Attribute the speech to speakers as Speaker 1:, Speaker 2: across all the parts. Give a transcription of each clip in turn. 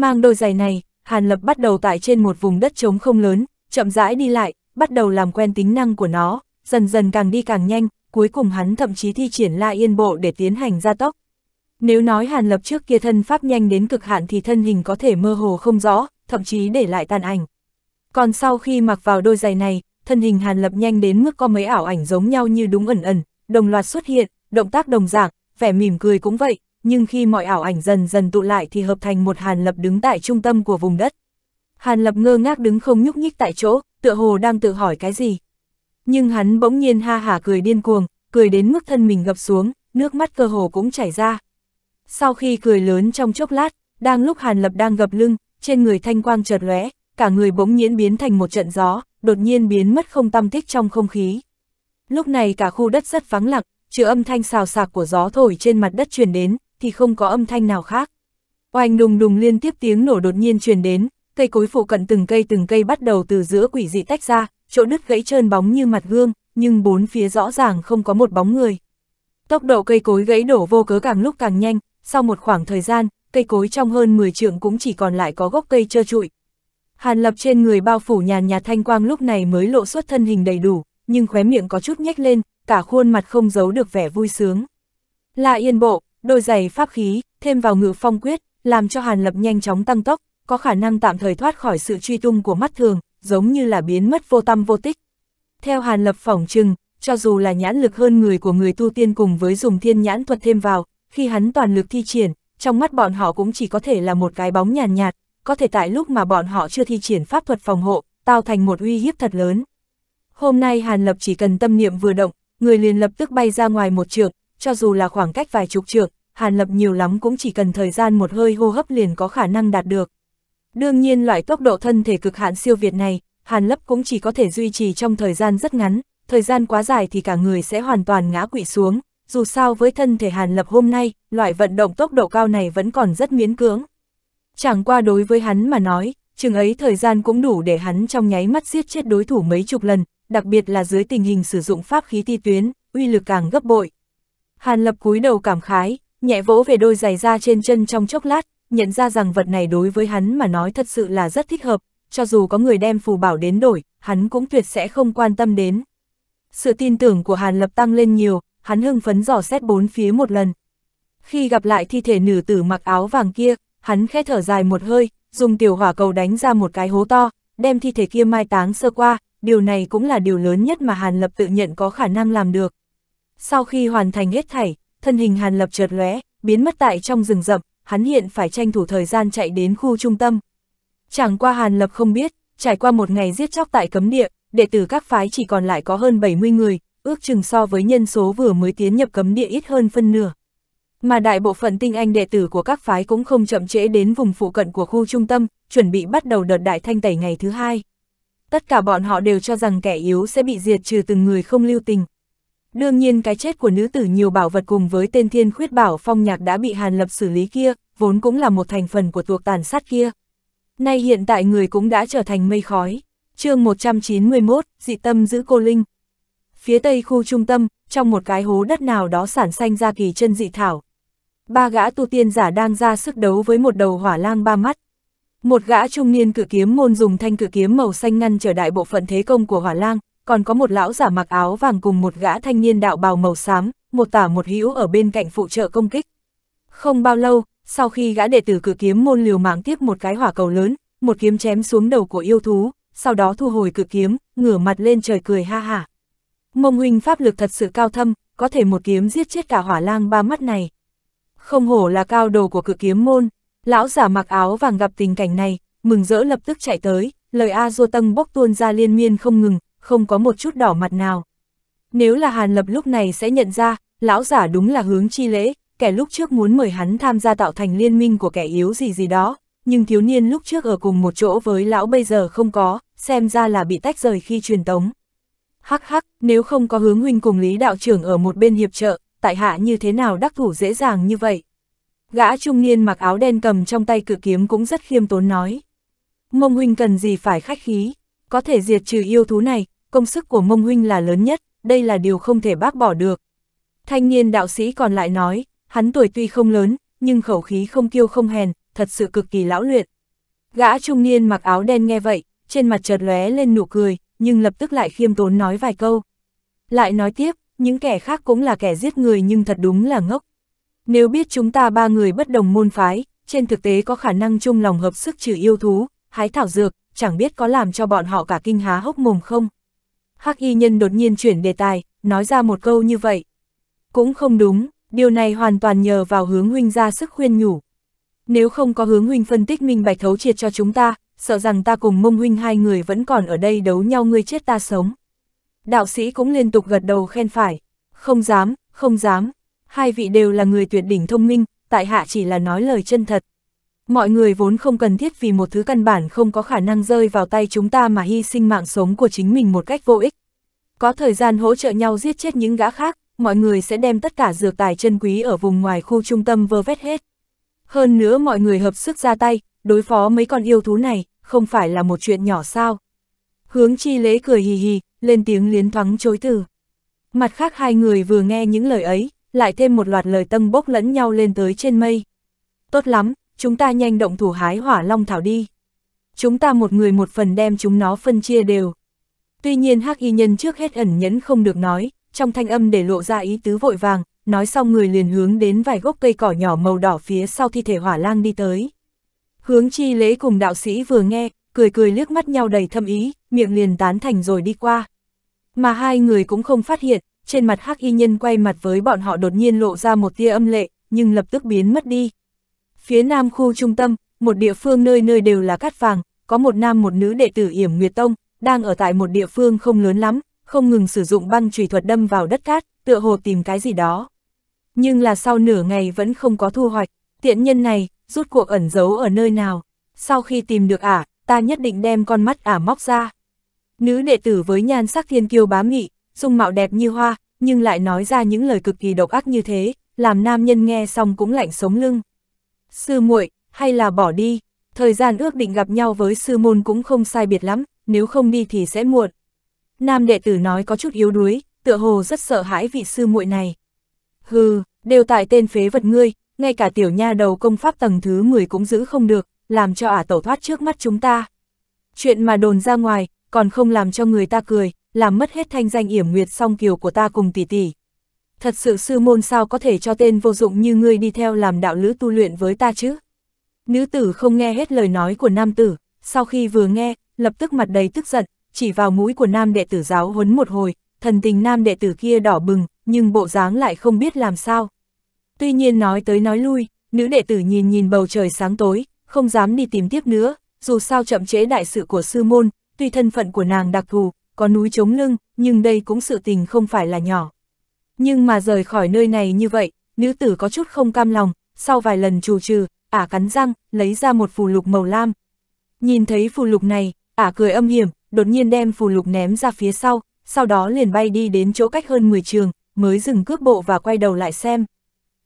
Speaker 1: Mang đôi giày này, Hàn Lập bắt đầu tại trên một vùng đất trống không lớn, chậm rãi đi lại, bắt đầu làm quen tính năng của nó, dần dần càng đi càng nhanh, cuối cùng hắn thậm chí thi triển la yên bộ để tiến hành gia tốc. Nếu nói Hàn Lập trước kia thân pháp nhanh đến cực hạn thì thân hình có thể mơ hồ không rõ, thậm chí để lại tàn ảnh. Còn sau khi mặc vào đôi giày này, thân hình Hàn Lập nhanh đến mức có mấy ảo ảnh giống nhau như đúng ẩn ẩn, đồng loạt xuất hiện, động tác đồng dạng, vẻ mỉm cười cũng vậy, nhưng khi mọi ảo ảnh dần dần tụ lại thì hợp thành một Hàn Lập đứng tại trung tâm của vùng đất. Hàn Lập ngơ ngác đứng không nhúc nhích tại chỗ, tựa hồ đang tự hỏi cái gì. Nhưng hắn bỗng nhiên ha hả cười điên cuồng, cười đến mức thân mình gập xuống, nước mắt cơ hồ cũng chảy ra. Sau khi cười lớn trong chốc lát, đang lúc Hàn Lập đang gập lưng, trên người thanh quang chợt lóe, cả người bỗng nhiên biến thành một trận gió, đột nhiên biến mất không tâm tích trong không khí. Lúc này cả khu đất rất vắng lặng, trừ âm thanh xào xạc của gió thổi trên mặt đất truyền đến, thì không có âm thanh nào khác. Oanh đùng đùng liên tiếp tiếng nổ đột nhiên truyền đến, cây cối phụ cận từng cây từng cây bắt đầu từ giữa quỷ dị tách ra, chỗ đứt gãy trơn bóng như mặt gương, nhưng bốn phía rõ ràng không có một bóng người. Tốc độ cây cối gãy đổ vô cớ càng lúc càng nhanh, sau một khoảng thời gian, cây cối trong hơn 10 trượng cũng chỉ còn lại có gốc cây trơ trụi. Hàn lập trên người bao phủ nhàn nhạt thanh quang lúc này mới lộ xuất thân hình đầy đủ, nhưng khóe miệng có chút nhếch lên, cả khuôn mặt không giấu được vẻ vui sướng. Là yên bộ, đôi giày pháp khí, thêm vào ngự phong quyết, làm cho Hàn Lập nhanh chóng tăng tốc, có khả năng tạm thời thoát khỏi sự truy tung của mắt thường, giống như là biến mất vô tâm vô tích. Theo Hàn Lập phỏng chừng cho dù là nhãn lực hơn người của người tu tiên cùng với dùng thiên nhãn thuật thêm vào, khi hắn toàn lực thi triển, trong mắt bọn họ cũng chỉ có thể là một cái bóng nhàn nhạt, nhạt, có thể tại lúc mà bọn họ chưa thi triển pháp thuật phòng hộ, tạo thành một uy hiếp thật lớn. Hôm nay Hàn Lập chỉ cần tâm niệm vừa động, người liền lập tức bay ra ngoài một trường, cho dù là khoảng cách vài chục trượng, Hàn Lập nhiều lắm cũng chỉ cần thời gian một hơi hô hấp liền có khả năng đạt được. Đương nhiên loại tốc độ thân thể cực hạn siêu việt này, Hàn Lập cũng chỉ có thể duy trì trong thời gian rất ngắn, thời gian quá dài thì cả người sẽ hoàn toàn ngã quỵ xuống, dù sao với thân thể Hàn Lập hôm nay, loại vận động tốc độ cao này vẫn còn rất miễn cưỡng. Chẳng qua đối với hắn mà nói, chừng ấy thời gian cũng đủ để hắn trong nháy mắt giết chết đối thủ mấy chục lần, đặc biệt là dưới tình hình sử dụng pháp khí ti tuyến, uy lực càng gấp bội. Hàn Lập cúi đầu cảm khái, nhẹ vỗ về đôi giày da trên chân trong chốc lát, nhận ra rằng vật này đối với hắn mà nói thật sự là rất thích hợp, cho dù có người đem phù bảo đến đổi, hắn cũng tuyệt sẽ không quan tâm đến. Sự tin tưởng của Hàn Lập tăng lên nhiều, hắn hưng phấn dò xét bốn phía một lần. Khi gặp lại thi thể nữ tử mặc áo vàng kia, hắn khẽ thở dài một hơi, dùng tiểu hỏa cầu đánh ra một cái hố to, đem thi thể kia mai táng sơ qua, điều này cũng là điều lớn nhất mà Hàn Lập tự nhận có khả năng làm được. Sau khi hoàn thành hết thảy, thân hình Hàn Lập chợt lóe, biến mất tại trong rừng rậm, hắn hiện phải tranh thủ thời gian chạy đến khu trung tâm. Chẳng qua Hàn Lập không biết, trải qua một ngày giết chóc tại cấm địa, đệ tử các phái chỉ còn lại có hơn 70 người, ước chừng so với nhân số vừa mới tiến nhập cấm địa ít hơn phân nửa. Mà đại bộ phận tinh anh đệ tử của các phái cũng không chậm trễ đến vùng phụ cận của khu trung tâm, chuẩn bị bắt đầu đợt đại thanh tẩy ngày thứ hai. Tất cả bọn họ đều cho rằng kẻ yếu sẽ bị diệt trừ từng người không lưu tình, Đương nhiên cái chết của nữ tử nhiều bảo vật cùng với tên thiên khuyết bảo phong nhạc đã bị Hàn Lập xử lý kia, vốn cũng là một thành phần của thuộc tàn sát kia. Nay hiện tại người cũng đã trở thành mây khói. chương 191, dị tâm giữ cô Linh. Phía tây khu trung tâm, trong một cái hố đất nào đó sản sanh ra kỳ chân dị thảo. Ba gã tu tiên giả đang ra sức đấu với một đầu hỏa lang ba mắt. Một gã trung niên cự kiếm môn dùng thanh cự kiếm màu xanh ngăn trở đại bộ phận thế công của hỏa lang, còn có một lão giả mặc áo vàng cùng một gã thanh niên đạo bào màu xám, một tả một hữu ở bên cạnh phụ trợ công kích. Không bao lâu, sau khi gã đệ tử cử kiếm môn liều mạng tiếp một cái hỏa cầu lớn, một kiếm chém xuống đầu của yêu thú, sau đó thu hồi cử kiếm, ngửa mặt lên trời cười ha hả. Mông huynh pháp lực thật sự cao thâm, có thể một kiếm giết chết cả hỏa lang ba mắt này. Không hổ là cao đồ của cử kiếm môn, lão giả mặc áo vàng gặp tình cảnh này, mừng rỡ lập tức chạy tới, lời A-dua tăng bốc tuôn ra liên miên không ngừng, không có một chút đỏ mặt nào. Nếu là Hàn Lập lúc này sẽ nhận ra, lão giả đúng là hướng chi lễ, kẻ lúc trước muốn mời hắn tham gia tạo thành liên minh của kẻ yếu gì gì đó, nhưng thiếu niên lúc trước ở cùng một chỗ với lão bây giờ không có, xem ra là bị tách rời khi truyền tống. Hắc hắc, nếu không có hướng huynh cùng lý đạo trưởng ở một bên hiệp trợ, tại hạ như thế nào đắc thủ dễ dàng như vậy? Gã trung niên mặc áo đen cầm trong tay cự kiếm cũng rất khiêm tốn nói. Mông huynh cần gì phải khách khí? Có thể diệt trừ yêu thú này, công sức của mông huynh là lớn nhất, đây là điều không thể bác bỏ được. Thanh niên đạo sĩ còn lại nói, hắn tuổi tuy không lớn, nhưng khẩu khí không kiêu không hèn, thật sự cực kỳ lão luyện. Gã trung niên mặc áo đen nghe vậy, trên mặt chợt lóe lên nụ cười, nhưng lập tức lại khiêm tốn nói vài câu. Lại nói tiếp, những kẻ khác cũng là kẻ giết người nhưng thật đúng là ngốc. Nếu biết chúng ta ba người bất đồng môn phái, trên thực tế có khả năng chung lòng hợp sức trừ yêu thú, hái thảo dược, chẳng biết có làm cho bọn họ cả kinh há hốc mồm không. Hắc y nhân đột nhiên chuyển đề tài, nói ra một câu như vậy. Cũng không đúng, điều này hoàn toàn nhờ vào hướng huynh ra sức khuyên nhủ. Nếu không có hướng huynh phân tích minh bạch thấu triệt cho chúng ta, sợ rằng ta cùng mông huynh hai người vẫn còn ở đây đấu nhau ngươi chết ta sống. Đạo sĩ cũng liên tục gật đầu khen phải. Không dám, không dám. Hai vị đều là người tuyệt đỉnh thông minh, tại hạ chỉ là nói lời chân thật. Mọi người vốn không cần thiết vì một thứ căn bản không có khả năng rơi vào tay chúng ta mà hy sinh mạng sống của chính mình một cách vô ích. Có thời gian hỗ trợ nhau giết chết những gã khác, mọi người sẽ đem tất cả dược tài chân quý ở vùng ngoài khu trung tâm vơ vét hết. Hơn nữa mọi người hợp sức ra tay, đối phó mấy con yêu thú này, không phải là một chuyện nhỏ sao. Hướng chi lễ cười hì hì, lên tiếng liến thoáng chối từ. Mặt khác hai người vừa nghe những lời ấy, lại thêm một loạt lời tâm bốc lẫn nhau lên tới trên mây. Tốt lắm, chúng ta nhanh động thủ hái hỏa long thảo đi. Chúng ta một người một phần đem chúng nó phân chia đều. Tuy nhiên hắc y nhân trước hết ẩn nhẫn không được nói, trong thanh âm để lộ ra ý tứ vội vàng, nói xong người liền hướng đến vài gốc cây cỏ nhỏ màu đỏ phía sau thi thể hỏa lang đi tới. Hướng chi lễ cùng đạo sĩ vừa nghe, cười cười liếc mắt nhau đầy thâm ý, miệng liền tán thành rồi đi qua. Mà hai người cũng không phát hiện, trên mặt hắc y nhân quay mặt với bọn họ đột nhiên lộ ra một tia âm lệ, nhưng lập tức biến mất đi. Phía nam khu trung tâm, một địa phương nơi nơi đều là cát vàng, có một nam một nữ đệ tử Yểm Nguyệt Tông, đang ở tại một địa phương không lớn lắm, không ngừng sử dụng băng chùy thuật đâm vào đất cát, tựa hồ tìm cái gì đó. Nhưng là sau nửa ngày vẫn không có thu hoạch, tiện nhân này, rút cuộc ẩn giấu ở nơi nào. Sau khi tìm được ả, ta nhất định đem con mắt ả móc ra. Nữ đệ tử với nhan sắc thiên kiêu bá mị, dung mạo đẹp như hoa, nhưng lại nói ra những lời cực kỳ độc ác như thế, làm nam nhân nghe xong cũng lạnh sống lưng sư muội hay là bỏ đi, thời gian ước định gặp nhau với sư môn cũng không sai biệt lắm, nếu không đi thì sẽ muộn. Nam đệ tử nói có chút yếu đuối, tựa hồ rất sợ hãi vị sư muội này. Hừ, đều tại tên phế vật ngươi, ngay cả tiểu nha đầu công pháp tầng thứ 10 cũng giữ không được, làm cho ả tẩu thoát trước mắt chúng ta. Chuyện mà đồn ra ngoài, còn không làm cho người ta cười, làm mất hết thanh danh yểm nguyệt song kiều của ta cùng tỷ tỷ thật sự sư môn sao có thể cho tên vô dụng như ngươi đi theo làm đạo lữ tu luyện với ta chứ? Nữ tử không nghe hết lời nói của nam tử, sau khi vừa nghe, lập tức mặt đầy tức giận, chỉ vào mũi của nam đệ tử giáo huấn một hồi, thần tình nam đệ tử kia đỏ bừng, nhưng bộ dáng lại không biết làm sao. Tuy nhiên nói tới nói lui, nữ đệ tử nhìn nhìn bầu trời sáng tối, không dám đi tìm tiếp nữa, dù sao chậm trễ đại sự của sư môn, tuy thân phận của nàng đặc thù, có núi chống lưng, nhưng đây cũng sự tình không phải là nhỏ. Nhưng mà rời khỏi nơi này như vậy, nữ tử có chút không cam lòng, sau vài lần trù trừ, ả cắn răng, lấy ra một phù lục màu lam. Nhìn thấy phù lục này, ả cười âm hiểm, đột nhiên đem phù lục ném ra phía sau, sau đó liền bay đi đến chỗ cách hơn 10 trường, mới dừng cước bộ và quay đầu lại xem.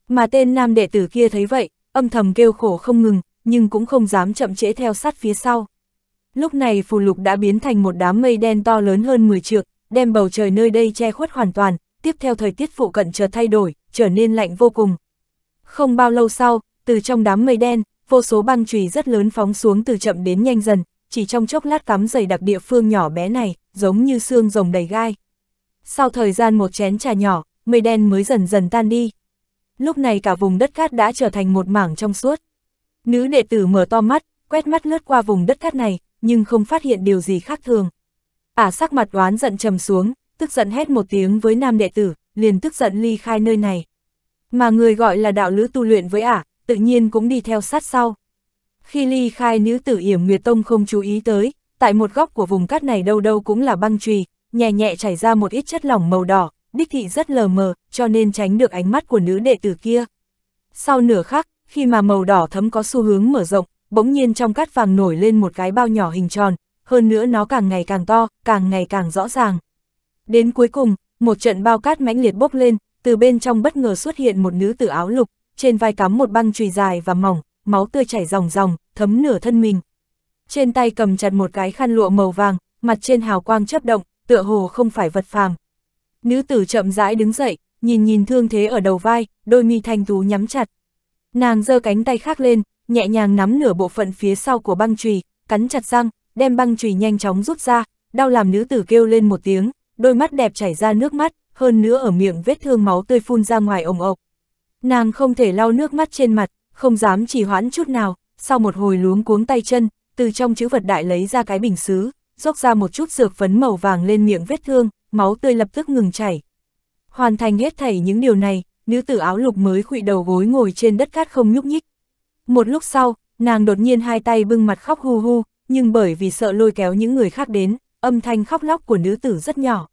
Speaker 1: Mà tên nam đệ tử kia thấy vậy, âm thầm kêu khổ không ngừng, nhưng cũng không dám chậm trễ theo sát phía sau. Lúc này phù lục đã biến thành một đám mây đen to lớn hơn 10 trượng, đem bầu trời nơi đây che khuất hoàn toàn, tiếp theo thời tiết phụ cận chợt thay đổi, trở nên lạnh vô cùng. Không bao lâu sau, từ trong đám mây đen, vô số băng chùy rất lớn phóng xuống từ chậm đến nhanh dần, chỉ trong chốc lát tắm dày đặc địa phương nhỏ bé này, giống như xương rồng đầy gai. Sau thời gian một chén trà nhỏ, mây đen mới dần dần tan đi. Lúc này cả vùng đất cát đã trở thành một mảng trong suốt. Nữ đệ tử mở to mắt, quét mắt lướt qua vùng đất cát này, nhưng không phát hiện điều gì khác thường. Ả sắc mặt oán giận trầm xuống, tức giận hét một tiếng với nam đệ tử, liền tức giận ly khai nơi này. Mà người gọi là đạo lữ tu luyện với ả, tự nhiên cũng đi theo sát sau. Khi ly khai nữ tử yểm Nguyệt Tông không chú ý tới, tại một góc của vùng cát này đâu đâu cũng là băng trùy, nhẹ nhẹ chảy ra một ít chất lỏng màu đỏ, đích thị rất lờ mờ, cho nên tránh được ánh mắt của nữ đệ tử kia. Sau nửa khắc, khi mà màu đỏ thấm có xu hướng mở rộng, bỗng nhiên trong cát vàng nổi lên một cái bao nhỏ hình tròn, hơn nữa nó càng ngày càng to, càng ngày càng rõ ràng. Đến cuối cùng, một trận bao cát mãnh liệt bốc lên, từ bên trong bất ngờ xuất hiện một nữ tử áo lục, trên vai cắm một băng chùy dài và mỏng, máu tươi chảy ròng ròng, thấm nửa thân mình. Trên tay cầm chặt một cái khăn lụa màu vàng, mặt trên hào quang chớp động, tựa hồ không phải vật phàm. Nữ tử chậm rãi đứng dậy, nhìn nhìn thương thế ở đầu vai, đôi mi thanh tú nhắm chặt. Nàng giơ cánh tay khác lên, nhẹ nhàng nắm nửa bộ phận phía sau của băng chùy, cắn chặt răng, đem băng chùy nhanh chóng rút ra, đau làm nữ tử kêu lên một tiếng, đôi mắt đẹp chảy ra nước mắt, hơn nữa ở miệng vết thương máu tươi phun ra ngoài ồng ộc. Nàng không thể lau nước mắt trên mặt, không dám trì hoãn chút nào, sau một hồi luống cuống tay chân, từ trong chữ vật đại lấy ra cái bình xứ, dốc ra một chút dược phấn màu vàng lên miệng vết thương, máu tươi lập tức ngừng chảy. Hoàn thành hết thảy những điều này, nữ tử áo lục mới khụy đầu gối ngồi trên đất cát không nhúc nhích. Một lúc sau, nàng đột nhiên hai tay bưng mặt khóc hu hu, nhưng bởi vì sợ lôi kéo những người khác đến, âm thanh khóc lóc của nữ tử rất nhỏ.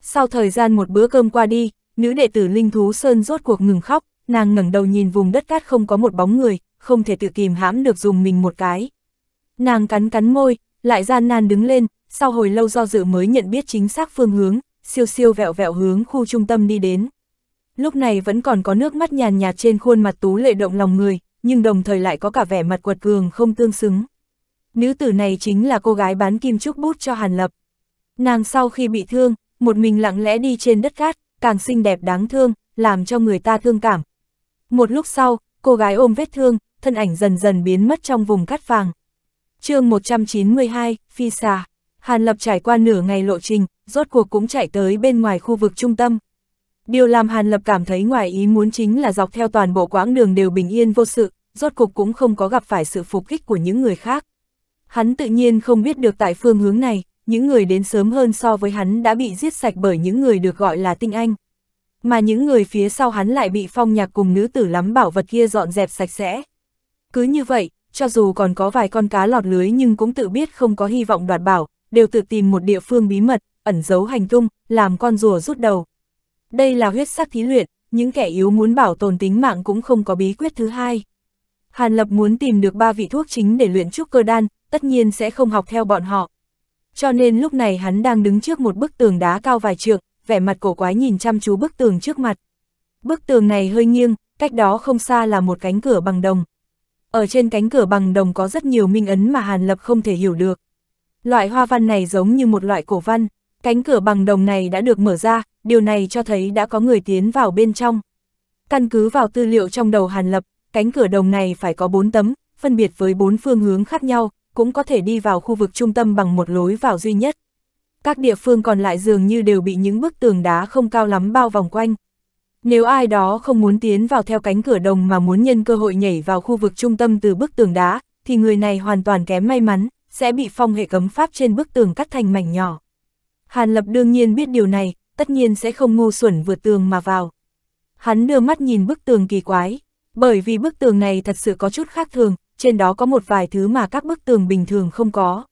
Speaker 1: Sau thời gian một bữa cơm qua đi, nữ đệ tử Linh Thú Sơn rốt cuộc ngừng khóc, nàng ngẩng đầu nhìn vùng đất cát không có một bóng người, không thể tự kìm hãm được dùng mình một cái. Nàng cắn cắn môi, lại gian nan đứng lên, sau hồi lâu do dự mới nhận biết chính xác phương hướng, siêu siêu vẹo vẹo hướng khu trung tâm đi đến. Lúc này vẫn còn có nước mắt nhàn nhạt trên khuôn mặt tú lệ động lòng người, nhưng đồng thời lại có cả vẻ mặt quật cường không tương xứng. Nữ tử này chính là cô gái bán kim trúc bút cho Hàn Lập. Nàng sau khi bị thương, một mình lặng lẽ đi trên đất cát, càng xinh đẹp đáng thương, làm cho người ta thương cảm. Một lúc sau, cô gái ôm vết thương, thân ảnh dần dần biến mất trong vùng cát vàng. chương 192, Phi Xà. Hàn Lập trải qua nửa ngày lộ trình, rốt cuộc cũng chạy tới bên ngoài khu vực trung tâm. Điều làm Hàn Lập cảm thấy ngoài ý muốn chính là dọc theo toàn bộ quãng đường đều bình yên vô sự, rốt cuộc cũng không có gặp phải sự phục kích của những người khác. Hắn tự nhiên không biết được tại phương hướng này, những người đến sớm hơn so với hắn đã bị giết sạch bởi những người được gọi là tinh anh. Mà những người phía sau hắn lại bị phong nhạc cùng nữ tử lắm bảo vật kia dọn dẹp sạch sẽ. Cứ như vậy, cho dù còn có vài con cá lọt lưới nhưng cũng tự biết không có hy vọng đoạt bảo, đều tự tìm một địa phương bí mật, ẩn giấu hành tung, làm con rùa rút đầu. Đây là huyết sắc thí luyện, những kẻ yếu muốn bảo tồn tính mạng cũng không có bí quyết thứ hai. Hàn Lập muốn tìm được ba vị thuốc chính để luyện trúc cơ đan, tất nhiên sẽ không học theo bọn họ. Cho nên lúc này hắn đang đứng trước một bức tường đá cao vài trượng, vẻ mặt cổ quái nhìn chăm chú bức tường trước mặt. Bức tường này hơi nghiêng, cách đó không xa là một cánh cửa bằng đồng. Ở trên cánh cửa bằng đồng có rất nhiều minh ấn mà Hàn Lập không thể hiểu được. Loại hoa văn này giống như một loại cổ văn, cánh cửa bằng đồng này đã được mở ra, điều này cho thấy đã có người tiến vào bên trong. Căn cứ vào tư liệu trong đầu Hàn Lập, cánh cửa đồng này phải có bốn tấm, phân biệt với bốn phương hướng khác nhau, cũng có thể đi vào khu vực trung tâm bằng một lối vào duy nhất. Các địa phương còn lại dường như đều bị những bức tường đá không cao lắm bao vòng quanh. Nếu ai đó không muốn tiến vào theo cánh cửa đồng mà muốn nhân cơ hội nhảy vào khu vực trung tâm từ bức tường đá, thì người này hoàn toàn kém may mắn, sẽ bị phong hệ cấm pháp trên bức tường cắt thành mảnh nhỏ. Hàn Lập đương nhiên biết điều này, tất nhiên sẽ không ngu xuẩn vượt tường mà vào. Hắn đưa mắt nhìn bức tường kỳ quái, bởi vì bức tường này thật sự có chút khác thường, trên đó có một vài thứ mà các bức tường bình thường không có.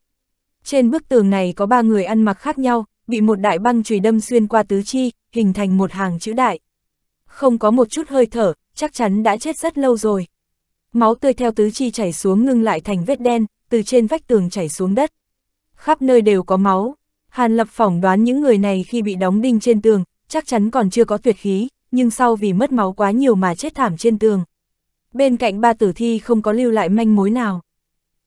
Speaker 1: Trên bức tường này có ba người ăn mặc khác nhau, bị một đại băng chùy đâm xuyên qua tứ chi, hình thành một hàng chữ đại. Không có một chút hơi thở, chắc chắn đã chết rất lâu rồi. Máu tươi theo tứ chi chảy xuống ngưng lại thành vết đen, từ trên vách tường chảy xuống đất. Khắp nơi đều có máu. Hàn Lập phỏng đoán những người này khi bị đóng đinh trên tường, chắc chắn còn chưa có tuyệt khí, nhưng sau vì mất máu quá nhiều mà chết thảm trên tường. Bên cạnh ba tử thi không có lưu lại manh mối nào.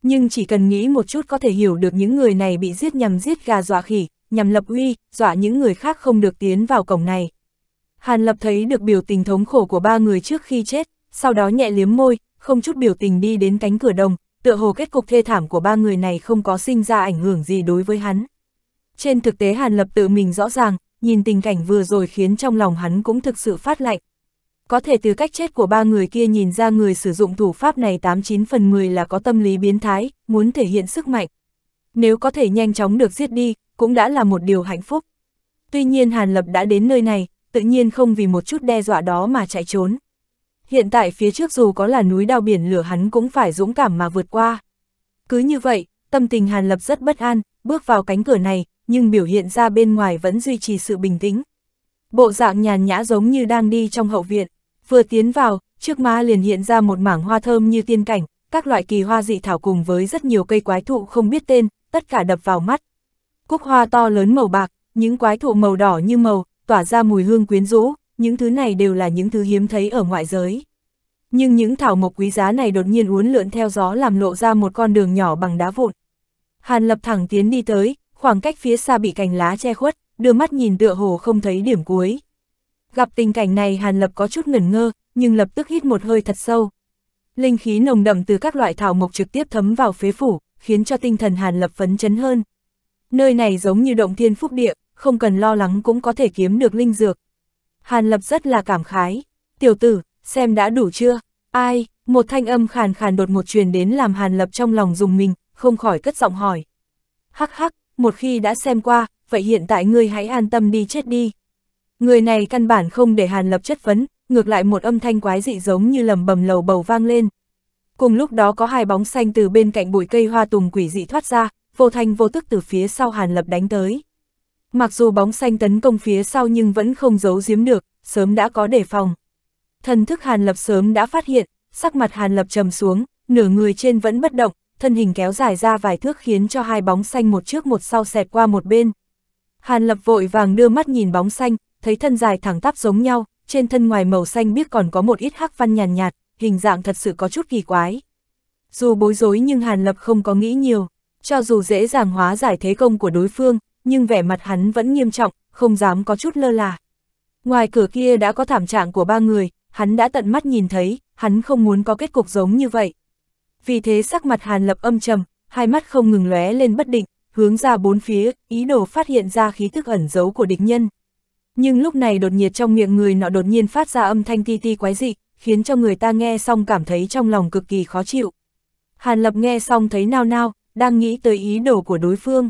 Speaker 1: Nhưng chỉ cần nghĩ một chút có thể hiểu được những người này bị giết nhằm giết gà dọa khỉ, nhằm lập uy, dọa những người khác không được tiến vào cổng này. Hàn Lập thấy được biểu tình thống khổ của ba người trước khi chết, sau đó nhẹ liếm môi, không chút biểu tình đi đến cánh cửa đồng, tựa hồ kết cục thê thảm của ba người này không có sinh ra ảnh hưởng gì đối với hắn. Trên thực tế Hàn Lập tự mình rõ ràng, nhìn tình cảnh vừa rồi khiến trong lòng hắn cũng thực sự phát lạnh, có thể từ cách chết của ba người kia nhìn ra người sử dụng thủ pháp này 89 phần 10 là có tâm lý biến thái, muốn thể hiện sức mạnh. Nếu có thể nhanh chóng được giết đi, cũng đã là một điều hạnh phúc. Tuy nhiên Hàn Lập đã đến nơi này, tự nhiên không vì một chút đe dọa đó mà chạy trốn. Hiện tại phía trước dù có là núi đao biển lửa hắn cũng phải dũng cảm mà vượt qua. Cứ như vậy, tâm tình Hàn Lập rất bất an, bước vào cánh cửa này, nhưng biểu hiện ra bên ngoài vẫn duy trì sự bình tĩnh bộ dạng nhàn nhã giống như đang đi trong hậu viện. Vừa tiến vào, trước má liền hiện ra một mảng hoa thơm như tiên cảnh, các loại kỳ hoa dị thảo cùng với rất nhiều cây quái thụ không biết tên, tất cả đập vào mắt. Cúc hoa to lớn màu bạc, những quái thụ màu đỏ như màu, tỏa ra mùi hương quyến rũ, những thứ này đều là những thứ hiếm thấy ở ngoại giới. Nhưng những thảo mộc quý giá này đột nhiên uốn lượn theo gió làm lộ ra một con đường nhỏ bằng đá vụn. Hàn lập thẳng tiến đi tới, khoảng cách phía xa bị cành lá che khuất, đưa mắt nhìn tựa hồ không thấy điểm cuối. Gặp tình cảnh này Hàn Lập có chút ngẩn ngơ, nhưng lập tức hít một hơi thật sâu. Linh khí nồng đậm từ các loại thảo mộc trực tiếp thấm vào phế phủ, khiến cho tinh thần Hàn Lập phấn chấn hơn. Nơi này giống như động thiên phúc địa, không cần lo lắng cũng có thể kiếm được linh dược. Hàn Lập rất là cảm khái. Tiểu tử, xem đã đủ chưa? Ai? Một thanh âm khàn khàn đột một truyền đến làm Hàn Lập trong lòng dùng mình, không khỏi cất giọng hỏi. Hắc hắc, một khi đã xem qua, vậy hiện tại ngươi hãy an tâm đi chết đi. Người này căn bản không để Hàn Lập chất vấn, ngược lại một âm thanh quái dị giống như lầm bầm lầu bầu vang lên. Cùng lúc đó có hai bóng xanh từ bên cạnh bụi cây hoa tùng quỷ dị thoát ra, vô thanh vô tức từ phía sau Hàn Lập đánh tới. Mặc dù bóng xanh tấn công phía sau nhưng vẫn không giấu giếm được, sớm đã có đề phòng. Thần thức Hàn Lập sớm đã phát hiện, sắc mặt Hàn Lập trầm xuống, nửa người trên vẫn bất động, thân hình kéo dài ra vài thước khiến cho hai bóng xanh một trước một sau xẹt qua một bên. Hàn Lập vội vàng đưa mắt nhìn bóng xanh, thấy thân dài thẳng tắp giống nhau, trên thân ngoài màu xanh biết còn có một ít hắc văn nhàn nhạt, nhạt, hình dạng thật sự có chút kỳ quái. Dù bối rối nhưng Hàn Lập không có nghĩ nhiều, cho dù dễ dàng hóa giải thế công của đối phương, nhưng vẻ mặt hắn vẫn nghiêm trọng, không dám có chút lơ là. Ngoài cửa kia đã có thảm trạng của ba người, hắn đã tận mắt nhìn thấy, hắn không muốn có kết cục giống như vậy. Vì thế sắc mặt Hàn Lập âm trầm, hai mắt không ngừng lóe lên bất định, hướng ra bốn phía, ý đồ phát hiện ra khí thức ẩn giấu của địch nhân. Nhưng lúc này đột nhiệt trong miệng người nọ đột nhiên phát ra âm thanh ti ti quái dị, khiến cho người ta nghe xong cảm thấy trong lòng cực kỳ khó chịu. Hàn Lập nghe xong thấy nao nao, đang nghĩ tới ý đồ của đối phương.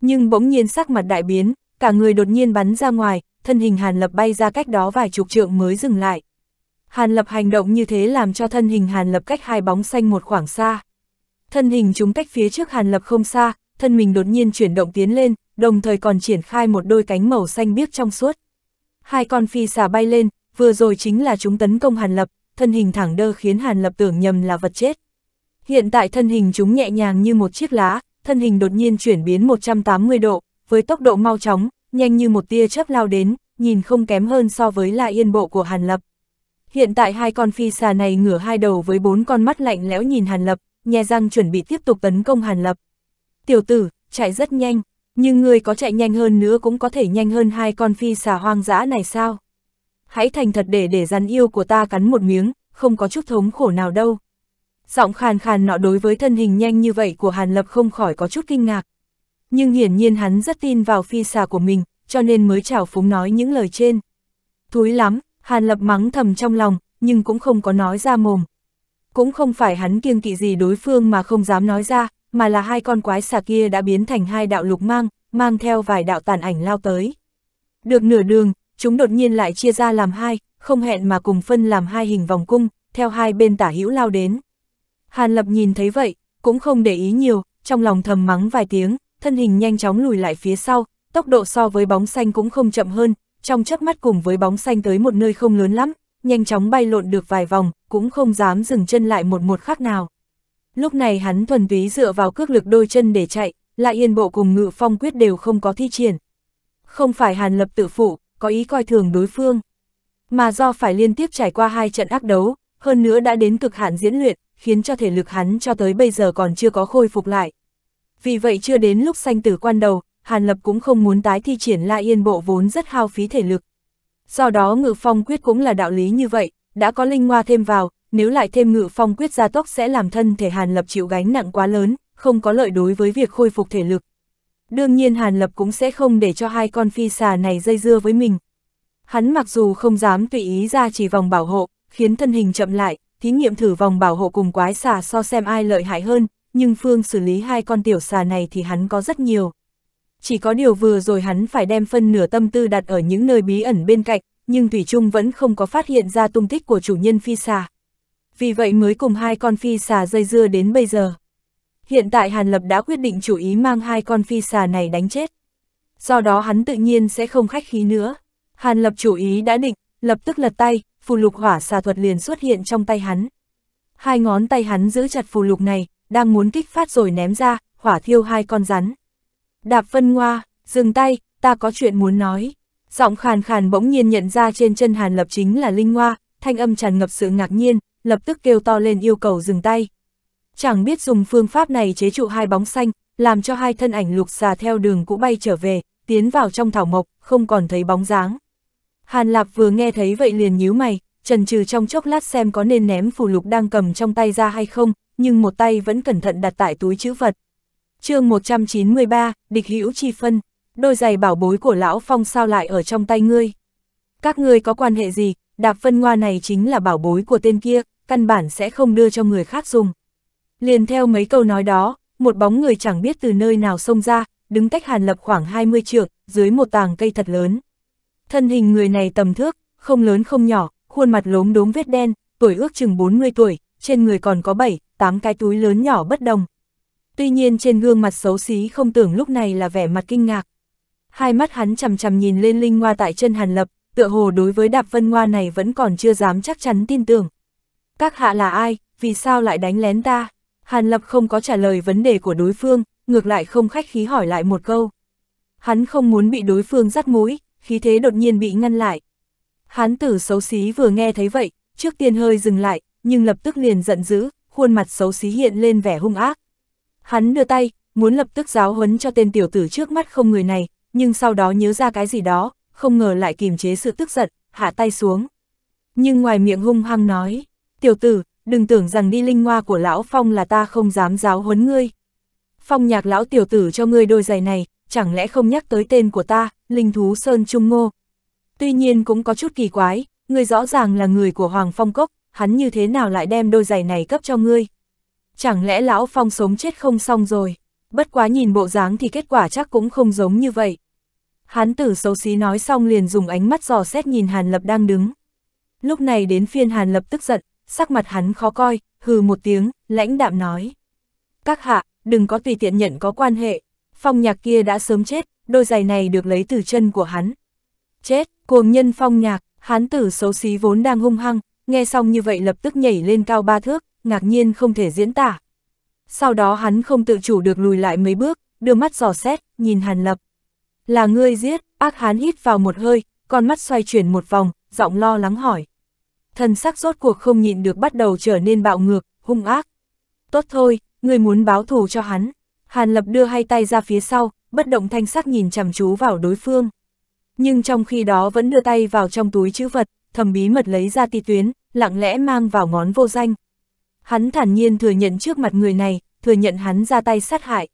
Speaker 1: Nhưng bỗng nhiên sắc mặt đại biến, cả người đột nhiên bắn ra ngoài, thân hình Hàn Lập bay ra cách đó vài chục trượng mới dừng lại. Hàn Lập hành động như thế làm cho thân hình Hàn Lập cách hai bóng xanh một khoảng xa. Thân hình chúng cách phía trước Hàn Lập không xa, thân mình đột nhiên chuyển động tiến lên, đồng thời còn triển khai một đôi cánh màu xanh biếc trong suốt. Hai con phi xà bay lên, vừa rồi chính là chúng tấn công Hàn Lập, thân hình thẳng đơ khiến Hàn Lập tưởng nhầm là vật chết. Hiện tại thân hình chúng nhẹ nhàng như một chiếc lá, thân hình đột nhiên chuyển biến 180 độ, với tốc độ mau chóng, nhanh như một tia chớp lao đến, nhìn không kém hơn so với lại yên bộ của Hàn Lập. Hiện tại hai con phi xà này ngửa hai đầu với bốn con mắt lạnh lẽo nhìn Hàn Lập, nhè răng chuẩn bị tiếp tục tấn công Hàn Lập tiểu tử, chạy rất nhanh, nhưng người có chạy nhanh hơn nữa cũng có thể nhanh hơn hai con phi xà hoang dã này sao? Hãy thành thật để để rắn yêu của ta cắn một miếng, không có chút thống khổ nào đâu. Giọng khàn khàn nọ đối với thân hình nhanh như vậy của Hàn Lập không khỏi có chút kinh ngạc. Nhưng hiển nhiên hắn rất tin vào phi xà của mình, cho nên mới chào phúng nói những lời trên. Thúi lắm, Hàn Lập mắng thầm trong lòng, nhưng cũng không có nói ra mồm. Cũng không phải hắn kiêng kỵ gì đối phương mà không dám nói ra, mà là hai con quái xà kia đã biến thành hai đạo lục mang, mang theo vài đạo tàn ảnh lao tới. Được nửa đường, chúng đột nhiên lại chia ra làm hai, không hẹn mà cùng phân làm hai hình vòng cung, theo hai bên tả hữu lao đến. Hàn Lập nhìn thấy vậy, cũng không để ý nhiều, trong lòng thầm mắng vài tiếng, thân hình nhanh chóng lùi lại phía sau, tốc độ so với bóng xanh cũng không chậm hơn, trong chớp mắt cùng với bóng xanh tới một nơi không lớn lắm, nhanh chóng bay lộn được vài vòng, cũng không dám dừng chân lại một một khắc nào lúc này hắn thuần túy dựa vào cước lực đôi chân để chạy, lại yên bộ cùng ngự phong quyết đều không có thi triển. Không phải hàn lập tự phụ, có ý coi thường đối phương, mà do phải liên tiếp trải qua hai trận ác đấu, hơn nữa đã đến cực hạn diễn luyện, khiến cho thể lực hắn cho tới bây giờ còn chưa có khôi phục lại. Vì vậy chưa đến lúc sanh tử quan đầu, Hàn Lập cũng không muốn tái thi triển La Yên Bộ vốn rất hao phí thể lực. Do đó ngự phong quyết cũng là đạo lý như vậy, đã có linh hoa thêm vào, nếu lại thêm ngự phong quyết gia tốc sẽ làm thân thể Hàn Lập chịu gánh nặng quá lớn, không có lợi đối với việc khôi phục thể lực. Đương nhiên Hàn Lập cũng sẽ không để cho hai con phi xà này dây dưa với mình. Hắn mặc dù không dám tùy ý ra chỉ vòng bảo hộ, khiến thân hình chậm lại, thí nghiệm thử vòng bảo hộ cùng quái xà so xem ai lợi hại hơn, nhưng phương xử lý hai con tiểu xà này thì hắn có rất nhiều. Chỉ có điều vừa rồi hắn phải đem phân nửa tâm tư đặt ở những nơi bí ẩn bên cạnh, nhưng Thủy Trung vẫn không có phát hiện ra tung tích của chủ nhân phi xà vì vậy mới cùng hai con phi xà dây dưa đến bây giờ. Hiện tại Hàn Lập đã quyết định chủ ý mang hai con phi xà này đánh chết. Do đó hắn tự nhiên sẽ không khách khí nữa. Hàn Lập chủ ý đã định, lập tức lật tay, phù lục hỏa xà thuật liền xuất hiện trong tay hắn. Hai ngón tay hắn giữ chặt phù lục này, đang muốn kích phát rồi ném ra, hỏa thiêu hai con rắn. Đạp phân hoa dừng tay, ta có chuyện muốn nói. Giọng khàn khàn bỗng nhiên nhận ra trên chân Hàn Lập chính là Linh Hoa, thanh âm tràn ngập sự ngạc nhiên, lập tức kêu to lên yêu cầu dừng tay. Chẳng biết dùng phương pháp này chế trụ hai bóng xanh, làm cho hai thân ảnh lục xà theo đường cũ bay trở về, tiến vào trong thảo mộc, không còn thấy bóng dáng. Hàn Lạp vừa nghe thấy vậy liền nhíu mày, trần trừ trong chốc lát xem có nên ném phù lục đang cầm trong tay ra hay không, nhưng một tay vẫn cẩn thận đặt tại túi chữ vật. chương 193, địch hữu chi phân, đôi giày bảo bối của lão phong sao lại ở trong tay ngươi. Các ngươi có quan hệ gì, đạp phân ngoa này chính là bảo bối của tên kia, căn bản sẽ không đưa cho người khác dùng. Liền theo mấy câu nói đó, một bóng người chẳng biết từ nơi nào xông ra, đứng cách Hàn Lập khoảng 20 trượng, dưới một tàng cây thật lớn. Thân hình người này tầm thước, không lớn không nhỏ, khuôn mặt lốm đốm vết đen, tuổi ước chừng 40 tuổi, trên người còn có 7, 8 cái túi lớn nhỏ bất đồng. Tuy nhiên trên gương mặt xấu xí không tưởng lúc này là vẻ mặt kinh ngạc. Hai mắt hắn chầm chầm nhìn lên Linh Hoa tại chân Hàn Lập, tựa hồ đối với Đạp Vân Hoa này vẫn còn chưa dám chắc chắn tin tưởng. Các hạ là ai, vì sao lại đánh lén ta? Hàn Lập không có trả lời vấn đề của đối phương, ngược lại không khách khí hỏi lại một câu. Hắn không muốn bị đối phương dắt mũi, khí thế đột nhiên bị ngăn lại. Hán tử xấu xí vừa nghe thấy vậy, trước tiên hơi dừng lại, nhưng lập tức liền giận dữ, khuôn mặt xấu xí hiện lên vẻ hung ác. Hắn đưa tay, muốn lập tức giáo huấn cho tên tiểu tử trước mắt không người này, nhưng sau đó nhớ ra cái gì đó, không ngờ lại kìm chế sự tức giận, hạ tay xuống. Nhưng ngoài miệng hung hăng nói, Tiểu tử, đừng tưởng rằng đi linh hoa của lão Phong là ta không dám giáo huấn ngươi. Phong nhạc lão tiểu tử cho ngươi đôi giày này, chẳng lẽ không nhắc tới tên của ta, linh thú Sơn Trung Ngô. Tuy nhiên cũng có chút kỳ quái, ngươi rõ ràng là người của Hoàng Phong Cốc, hắn như thế nào lại đem đôi giày này cấp cho ngươi. Chẳng lẽ lão Phong sống chết không xong rồi, bất quá nhìn bộ dáng thì kết quả chắc cũng không giống như vậy. Hán tử xấu xí nói xong liền dùng ánh mắt dò xét nhìn Hàn Lập đang đứng. Lúc này đến phiên Hàn Lập tức giận, sắc mặt hắn khó coi, hừ một tiếng, lãnh đạm nói. Các hạ, đừng có tùy tiện nhận có quan hệ, phong nhạc kia đã sớm chết, đôi giày này được lấy từ chân của hắn. Chết, cuồng nhân phong nhạc, hắn tử xấu xí vốn đang hung hăng, nghe xong như vậy lập tức nhảy lên cao ba thước, ngạc nhiên không thể diễn tả. Sau đó hắn không tự chủ được lùi lại mấy bước, đưa mắt dò xét, nhìn Hàn Lập. Là ngươi giết, ác hán hít vào một hơi, con mắt xoay chuyển một vòng, giọng lo lắng hỏi thân sắc rốt cuộc không nhịn được bắt đầu trở nên bạo ngược, hung ác. Tốt thôi, người muốn báo thù cho hắn. Hàn Lập đưa hai tay ra phía sau, bất động thanh sắc nhìn chằm chú vào đối phương. Nhưng trong khi đó vẫn đưa tay vào trong túi chữ vật, thầm bí mật lấy ra ti tuyến, lặng lẽ mang vào ngón vô danh. Hắn thản nhiên thừa nhận trước mặt người này, thừa nhận hắn ra tay sát hại.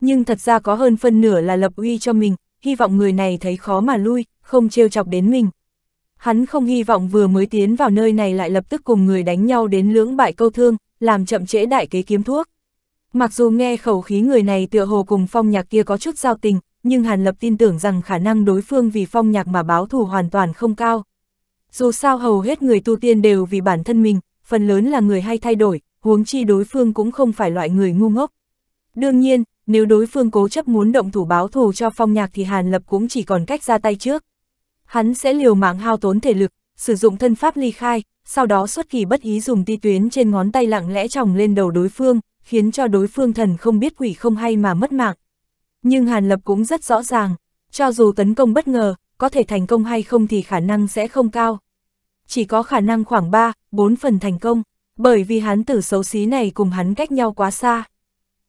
Speaker 1: Nhưng thật ra có hơn phân nửa là lập uy cho mình, hy vọng người này thấy khó mà lui, không trêu chọc đến mình hắn không hy vọng vừa mới tiến vào nơi này lại lập tức cùng người đánh nhau đến lưỡng bại câu thương, làm chậm trễ đại kế kiếm thuốc. Mặc dù nghe khẩu khí người này tựa hồ cùng phong nhạc kia có chút giao tình, nhưng Hàn Lập tin tưởng rằng khả năng đối phương vì phong nhạc mà báo thù hoàn toàn không cao. Dù sao hầu hết người tu tiên đều vì bản thân mình, phần lớn là người hay thay đổi, huống chi đối phương cũng không phải loại người ngu ngốc. Đương nhiên, nếu đối phương cố chấp muốn động thủ báo thù cho phong nhạc thì Hàn Lập cũng chỉ còn cách ra tay trước hắn sẽ liều mạng hao tốn thể lực, sử dụng thân pháp ly khai, sau đó xuất kỳ bất ý dùng ti tuyến trên ngón tay lặng lẽ tròng lên đầu đối phương, khiến cho đối phương thần không biết quỷ không hay mà mất mạng. Nhưng Hàn Lập cũng rất rõ ràng, cho dù tấn công bất ngờ, có thể thành công hay không thì khả năng sẽ không cao. Chỉ có khả năng khoảng 3, 4 phần thành công, bởi vì hắn tử xấu xí này cùng hắn cách nhau quá xa.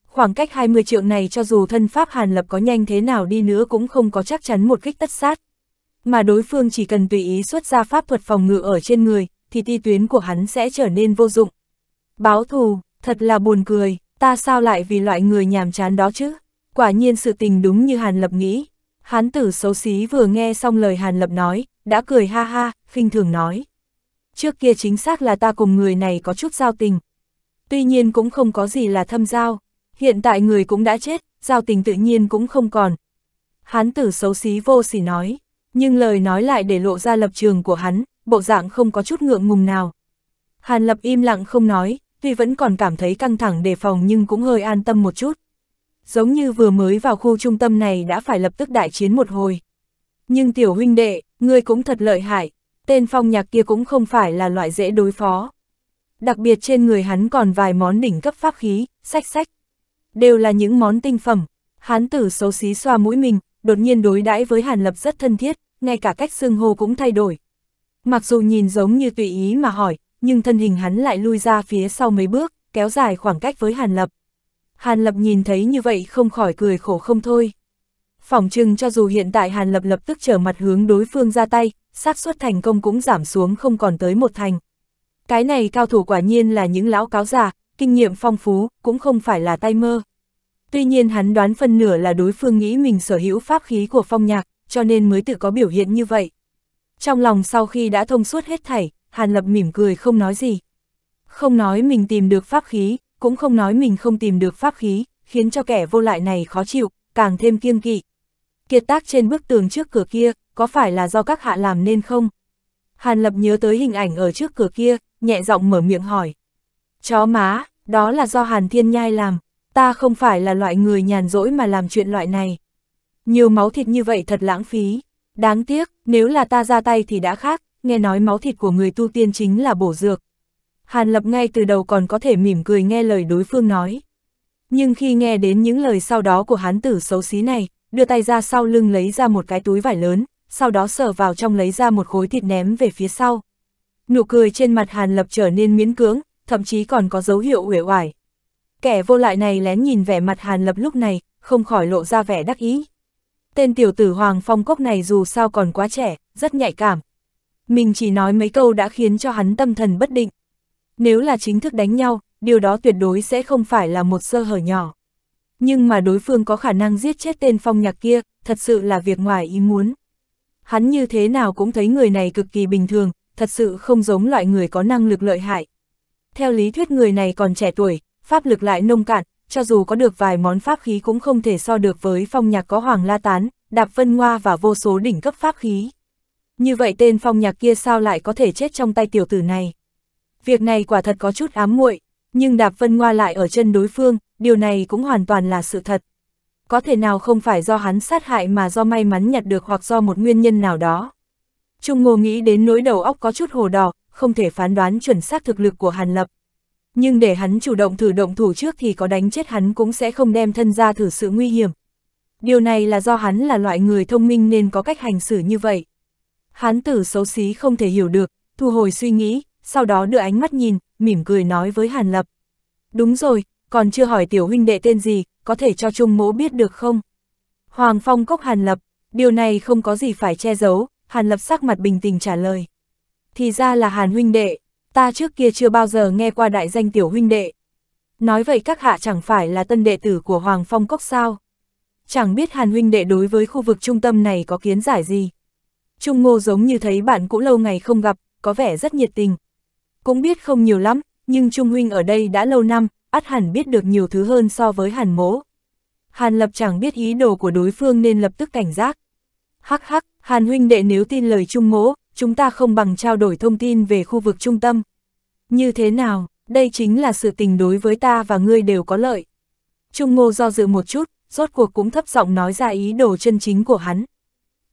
Speaker 1: Khoảng cách 20 triệu này cho dù thân pháp Hàn Lập có nhanh thế nào đi nữa cũng không có chắc chắn một kích tất sát mà đối phương chỉ cần tùy ý xuất ra pháp thuật phòng ngự ở trên người, thì ti tuyến của hắn sẽ trở nên vô dụng. Báo thù, thật là buồn cười, ta sao lại vì loại người nhàm chán đó chứ? Quả nhiên sự tình đúng như Hàn Lập nghĩ. Hán tử xấu xí vừa nghe xong lời Hàn Lập nói, đã cười ha ha, khinh thường nói. Trước kia chính xác là ta cùng người này có chút giao tình. Tuy nhiên cũng không có gì là thâm giao. Hiện tại người cũng đã chết, giao tình tự nhiên cũng không còn. Hán tử xấu xí vô xỉ nói nhưng lời nói lại để lộ ra lập trường của hắn, bộ dạng không có chút ngượng ngùng nào. Hàn Lập im lặng không nói, tuy vẫn còn cảm thấy căng thẳng đề phòng nhưng cũng hơi an tâm một chút. Giống như vừa mới vào khu trung tâm này đã phải lập tức đại chiến một hồi. Nhưng tiểu huynh đệ, ngươi cũng thật lợi hại, tên phong nhạc kia cũng không phải là loại dễ đối phó. Đặc biệt trên người hắn còn vài món đỉnh cấp pháp khí, sách sách. Đều là những món tinh phẩm, hán tử xấu xí xoa mũi mình, đột nhiên đối đãi với Hàn Lập rất thân thiết, ngay cả cách xương hô cũng thay đổi. Mặc dù nhìn giống như tùy ý mà hỏi, nhưng thân hình hắn lại lui ra phía sau mấy bước, kéo dài khoảng cách với Hàn Lập. Hàn Lập nhìn thấy như vậy không khỏi cười khổ không thôi. Phỏng chừng cho dù hiện tại Hàn Lập lập tức trở mặt hướng đối phương ra tay, xác suất thành công cũng giảm xuống không còn tới một thành. Cái này cao thủ quả nhiên là những lão cáo già, kinh nghiệm phong phú, cũng không phải là tay mơ. Tuy nhiên hắn đoán phần nửa là đối phương nghĩ mình sở hữu pháp khí của phong nhạc, cho nên mới tự có biểu hiện như vậy. Trong lòng sau khi đã thông suốt hết thảy, Hàn Lập mỉm cười không nói gì. Không nói mình tìm được pháp khí, cũng không nói mình không tìm được pháp khí, khiến cho kẻ vô lại này khó chịu, càng thêm kiêng kỵ. Kiệt tác trên bức tường trước cửa kia, có phải là do các hạ làm nên không? Hàn Lập nhớ tới hình ảnh ở trước cửa kia, nhẹ giọng mở miệng hỏi. Chó má, đó là do Hàn Thiên Nhai làm, ta không phải là loại người nhàn rỗi mà làm chuyện loại này. Nhiều máu thịt như vậy thật lãng phí. Đáng tiếc, nếu là ta ra tay thì đã khác, nghe nói máu thịt của người tu tiên chính là bổ dược. Hàn Lập ngay từ đầu còn có thể mỉm cười nghe lời đối phương nói. Nhưng khi nghe đến những lời sau đó của hán tử xấu xí này, đưa tay ra sau lưng lấy ra một cái túi vải lớn, sau đó sờ vào trong lấy ra một khối thịt ném về phía sau. Nụ cười trên mặt Hàn Lập trở nên miễn cưỡng, thậm chí còn có dấu hiệu uể oải. Kẻ vô lại này lén nhìn vẻ mặt Hàn Lập lúc này, không khỏi lộ ra vẻ đắc ý. Tên tiểu tử Hoàng Phong Cốc này dù sao còn quá trẻ, rất nhạy cảm. Mình chỉ nói mấy câu đã khiến cho hắn tâm thần bất định. Nếu là chính thức đánh nhau, điều đó tuyệt đối sẽ không phải là một sơ hở nhỏ. Nhưng mà đối phương có khả năng giết chết tên phong nhạc kia, thật sự là việc ngoài ý muốn. Hắn như thế nào cũng thấy người này cực kỳ bình thường, thật sự không giống loại người có năng lực lợi hại. Theo lý thuyết người này còn trẻ tuổi, pháp lực lại nông cạn, cho dù có được vài món pháp khí cũng không thể so được với phong nhạc có hoàng la tán, đạp vân ngoa và vô số đỉnh cấp pháp khí. Như vậy tên phong nhạc kia sao lại có thể chết trong tay tiểu tử này? Việc này quả thật có chút ám muội, nhưng đạp vân ngoa lại ở chân đối phương, điều này cũng hoàn toàn là sự thật. Có thể nào không phải do hắn sát hại mà do may mắn nhặt được hoặc do một nguyên nhân nào đó. Trung Ngô nghĩ đến nỗi đầu óc có chút hồ đỏ, không thể phán đoán chuẩn xác thực lực của Hàn Lập nhưng để hắn chủ động thử động thủ trước thì có đánh chết hắn cũng sẽ không đem thân ra thử sự nguy hiểm. Điều này là do hắn là loại người thông minh nên có cách hành xử như vậy. hắn tử xấu xí không thể hiểu được, thu hồi suy nghĩ, sau đó đưa ánh mắt nhìn, mỉm cười nói với Hàn Lập. Đúng rồi, còn chưa hỏi tiểu huynh đệ tên gì, có thể cho Trung mỗ biết được không? Hoàng Phong cốc Hàn Lập, điều này không có gì phải che giấu, Hàn Lập sắc mặt bình tình trả lời. Thì ra là Hàn huynh đệ, ta trước kia chưa bao giờ nghe qua đại danh tiểu huynh đệ. Nói vậy các hạ chẳng phải là tân đệ tử của Hoàng Phong Cốc sao? Chẳng biết Hàn huynh đệ đối với khu vực trung tâm này có kiến giải gì? Trung Ngô giống như thấy bạn cũ lâu ngày không gặp, có vẻ rất nhiệt tình. Cũng biết không nhiều lắm, nhưng Trung huynh ở đây đã lâu năm, ắt hẳn biết được nhiều thứ hơn so với Hàn mố. Hàn lập chẳng biết ý đồ của đối phương nên lập tức cảnh giác. Hắc hắc, Hàn huynh đệ nếu tin lời Trung mố, chúng ta không bằng trao đổi thông tin về khu vực trung tâm. Như thế nào, đây chính là sự tình đối với ta và ngươi đều có lợi. Trung Ngô do dự một chút, rốt cuộc cũng thấp giọng nói ra ý đồ chân chính của hắn.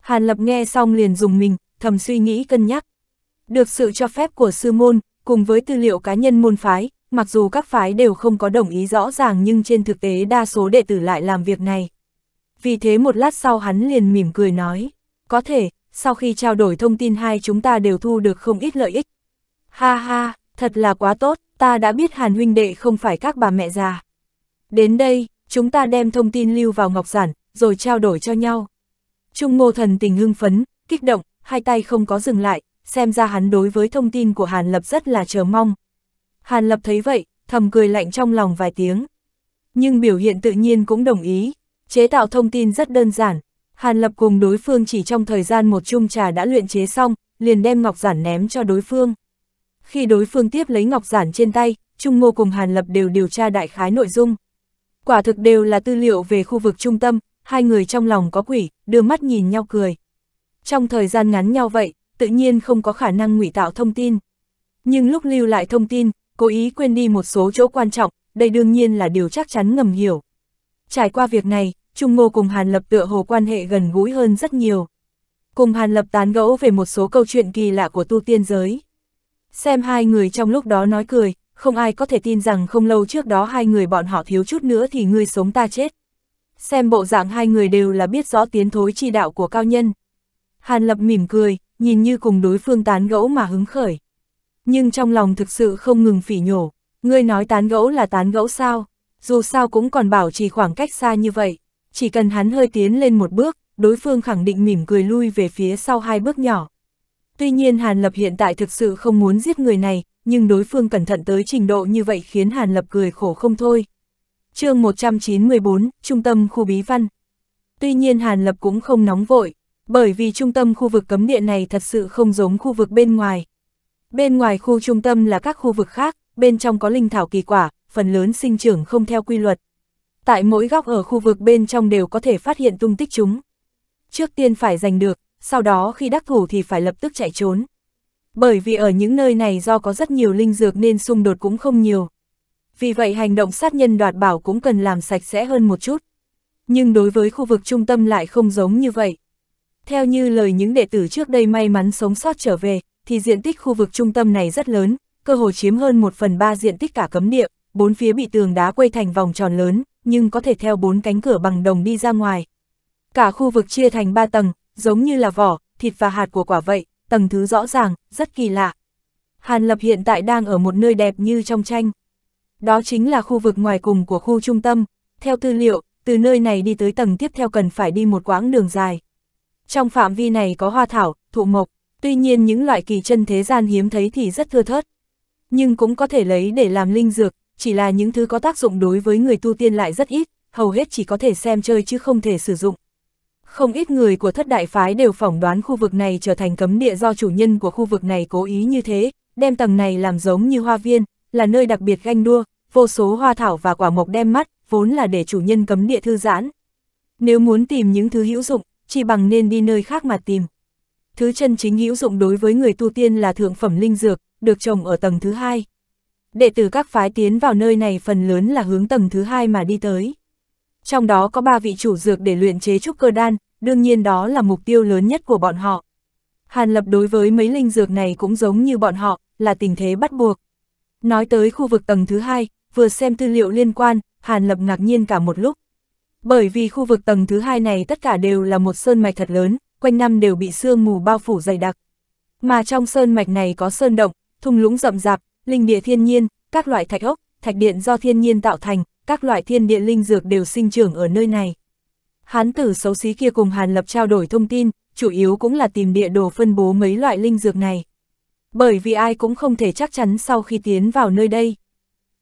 Speaker 1: Hàn Lập nghe xong liền dùng mình, thầm suy nghĩ cân nhắc. Được sự cho phép của sư môn, cùng với tư liệu cá nhân môn phái, mặc dù các phái đều không có đồng ý rõ ràng nhưng trên thực tế đa số đệ tử lại làm việc này. Vì thế một lát sau hắn liền mỉm cười nói, có thể, sau khi trao đổi thông tin hai chúng ta đều thu được không ít lợi ích. Ha ha, thật là quá tốt, ta đã biết Hàn huynh đệ không phải các bà mẹ già. Đến đây, chúng ta đem thông tin lưu vào ngọc giản, rồi trao đổi cho nhau. Trung ngô thần tình hưng phấn, kích động, hai tay không có dừng lại, xem ra hắn đối với thông tin của Hàn Lập rất là chờ mong. Hàn Lập thấy vậy, thầm cười lạnh trong lòng vài tiếng. Nhưng biểu hiện tự nhiên cũng đồng ý, chế tạo thông tin rất đơn giản, Hàn Lập cùng đối phương chỉ trong thời gian một chung trà đã luyện chế xong, liền đem ngọc giản ném cho đối phương. Khi đối phương tiếp lấy ngọc giản trên tay, Trung Ngô cùng Hàn Lập đều điều tra đại khái nội dung. Quả thực đều là tư liệu về khu vực trung tâm, hai người trong lòng có quỷ, đưa mắt nhìn nhau cười. Trong thời gian ngắn nhau vậy, tự nhiên không có khả năng ngụy tạo thông tin. Nhưng lúc lưu lại thông tin, cố ý quên đi một số chỗ quan trọng, đây đương nhiên là điều chắc chắn ngầm hiểu. Trải qua việc này, Trung Ngô cùng Hàn Lập tựa hồ quan hệ gần gũi hơn rất nhiều. Cùng Hàn Lập tán gẫu về một số câu chuyện kỳ lạ của tu tiên giới. Xem hai người trong lúc đó nói cười, không ai có thể tin rằng không lâu trước đó hai người bọn họ thiếu chút nữa thì ngươi sống ta chết. Xem bộ dạng hai người đều là biết rõ tiến thối chi đạo của cao nhân. Hàn Lập mỉm cười, nhìn như cùng đối phương tán gẫu mà hứng khởi. Nhưng trong lòng thực sự không ngừng phỉ nhổ, ngươi nói tán gẫu là tán gẫu sao, dù sao cũng còn bảo trì khoảng cách xa như vậy chỉ cần hắn hơi tiến lên một bước, đối phương khẳng định mỉm cười lui về phía sau hai bước nhỏ. Tuy nhiên Hàn Lập hiện tại thực sự không muốn giết người này, nhưng đối phương cẩn thận tới trình độ như vậy khiến Hàn Lập cười khổ không thôi. chương 194, Trung tâm khu bí văn. Tuy nhiên Hàn Lập cũng không nóng vội, bởi vì trung tâm khu vực cấm địa này thật sự không giống khu vực bên ngoài. Bên ngoài khu trung tâm là các khu vực khác, bên trong có linh thảo kỳ quả, phần lớn sinh trưởng không theo quy luật tại mỗi góc ở khu vực bên trong đều có thể phát hiện tung tích chúng. Trước tiên phải giành được, sau đó khi đắc thủ thì phải lập tức chạy trốn. Bởi vì ở những nơi này do có rất nhiều linh dược nên xung đột cũng không nhiều. Vì vậy hành động sát nhân đoạt bảo cũng cần làm sạch sẽ hơn một chút. Nhưng đối với khu vực trung tâm lại không giống như vậy. Theo như lời những đệ tử trước đây may mắn sống sót trở về, thì diện tích khu vực trung tâm này rất lớn, cơ hồ chiếm hơn 1 phần 3 diện tích cả cấm địa, bốn phía bị tường đá quây thành vòng tròn lớn, nhưng có thể theo bốn cánh cửa bằng đồng đi ra ngoài. Cả khu vực chia thành ba tầng, giống như là vỏ, thịt và hạt của quả vậy, tầng thứ rõ ràng, rất kỳ lạ. Hàn Lập hiện tại đang ở một nơi đẹp như trong tranh. Đó chính là khu vực ngoài cùng của khu trung tâm. Theo tư liệu, từ nơi này đi tới tầng tiếp theo cần phải đi một quãng đường dài. Trong phạm vi này có hoa thảo, thụ mộc, tuy nhiên những loại kỳ chân thế gian hiếm thấy thì rất thưa thớt. Nhưng cũng có thể lấy để làm linh dược, chỉ là những thứ có tác dụng đối với người tu tiên lại rất ít, hầu hết chỉ có thể xem chơi chứ không thể sử dụng. Không ít người của thất đại phái đều phỏng đoán khu vực này trở thành cấm địa do chủ nhân của khu vực này cố ý như thế, đem tầng này làm giống như hoa viên, là nơi đặc biệt ganh đua, vô số hoa thảo và quả mộc đem mắt, vốn là để chủ nhân cấm địa thư giãn. Nếu muốn tìm những thứ hữu dụng, chỉ bằng nên đi nơi khác mà tìm. Thứ chân chính hữu dụng đối với người tu tiên là thượng phẩm linh dược, được trồng ở tầng thứ hai đệ tử các phái tiến vào nơi này phần lớn là hướng tầng thứ hai mà đi tới. Trong đó có ba vị chủ dược để luyện chế trúc cơ đan, đương nhiên đó là mục tiêu lớn nhất của bọn họ. Hàn Lập đối với mấy linh dược này cũng giống như bọn họ, là tình thế bắt buộc. Nói tới khu vực tầng thứ hai, vừa xem tư liệu liên quan, Hàn Lập ngạc nhiên cả một lúc. Bởi vì khu vực tầng thứ hai này tất cả đều là một sơn mạch thật lớn, quanh năm đều bị sương mù bao phủ dày đặc. Mà trong sơn mạch này có sơn động, thung lũng rậm rạp, linh địa thiên nhiên, các loại thạch ốc, thạch điện do thiên nhiên tạo thành, các loại thiên địa linh dược đều sinh trưởng ở nơi này. Hán tử xấu xí kia cùng Hàn Lập trao đổi thông tin, chủ yếu cũng là tìm địa đồ phân bố mấy loại linh dược này. Bởi vì ai cũng không thể chắc chắn sau khi tiến vào nơi đây.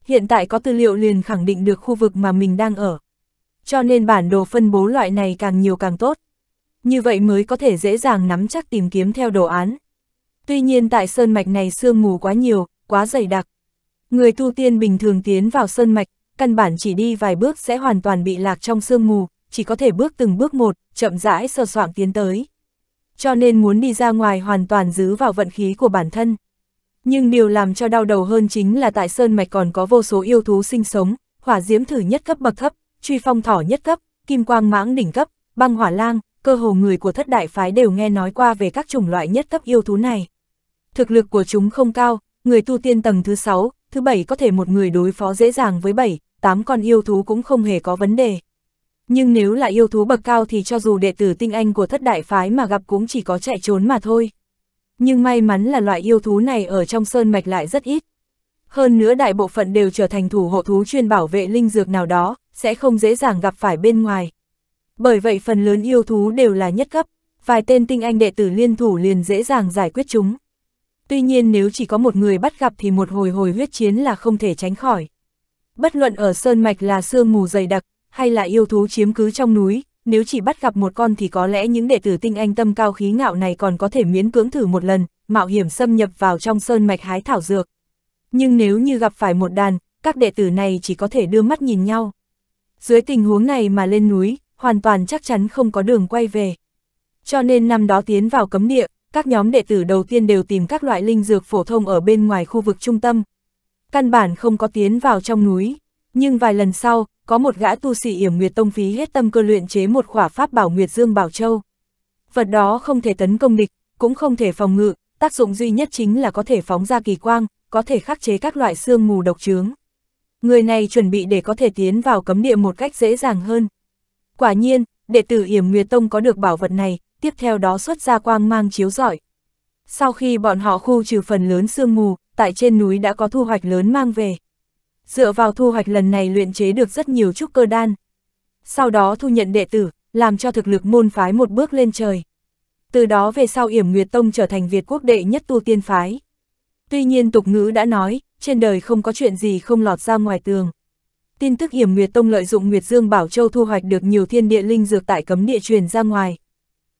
Speaker 1: Hiện tại có tư liệu liền khẳng định được khu vực mà mình đang ở. Cho nên bản đồ phân bố loại này càng nhiều càng tốt. Như vậy mới có thể dễ dàng nắm chắc tìm kiếm theo đồ án. Tuy nhiên tại sơn mạch này sương mù quá nhiều, quá dày đặc. Người tu tiên bình thường tiến vào sơn mạch, căn bản chỉ đi vài bước sẽ hoàn toàn bị lạc trong sương mù, chỉ có thể bước từng bước một, chậm rãi sơ soạn tiến tới. Cho nên muốn đi ra ngoài hoàn toàn giữ vào vận khí của bản thân. Nhưng điều làm cho đau đầu hơn chính là tại sơn mạch còn có vô số yêu thú sinh sống, hỏa diễm thử nhất cấp bậc thấp, truy phong thỏ nhất cấp, kim quang mãng đỉnh cấp, băng hỏa lang, cơ hồ người của thất đại phái đều nghe nói qua về các chủng loại nhất cấp yêu thú này. Thực lực của chúng không cao, người tu tiên tầng thứ 6, thứ 7 có thể một người đối phó dễ dàng với 7, 8 con yêu thú cũng không hề có vấn đề. Nhưng nếu là yêu thú bậc cao thì cho dù đệ tử tinh anh của thất đại phái mà gặp cũng chỉ có chạy trốn mà thôi. Nhưng may mắn là loại yêu thú này ở trong sơn mạch lại rất ít. Hơn nữa đại bộ phận đều trở thành thủ hộ thú chuyên bảo vệ linh dược nào đó, sẽ không dễ dàng gặp phải bên ngoài. Bởi vậy phần lớn yêu thú đều là nhất cấp, vài tên tinh anh đệ tử liên thủ liền dễ dàng giải quyết chúng. Tuy nhiên nếu chỉ có một người bắt gặp thì một hồi hồi huyết chiến là không thể tránh khỏi. Bất luận ở sơn mạch là sương mù dày đặc, hay là yêu thú chiếm cứ trong núi, nếu chỉ bắt gặp một con thì có lẽ những đệ tử tinh anh tâm cao khí ngạo này còn có thể miễn cưỡng thử một lần, mạo hiểm xâm nhập vào trong sơn mạch hái thảo dược. Nhưng nếu như gặp phải một đàn, các đệ tử này chỉ có thể đưa mắt nhìn nhau. Dưới tình huống này mà lên núi, hoàn toàn chắc chắn không có đường quay về. Cho nên năm đó tiến vào cấm địa, các nhóm đệ tử đầu tiên đều tìm các loại linh dược phổ thông ở bên ngoài khu vực trung tâm. Căn bản không có tiến vào trong núi, nhưng vài lần sau, có một gã tu sĩ yểm nguyệt tông phí hết tâm cơ luyện chế một khỏa pháp bảo nguyệt dương bảo châu. Vật đó không thể tấn công địch, cũng không thể phòng ngự, tác dụng duy nhất chính là có thể phóng ra kỳ quang, có thể khắc chế các loại xương mù độc trướng. Người này chuẩn bị để có thể tiến vào cấm địa một cách dễ dàng hơn. Quả nhiên, đệ tử Yểm Nguyệt Tông có được bảo vật này, tiếp theo đó xuất ra quang mang chiếu rọi. Sau khi bọn họ khu trừ phần lớn sương mù, tại trên núi đã có thu hoạch lớn mang về. Dựa vào thu hoạch lần này luyện chế được rất nhiều trúc cơ đan. Sau đó thu nhận đệ tử, làm cho thực lực môn phái một bước lên trời. Từ đó về sau Yểm Nguyệt Tông trở thành Việt quốc đệ nhất tu tiên phái. Tuy nhiên tục ngữ đã nói, trên đời không có chuyện gì không lọt ra ngoài tường. Tin tức Yểm Nguyệt Tông lợi dụng Nguyệt Dương Bảo Châu thu hoạch được nhiều thiên địa linh dược tại cấm địa truyền ra ngoài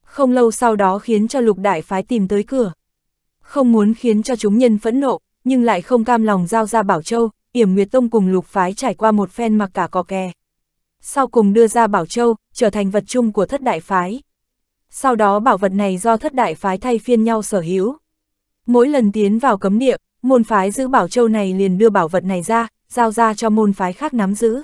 Speaker 1: không lâu sau đó khiến cho lục đại phái tìm tới cửa. Không muốn khiến cho chúng nhân phẫn nộ, nhưng lại không cam lòng giao ra Bảo Châu, Yểm Nguyệt Tông cùng lục phái trải qua một phen mặc cả cò kè. Sau cùng đưa ra Bảo Châu, trở thành vật chung của thất đại phái. Sau đó bảo vật này do thất đại phái thay phiên nhau sở hữu. Mỗi lần tiến vào cấm địa, môn phái giữ Bảo Châu này liền đưa bảo vật này ra, giao ra cho môn phái khác nắm giữ.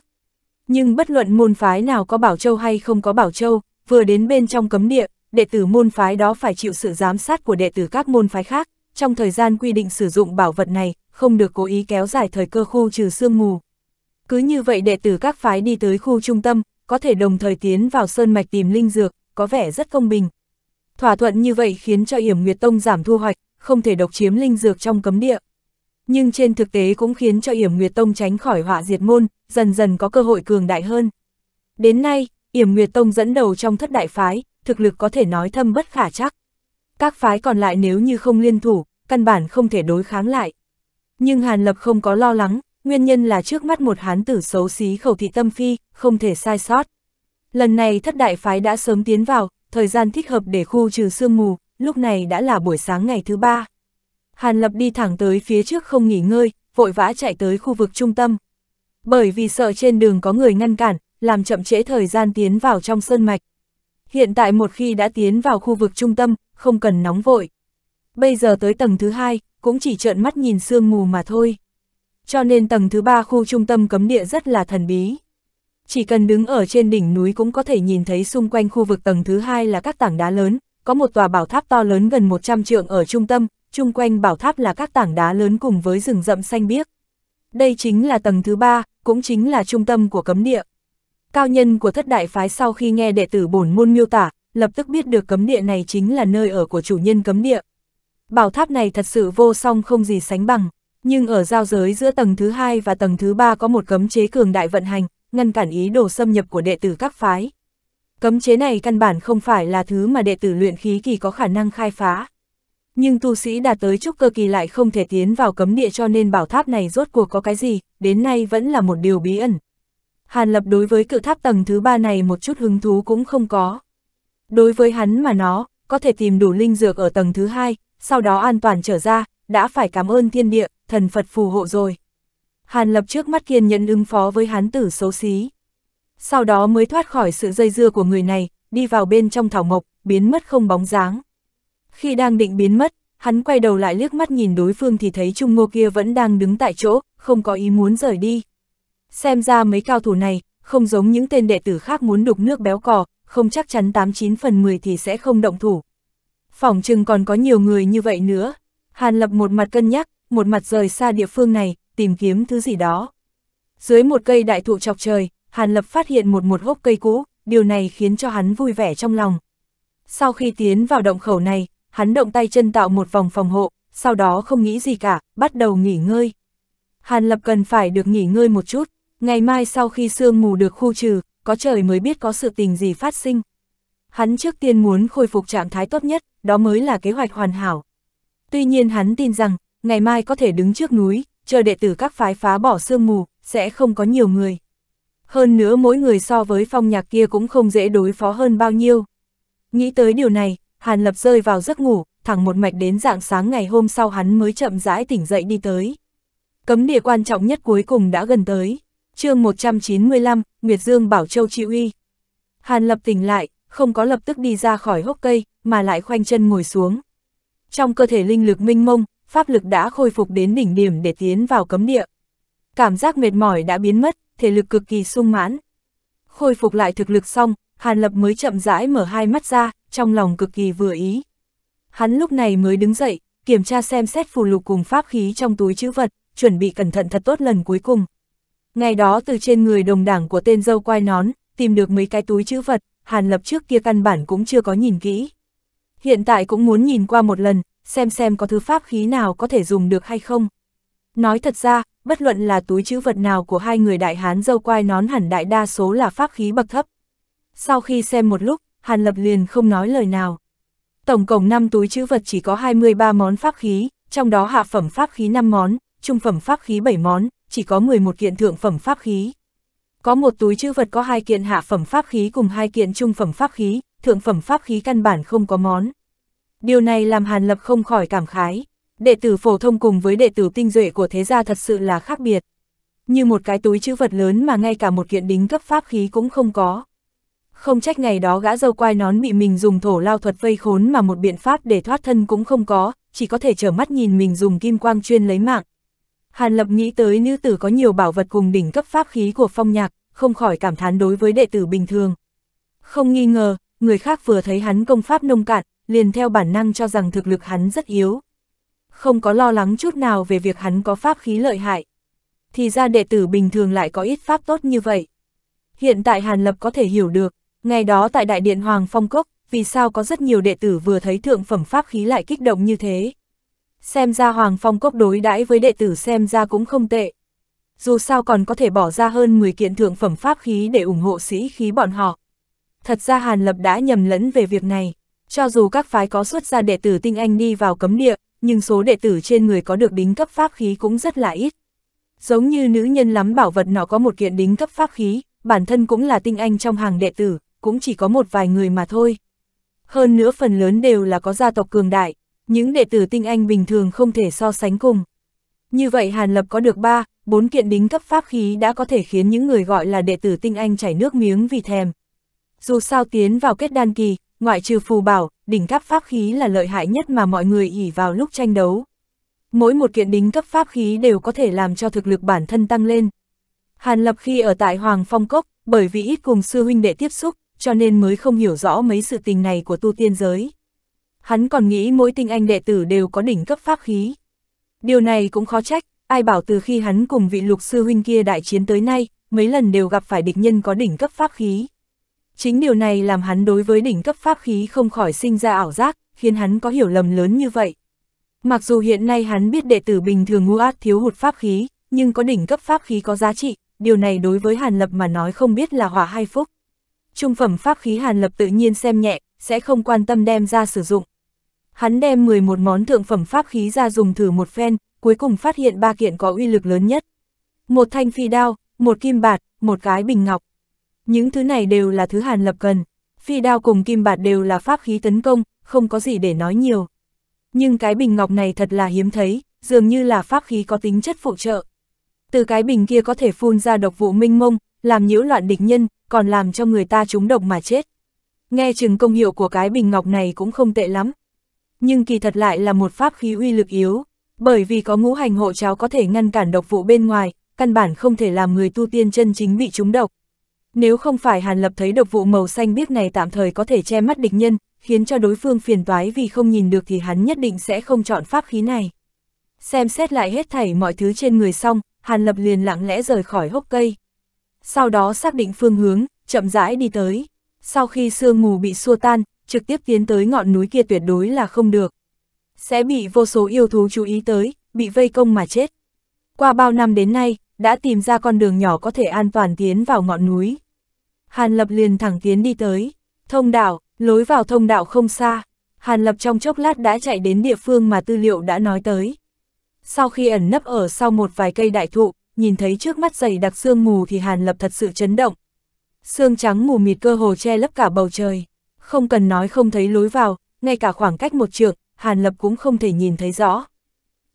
Speaker 1: Nhưng bất luận môn phái nào có Bảo Châu hay không có Bảo Châu, vừa đến bên trong cấm địa, đệ tử môn phái đó phải chịu sự giám sát của đệ tử các môn phái khác, trong thời gian quy định sử dụng bảo vật này, không được cố ý kéo dài thời cơ khu trừ sương mù. Cứ như vậy đệ tử các phái đi tới khu trung tâm, có thể đồng thời tiến vào sơn mạch tìm linh dược, có vẻ rất công bình. Thỏa thuận như vậy khiến cho Yểm Nguyệt Tông giảm thu hoạch, không thể độc chiếm linh dược trong cấm địa. Nhưng trên thực tế cũng khiến cho Yểm Nguyệt Tông tránh khỏi họa diệt môn, dần dần có cơ hội cường đại hơn. Đến nay, Yểm Nguyệt Tông dẫn đầu trong thất đại phái, thực lực có thể nói thâm bất khả chắc. Các phái còn lại nếu như không liên thủ, căn bản không thể đối kháng lại. Nhưng Hàn Lập không có lo lắng, nguyên nhân là trước mắt một hán tử xấu xí khẩu thị tâm phi, không thể sai sót. Lần này thất đại phái đã sớm tiến vào, thời gian thích hợp để khu trừ sương mù, lúc này đã là buổi sáng ngày thứ ba. Hàn Lập đi thẳng tới phía trước không nghỉ ngơi, vội vã chạy tới khu vực trung tâm. Bởi vì sợ trên đường có người ngăn cản, làm chậm trễ thời gian tiến vào trong sơn mạch. Hiện tại một khi đã tiến vào khu vực trung tâm, không cần nóng vội. Bây giờ tới tầng thứ hai, cũng chỉ trợn mắt nhìn sương mù mà thôi. Cho nên tầng thứ ba khu trung tâm cấm địa rất là thần bí. Chỉ cần đứng ở trên đỉnh núi cũng có thể nhìn thấy xung quanh khu vực tầng thứ hai là các tảng đá lớn, có một tòa bảo tháp to lớn gần 100 trượng ở trung tâm, chung quanh bảo tháp là các tảng đá lớn cùng với rừng rậm xanh biếc. Đây chính là tầng thứ ba, cũng chính là trung tâm của cấm địa. Cao nhân của thất đại phái sau khi nghe đệ tử bổn môn miêu tả, lập tức biết được cấm địa này chính là nơi ở của chủ nhân cấm địa. Bảo tháp này thật sự vô song không gì sánh bằng, nhưng ở giao giới giữa tầng thứ hai và tầng thứ ba có một cấm chế cường đại vận hành, ngăn cản ý đồ xâm nhập của đệ tử các phái. Cấm chế này căn bản không phải là thứ mà đệ tử luyện khí kỳ có khả năng khai phá. Nhưng tu sĩ đạt tới trúc cơ kỳ lại không thể tiến vào cấm địa cho nên bảo tháp này rốt cuộc có cái gì, đến nay vẫn là một điều bí ẩn, Hàn Lập đối với cự tháp tầng thứ ba này một chút hứng thú cũng không có. Đối với hắn mà nó, có thể tìm đủ linh dược ở tầng thứ hai, sau đó an toàn trở ra, đã phải cảm ơn thiên địa, thần Phật phù hộ rồi. Hàn Lập trước mắt kiên nhẫn ứng phó với hắn tử xấu xí. Sau đó mới thoát khỏi sự dây dưa của người này, đi vào bên trong thảo mộc, biến mất không bóng dáng. Khi đang định biến mất, hắn quay đầu lại liếc mắt nhìn đối phương thì thấy Trung Ngô kia vẫn đang đứng tại chỗ, không có ý muốn rời đi. Xem ra mấy cao thủ này, không giống những tên đệ tử khác muốn đục nước béo cò, không chắc chắn 89 phần 10 thì sẽ không động thủ. Phỏng chừng còn có nhiều người như vậy nữa. Hàn Lập một mặt cân nhắc, một mặt rời xa địa phương này, tìm kiếm thứ gì đó. Dưới một cây đại thụ chọc trời, Hàn Lập phát hiện một một gốc cây cũ, điều này khiến cho hắn vui vẻ trong lòng. Sau khi tiến vào động khẩu này, hắn động tay chân tạo một vòng phòng hộ, sau đó không nghĩ gì cả, bắt đầu nghỉ ngơi. Hàn Lập cần phải được nghỉ ngơi một chút. Ngày mai sau khi sương mù được khu trừ, có trời mới biết có sự tình gì phát sinh. Hắn trước tiên muốn khôi phục trạng thái tốt nhất, đó mới là kế hoạch hoàn hảo. Tuy nhiên hắn tin rằng, ngày mai có thể đứng trước núi, chờ đệ tử các phái phá bỏ sương mù, sẽ không có nhiều người. Hơn nữa mỗi người so với phong nhạc kia cũng không dễ đối phó hơn bao nhiêu. Nghĩ tới điều này, Hàn Lập rơi vào giấc ngủ, thẳng một mạch đến dạng sáng ngày hôm sau hắn mới chậm rãi tỉnh dậy đi tới. Cấm địa quan trọng nhất cuối cùng đã gần tới chương 195, Nguyệt Dương bảo châu chịu uy. Hàn lập tỉnh lại, không có lập tức đi ra khỏi hốc cây, mà lại khoanh chân ngồi xuống. Trong cơ thể linh lực minh mông, pháp lực đã khôi phục đến đỉnh điểm để tiến vào cấm địa. Cảm giác mệt mỏi đã biến mất, thể lực cực kỳ sung mãn. Khôi phục lại thực lực xong, Hàn Lập mới chậm rãi mở hai mắt ra, trong lòng cực kỳ vừa ý. Hắn lúc này mới đứng dậy, kiểm tra xem xét phù lục cùng pháp khí trong túi chữ vật, chuẩn bị cẩn thận thật tốt lần cuối cùng, Ngày đó từ trên người đồng đảng của tên dâu quai nón, tìm được mấy cái túi chữ vật, Hàn Lập trước kia căn bản cũng chưa có nhìn kỹ. Hiện tại cũng muốn nhìn qua một lần, xem xem có thứ pháp khí nào có thể dùng được hay không. Nói thật ra, bất luận là túi chữ vật nào của hai người đại hán dâu quai nón hẳn đại đa số là pháp khí bậc thấp. Sau khi xem một lúc, Hàn Lập liền không nói lời nào. Tổng cộng 5 túi chữ vật chỉ có 23 món pháp khí, trong đó hạ phẩm pháp khí 5 món, trung phẩm pháp khí 7 món, chỉ có 11 kiện thượng phẩm pháp khí. Có một túi chữ vật có hai kiện hạ phẩm pháp khí cùng hai kiện trung phẩm pháp khí, thượng phẩm pháp khí căn bản không có món. Điều này làm Hàn Lập không khỏi cảm khái. Đệ tử phổ thông cùng với đệ tử tinh duệ của thế gia thật sự là khác biệt. Như một cái túi chữ vật lớn mà ngay cả một kiện đính cấp pháp khí cũng không có. Không trách ngày đó gã dâu quai nón bị mình dùng thổ lao thuật vây khốn mà một biện pháp để thoát thân cũng không có, chỉ có thể trở mắt nhìn mình dùng kim quang chuyên lấy mạng. Hàn Lập nghĩ tới nữ tử có nhiều bảo vật cùng đỉnh cấp pháp khí của phong nhạc, không khỏi cảm thán đối với đệ tử bình thường. Không nghi ngờ, người khác vừa thấy hắn công pháp nông cạn, liền theo bản năng cho rằng thực lực hắn rất yếu. Không có lo lắng chút nào về việc hắn có pháp khí lợi hại. Thì ra đệ tử bình thường lại có ít pháp tốt như vậy. Hiện tại Hàn Lập có thể hiểu được, ngày đó tại Đại Điện Hoàng Phong Cốc, vì sao có rất nhiều đệ tử vừa thấy thượng phẩm pháp khí lại kích động như thế xem ra Hoàng Phong Cốc đối đãi với đệ tử xem ra cũng không tệ. Dù sao còn có thể bỏ ra hơn 10 kiện thượng phẩm pháp khí để ủng hộ sĩ khí bọn họ. Thật ra Hàn Lập đã nhầm lẫn về việc này, cho dù các phái có xuất ra đệ tử tinh anh đi vào cấm địa, nhưng số đệ tử trên người có được đính cấp pháp khí cũng rất là ít. Giống như nữ nhân lắm bảo vật nó có một kiện đính cấp pháp khí, bản thân cũng là tinh anh trong hàng đệ tử, cũng chỉ có một vài người mà thôi. Hơn nữa phần lớn đều là có gia tộc cường đại, những đệ tử tinh anh bình thường không thể so sánh cùng. Như vậy Hàn Lập có được 3, 4 kiện đính cấp pháp khí đã có thể khiến những người gọi là đệ tử tinh anh chảy nước miếng vì thèm. Dù sao tiến vào kết đan kỳ, ngoại trừ phù bảo, đỉnh cấp pháp khí là lợi hại nhất mà mọi người ỉ vào lúc tranh đấu. Mỗi một kiện đính cấp pháp khí đều có thể làm cho thực lực bản thân tăng lên. Hàn Lập khi ở tại Hoàng Phong Cốc, bởi vì ít cùng sư huynh đệ tiếp xúc, cho nên mới không hiểu rõ mấy sự tình này của tu tiên giới hắn còn nghĩ mỗi tinh anh đệ tử đều có đỉnh cấp pháp khí. Điều này cũng khó trách, ai bảo từ khi hắn cùng vị lục sư huynh kia đại chiến tới nay, mấy lần đều gặp phải địch nhân có đỉnh cấp pháp khí. Chính điều này làm hắn đối với đỉnh cấp pháp khí không khỏi sinh ra ảo giác, khiến hắn có hiểu lầm lớn như vậy. Mặc dù hiện nay hắn biết đệ tử bình thường ngu át thiếu hụt pháp khí, nhưng có đỉnh cấp pháp khí có giá trị, điều này đối với Hàn Lập mà nói không biết là hỏa hay phúc. Trung phẩm pháp khí Hàn Lập tự nhiên xem nhẹ, sẽ không quan tâm đem ra sử dụng hắn đem 11 món thượng phẩm pháp khí ra dùng thử một phen, cuối cùng phát hiện ba kiện có uy lực lớn nhất. Một thanh phi đao, một kim bạt, một cái bình ngọc. Những thứ này đều là thứ Hàn Lập cần. Phi đao cùng kim bạt đều là pháp khí tấn công, không có gì để nói nhiều. Nhưng cái bình ngọc này thật là hiếm thấy, dường như là pháp khí có tính chất phụ trợ. Từ cái bình kia có thể phun ra độc vụ minh mông, làm nhiễu loạn địch nhân, còn làm cho người ta trúng độc mà chết. Nghe chừng công hiệu của cái bình ngọc này cũng không tệ lắm nhưng kỳ thật lại là một pháp khí uy lực yếu, bởi vì có ngũ hành hộ cháo có thể ngăn cản độc vụ bên ngoài, căn bản không thể làm người tu tiên chân chính bị trúng độc. Nếu không phải Hàn Lập thấy độc vụ màu xanh biếc này tạm thời có thể che mắt địch nhân, khiến cho đối phương phiền toái vì không nhìn được thì hắn nhất định sẽ không chọn pháp khí này. Xem xét lại hết thảy mọi thứ trên người xong, Hàn Lập liền lặng lẽ rời khỏi hốc cây. Sau đó xác định phương hướng, chậm rãi đi tới. Sau khi sương mù bị xua tan, trực tiếp tiến tới ngọn núi kia tuyệt đối là không được. Sẽ bị vô số yêu thú chú ý tới, bị vây công mà chết. Qua bao năm đến nay, đã tìm ra con đường nhỏ có thể an toàn tiến vào ngọn núi. Hàn Lập liền thẳng tiến đi tới, thông đạo, lối vào thông đạo không xa. Hàn Lập trong chốc lát đã chạy đến địa phương mà tư liệu đã nói tới. Sau khi ẩn nấp ở sau một vài cây đại thụ, nhìn thấy trước mắt dày đặc sương mù thì Hàn Lập thật sự chấn động. Sương trắng mù mịt cơ hồ che lấp cả bầu trời không cần nói không thấy lối vào, ngay cả khoảng cách một trượng, Hàn Lập cũng không thể nhìn thấy rõ.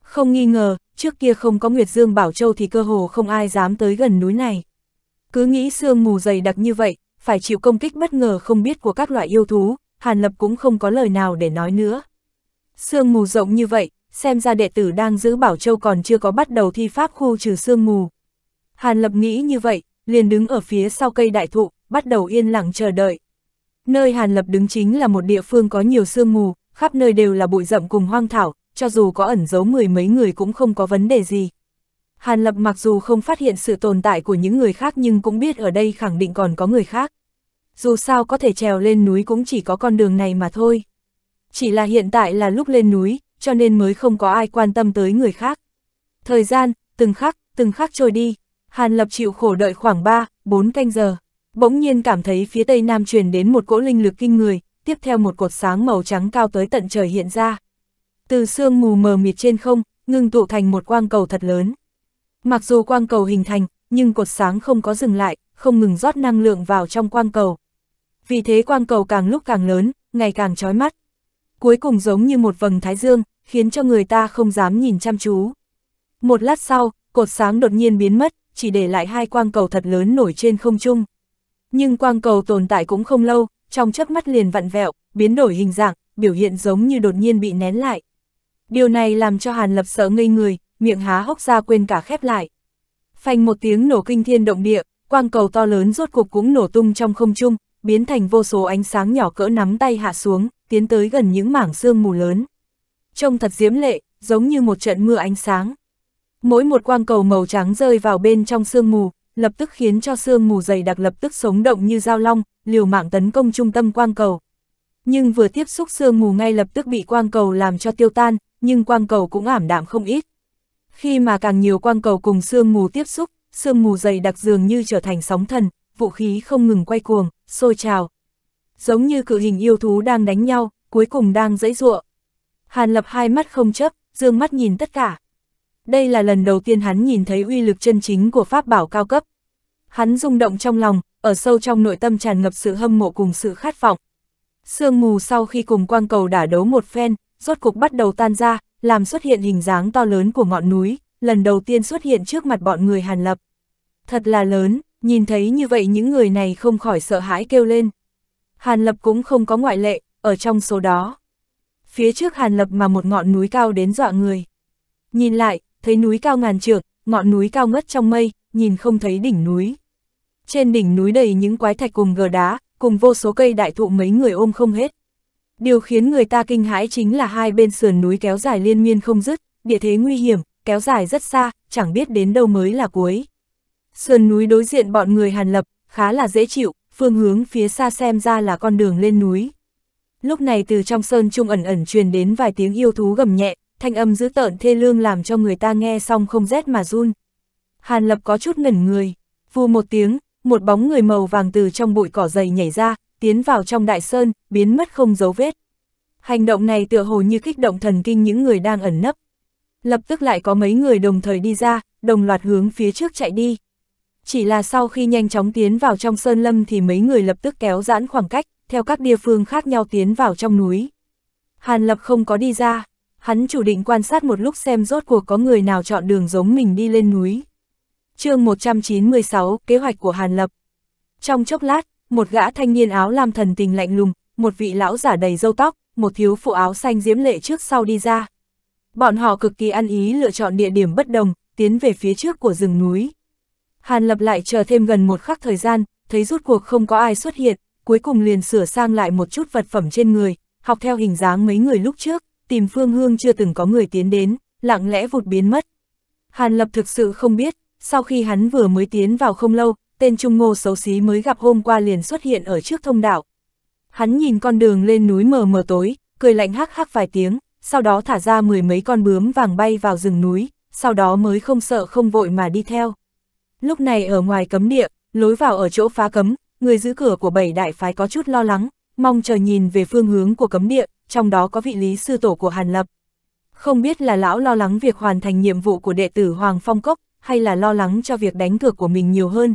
Speaker 1: Không nghi ngờ, trước kia không có Nguyệt Dương Bảo Châu thì cơ hồ không ai dám tới gần núi này. Cứ nghĩ sương mù dày đặc như vậy, phải chịu công kích bất ngờ không biết của các loại yêu thú, Hàn Lập cũng không có lời nào để nói nữa. Sương mù rộng như vậy, xem ra đệ tử đang giữ Bảo Châu còn chưa có bắt đầu thi pháp khu trừ sương mù. Hàn Lập nghĩ như vậy, liền đứng ở phía sau cây đại thụ, bắt đầu yên lặng chờ đợi. Nơi Hàn Lập đứng chính là một địa phương có nhiều sương mù, khắp nơi đều là bụi rậm cùng hoang thảo, cho dù có ẩn giấu mười mấy người cũng không có vấn đề gì. Hàn Lập mặc dù không phát hiện sự tồn tại của những người khác nhưng cũng biết ở đây khẳng định còn có người khác. Dù sao có thể trèo lên núi cũng chỉ có con đường này mà thôi. Chỉ là hiện tại là lúc lên núi, cho nên mới không có ai quan tâm tới người khác. Thời gian, từng khắc, từng khắc trôi đi, Hàn Lập chịu khổ đợi khoảng 3, 4 canh giờ bỗng nhiên cảm thấy phía tây nam truyền đến một cỗ linh lực kinh người, tiếp theo một cột sáng màu trắng cao tới tận trời hiện ra. Từ sương mù mờ mịt trên không, ngưng tụ thành một quang cầu thật lớn. Mặc dù quang cầu hình thành, nhưng cột sáng không có dừng lại, không ngừng rót năng lượng vào trong quang cầu. Vì thế quang cầu càng lúc càng lớn, ngày càng chói mắt. Cuối cùng giống như một vầng thái dương, khiến cho người ta không dám nhìn chăm chú. Một lát sau, cột sáng đột nhiên biến mất, chỉ để lại hai quang cầu thật lớn nổi trên không trung. Nhưng quang cầu tồn tại cũng không lâu, trong chớp mắt liền vặn vẹo, biến đổi hình dạng, biểu hiện giống như đột nhiên bị nén lại. Điều này làm cho Hàn Lập sợ ngây người, miệng há hốc ra quên cả khép lại. Phanh một tiếng nổ kinh thiên động địa, quang cầu to lớn rốt cục cũng nổ tung trong không trung, biến thành vô số ánh sáng nhỏ cỡ nắm tay hạ xuống, tiến tới gần những mảng sương mù lớn. Trông thật diễm lệ, giống như một trận mưa ánh sáng. Mỗi một quang cầu màu trắng rơi vào bên trong sương mù, lập tức khiến cho sương mù dày đặc lập tức sống động như dao long, liều mạng tấn công trung tâm quang cầu. Nhưng vừa tiếp xúc sương mù ngay lập tức bị quang cầu làm cho tiêu tan, nhưng quang cầu cũng ảm đạm không ít. Khi mà càng nhiều quang cầu cùng sương mù tiếp xúc, sương mù dày đặc dường như trở thành sóng thần, vũ khí không ngừng quay cuồng, sôi trào. Giống như cự hình yêu thú đang đánh nhau, cuối cùng đang dãy ruộng. Hàn lập hai mắt không chấp, dương mắt nhìn tất cả đây là lần đầu tiên hắn nhìn thấy uy lực chân chính của pháp bảo cao cấp. Hắn rung động trong lòng, ở sâu trong nội tâm tràn ngập sự hâm mộ cùng sự khát vọng. Sương mù sau khi cùng quang cầu đả đấu một phen, rốt cục bắt đầu tan ra, làm xuất hiện hình dáng to lớn của ngọn núi, lần đầu tiên xuất hiện trước mặt bọn người Hàn Lập. Thật là lớn, nhìn thấy như vậy những người này không khỏi sợ hãi kêu lên. Hàn Lập cũng không có ngoại lệ, ở trong số đó. Phía trước Hàn Lập mà một ngọn núi cao đến dọa người. Nhìn lại, thấy núi cao ngàn trượng, ngọn núi cao ngất trong mây, nhìn không thấy đỉnh núi. Trên đỉnh núi đầy những quái thạch cùng gờ đá, cùng vô số cây đại thụ mấy người ôm không hết. Điều khiến người ta kinh hãi chính là hai bên sườn núi kéo dài liên miên không dứt, địa thế nguy hiểm, kéo dài rất xa, chẳng biết đến đâu mới là cuối. Sườn núi đối diện bọn người Hàn Lập, khá là dễ chịu, phương hướng phía xa xem ra là con đường lên núi. Lúc này từ trong sơn trung ẩn ẩn truyền đến vài tiếng yêu thú gầm nhẹ, thanh âm dữ tợn thê lương làm cho người ta nghe xong không rét mà run. Hàn Lập có chút ngẩn người, vù một tiếng, một bóng người màu vàng từ trong bụi cỏ dày nhảy ra, tiến vào trong đại sơn, biến mất không dấu vết. Hành động này tựa hồ như kích động thần kinh những người đang ẩn nấp. Lập tức lại có mấy người đồng thời đi ra, đồng loạt hướng phía trước chạy đi. Chỉ là sau khi nhanh chóng tiến vào trong sơn lâm thì mấy người lập tức kéo giãn khoảng cách, theo các địa phương khác nhau tiến vào trong núi. Hàn Lập không có đi ra, hắn chủ định quan sát một lúc xem rốt cuộc có người nào chọn đường giống mình đi lên núi. chương 196, kế hoạch của Hàn Lập. Trong chốc lát, một gã thanh niên áo lam thần tình lạnh lùng, một vị lão giả đầy râu tóc, một thiếu phụ áo xanh diễm lệ trước sau đi ra. Bọn họ cực kỳ ăn ý lựa chọn địa điểm bất đồng, tiến về phía trước của rừng núi. Hàn Lập lại chờ thêm gần một khắc thời gian, thấy rút cuộc không có ai xuất hiện, cuối cùng liền sửa sang lại một chút vật phẩm trên người, học theo hình dáng mấy người lúc trước tìm phương hương chưa từng có người tiến đến, lặng lẽ vụt biến mất. Hàn Lập thực sự không biết, sau khi hắn vừa mới tiến vào không lâu, tên Trung Ngô xấu xí mới gặp hôm qua liền xuất hiện ở trước thông đạo. Hắn nhìn con đường lên núi mờ mờ tối, cười lạnh hắc hắc vài tiếng, sau đó thả ra mười mấy con bướm vàng bay vào rừng núi, sau đó mới không sợ không vội mà đi theo. Lúc này ở ngoài cấm địa, lối vào ở chỗ phá cấm, người giữ cửa của bảy đại phái có chút lo lắng, mong chờ nhìn về phương hướng của cấm địa, trong đó có vị lý sư tổ của Hàn Lập. Không biết là lão lo lắng việc hoàn thành nhiệm vụ của đệ tử Hoàng Phong Cốc, hay là lo lắng cho việc đánh cược của mình nhiều hơn.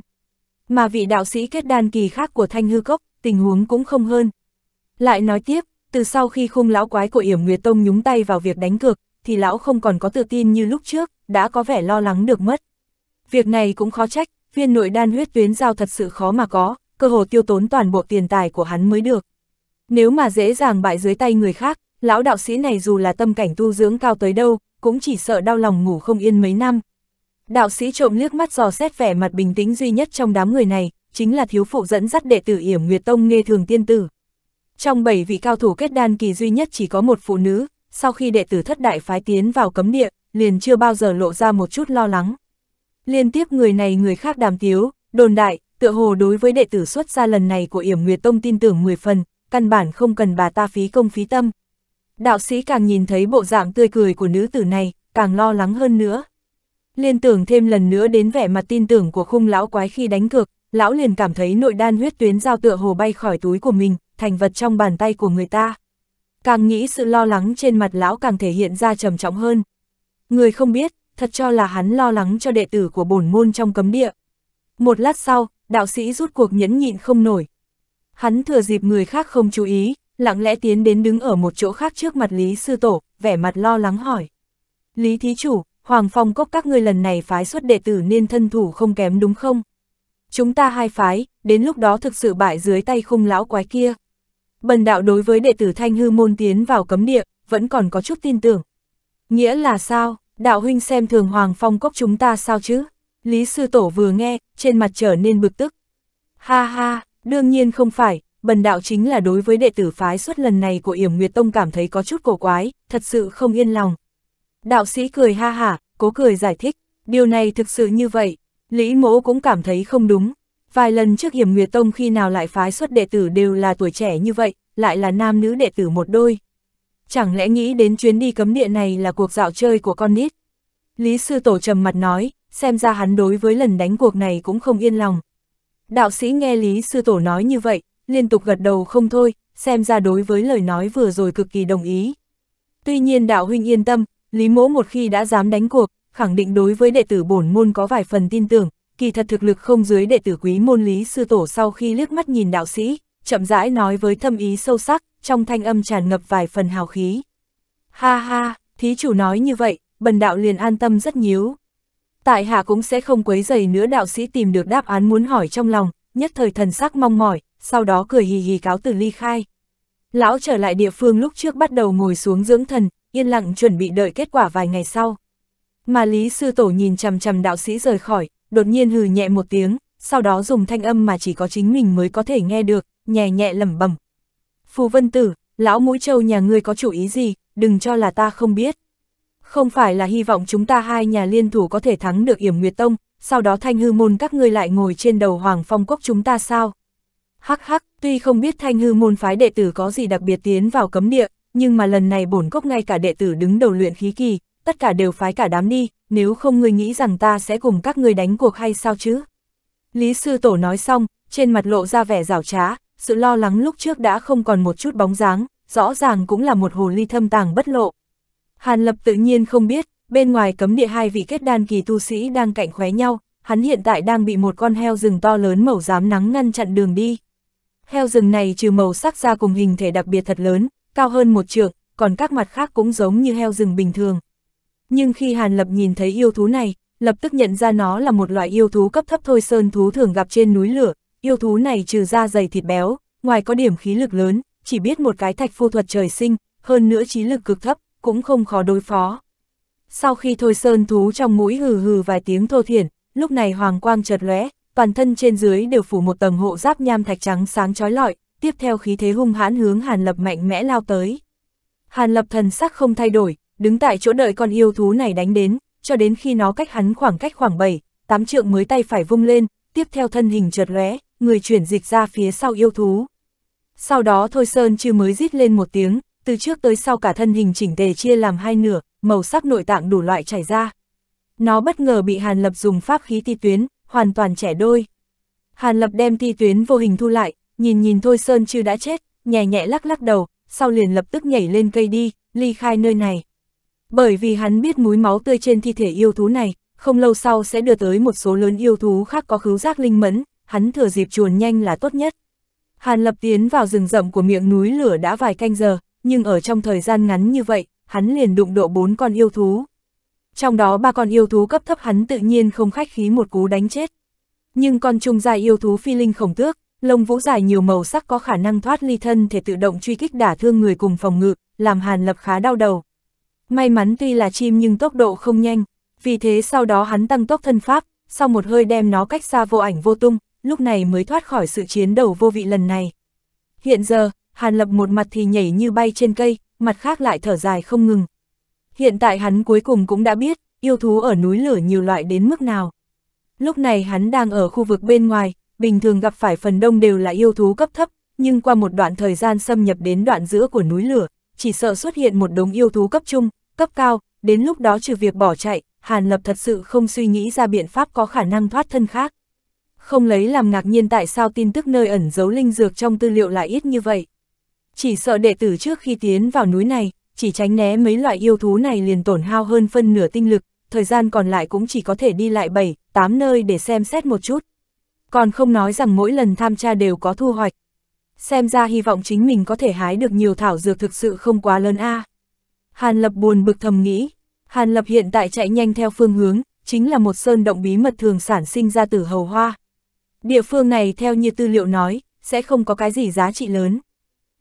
Speaker 1: Mà vị đạo sĩ kết đan kỳ khác của Thanh Hư Cốc, tình huống cũng không hơn. Lại nói tiếp, từ sau khi khung lão quái của Yểm Nguyệt Tông nhúng tay vào việc đánh cược, thì lão không còn có tự tin như lúc trước, đã có vẻ lo lắng được mất. Việc này cũng khó trách, viên nội đan huyết tuyến giao thật sự khó mà có, cơ hồ tiêu tốn toàn bộ tiền tài của hắn mới được. Nếu mà dễ dàng bại dưới tay người khác, lão đạo sĩ này dù là tâm cảnh tu dưỡng cao tới đâu, cũng chỉ sợ đau lòng ngủ không yên mấy năm. Đạo sĩ trộm liếc mắt dò xét vẻ mặt bình tĩnh duy nhất trong đám người này, chính là thiếu phụ dẫn dắt đệ tử Yểm Nguyệt Tông nghe thường tiên tử. Trong bảy vị cao thủ kết đan kỳ duy nhất chỉ có một phụ nữ, sau khi đệ tử thất đại phái tiến vào cấm địa, liền chưa bao giờ lộ ra một chút lo lắng. Liên tiếp người này người khác đàm tiếu, đồn đại, tựa hồ đối với đệ tử xuất ra lần này của Yểm Nguyệt Tông tin tưởng 10 phần, căn bản không cần bà ta phí công phí tâm. Đạo sĩ càng nhìn thấy bộ dạng tươi cười của nữ tử này, càng lo lắng hơn nữa. Liên tưởng thêm lần nữa đến vẻ mặt tin tưởng của khung lão quái khi đánh cược, lão liền cảm thấy nội đan huyết tuyến giao tựa hồ bay khỏi túi của mình, thành vật trong bàn tay của người ta. Càng nghĩ sự lo lắng trên mặt lão càng thể hiện ra trầm trọng hơn. Người không biết, thật cho là hắn lo lắng cho đệ tử của bổn môn trong cấm địa. Một lát sau, đạo sĩ rút cuộc nhẫn nhịn không nổi, Hắn thừa dịp người khác không chú ý, lặng lẽ tiến đến đứng ở một chỗ khác trước mặt Lý Sư Tổ, vẻ mặt lo lắng hỏi. Lý Thí Chủ, Hoàng Phong Cốc các ngươi lần này phái xuất đệ tử nên thân thủ không kém đúng không? Chúng ta hai phái, đến lúc đó thực sự bại dưới tay khung lão quái kia. Bần đạo đối với đệ tử Thanh Hư môn tiến vào cấm địa, vẫn còn có chút tin tưởng. Nghĩa là sao, đạo huynh xem thường Hoàng Phong Cốc chúng ta sao chứ? Lý Sư Tổ vừa nghe, trên mặt trở nên bực tức. Ha ha, Đương nhiên không phải, bần đạo chính là đối với đệ tử phái xuất lần này của Yểm Nguyệt Tông cảm thấy có chút cổ quái, thật sự không yên lòng. Đạo sĩ cười ha hả, cố cười giải thích, điều này thực sự như vậy, Lý Mỗ cũng cảm thấy không đúng. Vài lần trước Hiểm Nguyệt Tông khi nào lại phái xuất đệ tử đều là tuổi trẻ như vậy, lại là nam nữ đệ tử một đôi. Chẳng lẽ nghĩ đến chuyến đi cấm địa này là cuộc dạo chơi của con nít? Lý Sư Tổ trầm mặt nói, xem ra hắn đối với lần đánh cuộc này cũng không yên lòng, Đạo sĩ nghe Lý Sư Tổ nói như vậy, liên tục gật đầu không thôi, xem ra đối với lời nói vừa rồi cực kỳ đồng ý. Tuy nhiên đạo huynh yên tâm, Lý Mỗ một khi đã dám đánh cuộc, khẳng định đối với đệ tử bổn môn có vài phần tin tưởng, kỳ thật thực lực không dưới đệ tử quý môn Lý Sư Tổ sau khi liếc mắt nhìn đạo sĩ, chậm rãi nói với thâm ý sâu sắc, trong thanh âm tràn ngập vài phần hào khí. Ha ha, thí chủ nói như vậy, bần đạo liền an tâm rất nhíu tại hạ cũng sẽ không quấy dày nữa đạo sĩ tìm được đáp án muốn hỏi trong lòng, nhất thời thần sắc mong mỏi, sau đó cười hì hì cáo từ ly khai. Lão trở lại địa phương lúc trước bắt đầu ngồi xuống dưỡng thần, yên lặng chuẩn bị đợi kết quả vài ngày sau. Mà Lý Sư Tổ nhìn chằm chằm đạo sĩ rời khỏi, đột nhiên hừ nhẹ một tiếng, sau đó dùng thanh âm mà chỉ có chính mình mới có thể nghe được, nhẹ nhẹ lẩm bẩm. Phù Vân Tử, lão mũi trâu nhà ngươi có chủ ý gì, đừng cho là ta không biết. Không phải là hy vọng chúng ta hai nhà liên thủ có thể thắng được Yểm Nguyệt Tông, sau đó thanh hư môn các ngươi lại ngồi trên đầu hoàng phong Quốc chúng ta sao? Hắc hắc, tuy không biết thanh hư môn phái đệ tử có gì đặc biệt tiến vào cấm địa, nhưng mà lần này bổn cốc ngay cả đệ tử đứng đầu luyện khí kỳ, tất cả đều phái cả đám đi, nếu không ngươi nghĩ rằng ta sẽ cùng các ngươi đánh cuộc hay sao chứ? Lý sư tổ nói xong, trên mặt lộ ra vẻ rảo trá, sự lo lắng lúc trước đã không còn một chút bóng dáng, rõ ràng cũng là một hồ ly thâm tàng bất lộ. Hàn Lập tự nhiên không biết, bên ngoài cấm địa hai vị kết đan kỳ tu sĩ đang cạnh khóe nhau, hắn hiện tại đang bị một con heo rừng to lớn màu giám nắng ngăn chặn đường đi. Heo rừng này trừ màu sắc ra cùng hình thể đặc biệt thật lớn, cao hơn một trượng, còn các mặt khác cũng giống như heo rừng bình thường. Nhưng khi Hàn Lập nhìn thấy yêu thú này, lập tức nhận ra nó là một loại yêu thú cấp thấp thôi sơn thú thường gặp trên núi lửa, yêu thú này trừ da dày thịt béo, ngoài có điểm khí lực lớn, chỉ biết một cái thạch phu thuật trời sinh, hơn nữa trí lực cực thấp, cũng không khó đối phó. Sau khi thôi sơn thú trong mũi hừ hừ vài tiếng thô thiển, lúc này hoàng quang chợt lóe, toàn thân trên dưới đều phủ một tầng hộ giáp nham thạch trắng sáng chói lọi, tiếp theo khí thế hung hãn hướng Hàn Lập mạnh mẽ lao tới. Hàn Lập thần sắc không thay đổi, đứng tại chỗ đợi con yêu thú này đánh đến, cho đến khi nó cách hắn khoảng cách khoảng 7, 8 trượng mới tay phải vung lên, tiếp theo thân hình chợt lóe, người chuyển dịch ra phía sau yêu thú. Sau đó Thôi Sơn chưa mới rít lên một tiếng, từ trước tới sau cả thân hình chỉnh tề chia làm hai nửa, màu sắc nội tạng đủ loại chảy ra. Nó bất ngờ bị Hàn Lập dùng pháp khí ti tuyến, hoàn toàn trẻ đôi. Hàn Lập đem ti tuyến vô hình thu lại, nhìn nhìn thôi Sơn chưa đã chết, nhẹ nhẹ lắc lắc đầu, sau liền lập tức nhảy lên cây đi, ly khai nơi này. Bởi vì hắn biết múi máu tươi trên thi thể yêu thú này, không lâu sau sẽ đưa tới một số lớn yêu thú khác có khứu giác linh mẫn, hắn thừa dịp chuồn nhanh là tốt nhất. Hàn Lập tiến vào rừng rậm của miệng núi lửa đã vài canh giờ, nhưng ở trong thời gian ngắn như vậy, hắn liền đụng độ bốn con yêu thú. Trong đó ba con yêu thú cấp thấp hắn tự nhiên không khách khí một cú đánh chết. Nhưng con trung dài yêu thú phi linh khổng tước, lông vũ dài nhiều màu sắc có khả năng thoát ly thân thể tự động truy kích đả thương người cùng phòng ngự, làm Hàn Lập khá đau đầu. May mắn tuy là chim nhưng tốc độ không nhanh, vì thế sau đó hắn tăng tốc thân pháp, sau một hơi đem nó cách xa vô ảnh vô tung, lúc này mới thoát khỏi sự chiến đấu vô vị lần này. Hiện giờ, Hàn Lập một mặt thì nhảy như bay trên cây, mặt khác lại thở dài không ngừng. Hiện tại hắn cuối cùng cũng đã biết, yêu thú ở núi lửa nhiều loại đến mức nào. Lúc này hắn đang ở khu vực bên ngoài, bình thường gặp phải phần đông đều là yêu thú cấp thấp, nhưng qua một đoạn thời gian xâm nhập đến đoạn giữa của núi lửa, chỉ sợ xuất hiện một đống yêu thú cấp trung, cấp cao, đến lúc đó trừ việc bỏ chạy, Hàn Lập thật sự không suy nghĩ ra biện pháp có khả năng thoát thân khác. Không lấy làm ngạc nhiên tại sao tin tức nơi ẩn giấu linh dược trong tư liệu lại ít như vậy. Chỉ sợ đệ tử trước khi tiến vào núi này, chỉ tránh né mấy loại yêu thú này liền tổn hao hơn phân nửa tinh lực, thời gian còn lại cũng chỉ có thể đi lại 7, 8 nơi để xem xét một chút. Còn không nói rằng mỗi lần tham tra đều có thu hoạch. Xem ra hy vọng chính mình có thể hái được nhiều thảo dược thực sự không quá lớn a. À. Hàn Lập buồn bực thầm nghĩ, Hàn Lập hiện tại chạy nhanh theo phương hướng, chính là một sơn động bí mật thường sản sinh ra từ hầu hoa. Địa phương này theo như tư liệu nói, sẽ không có cái gì giá trị lớn.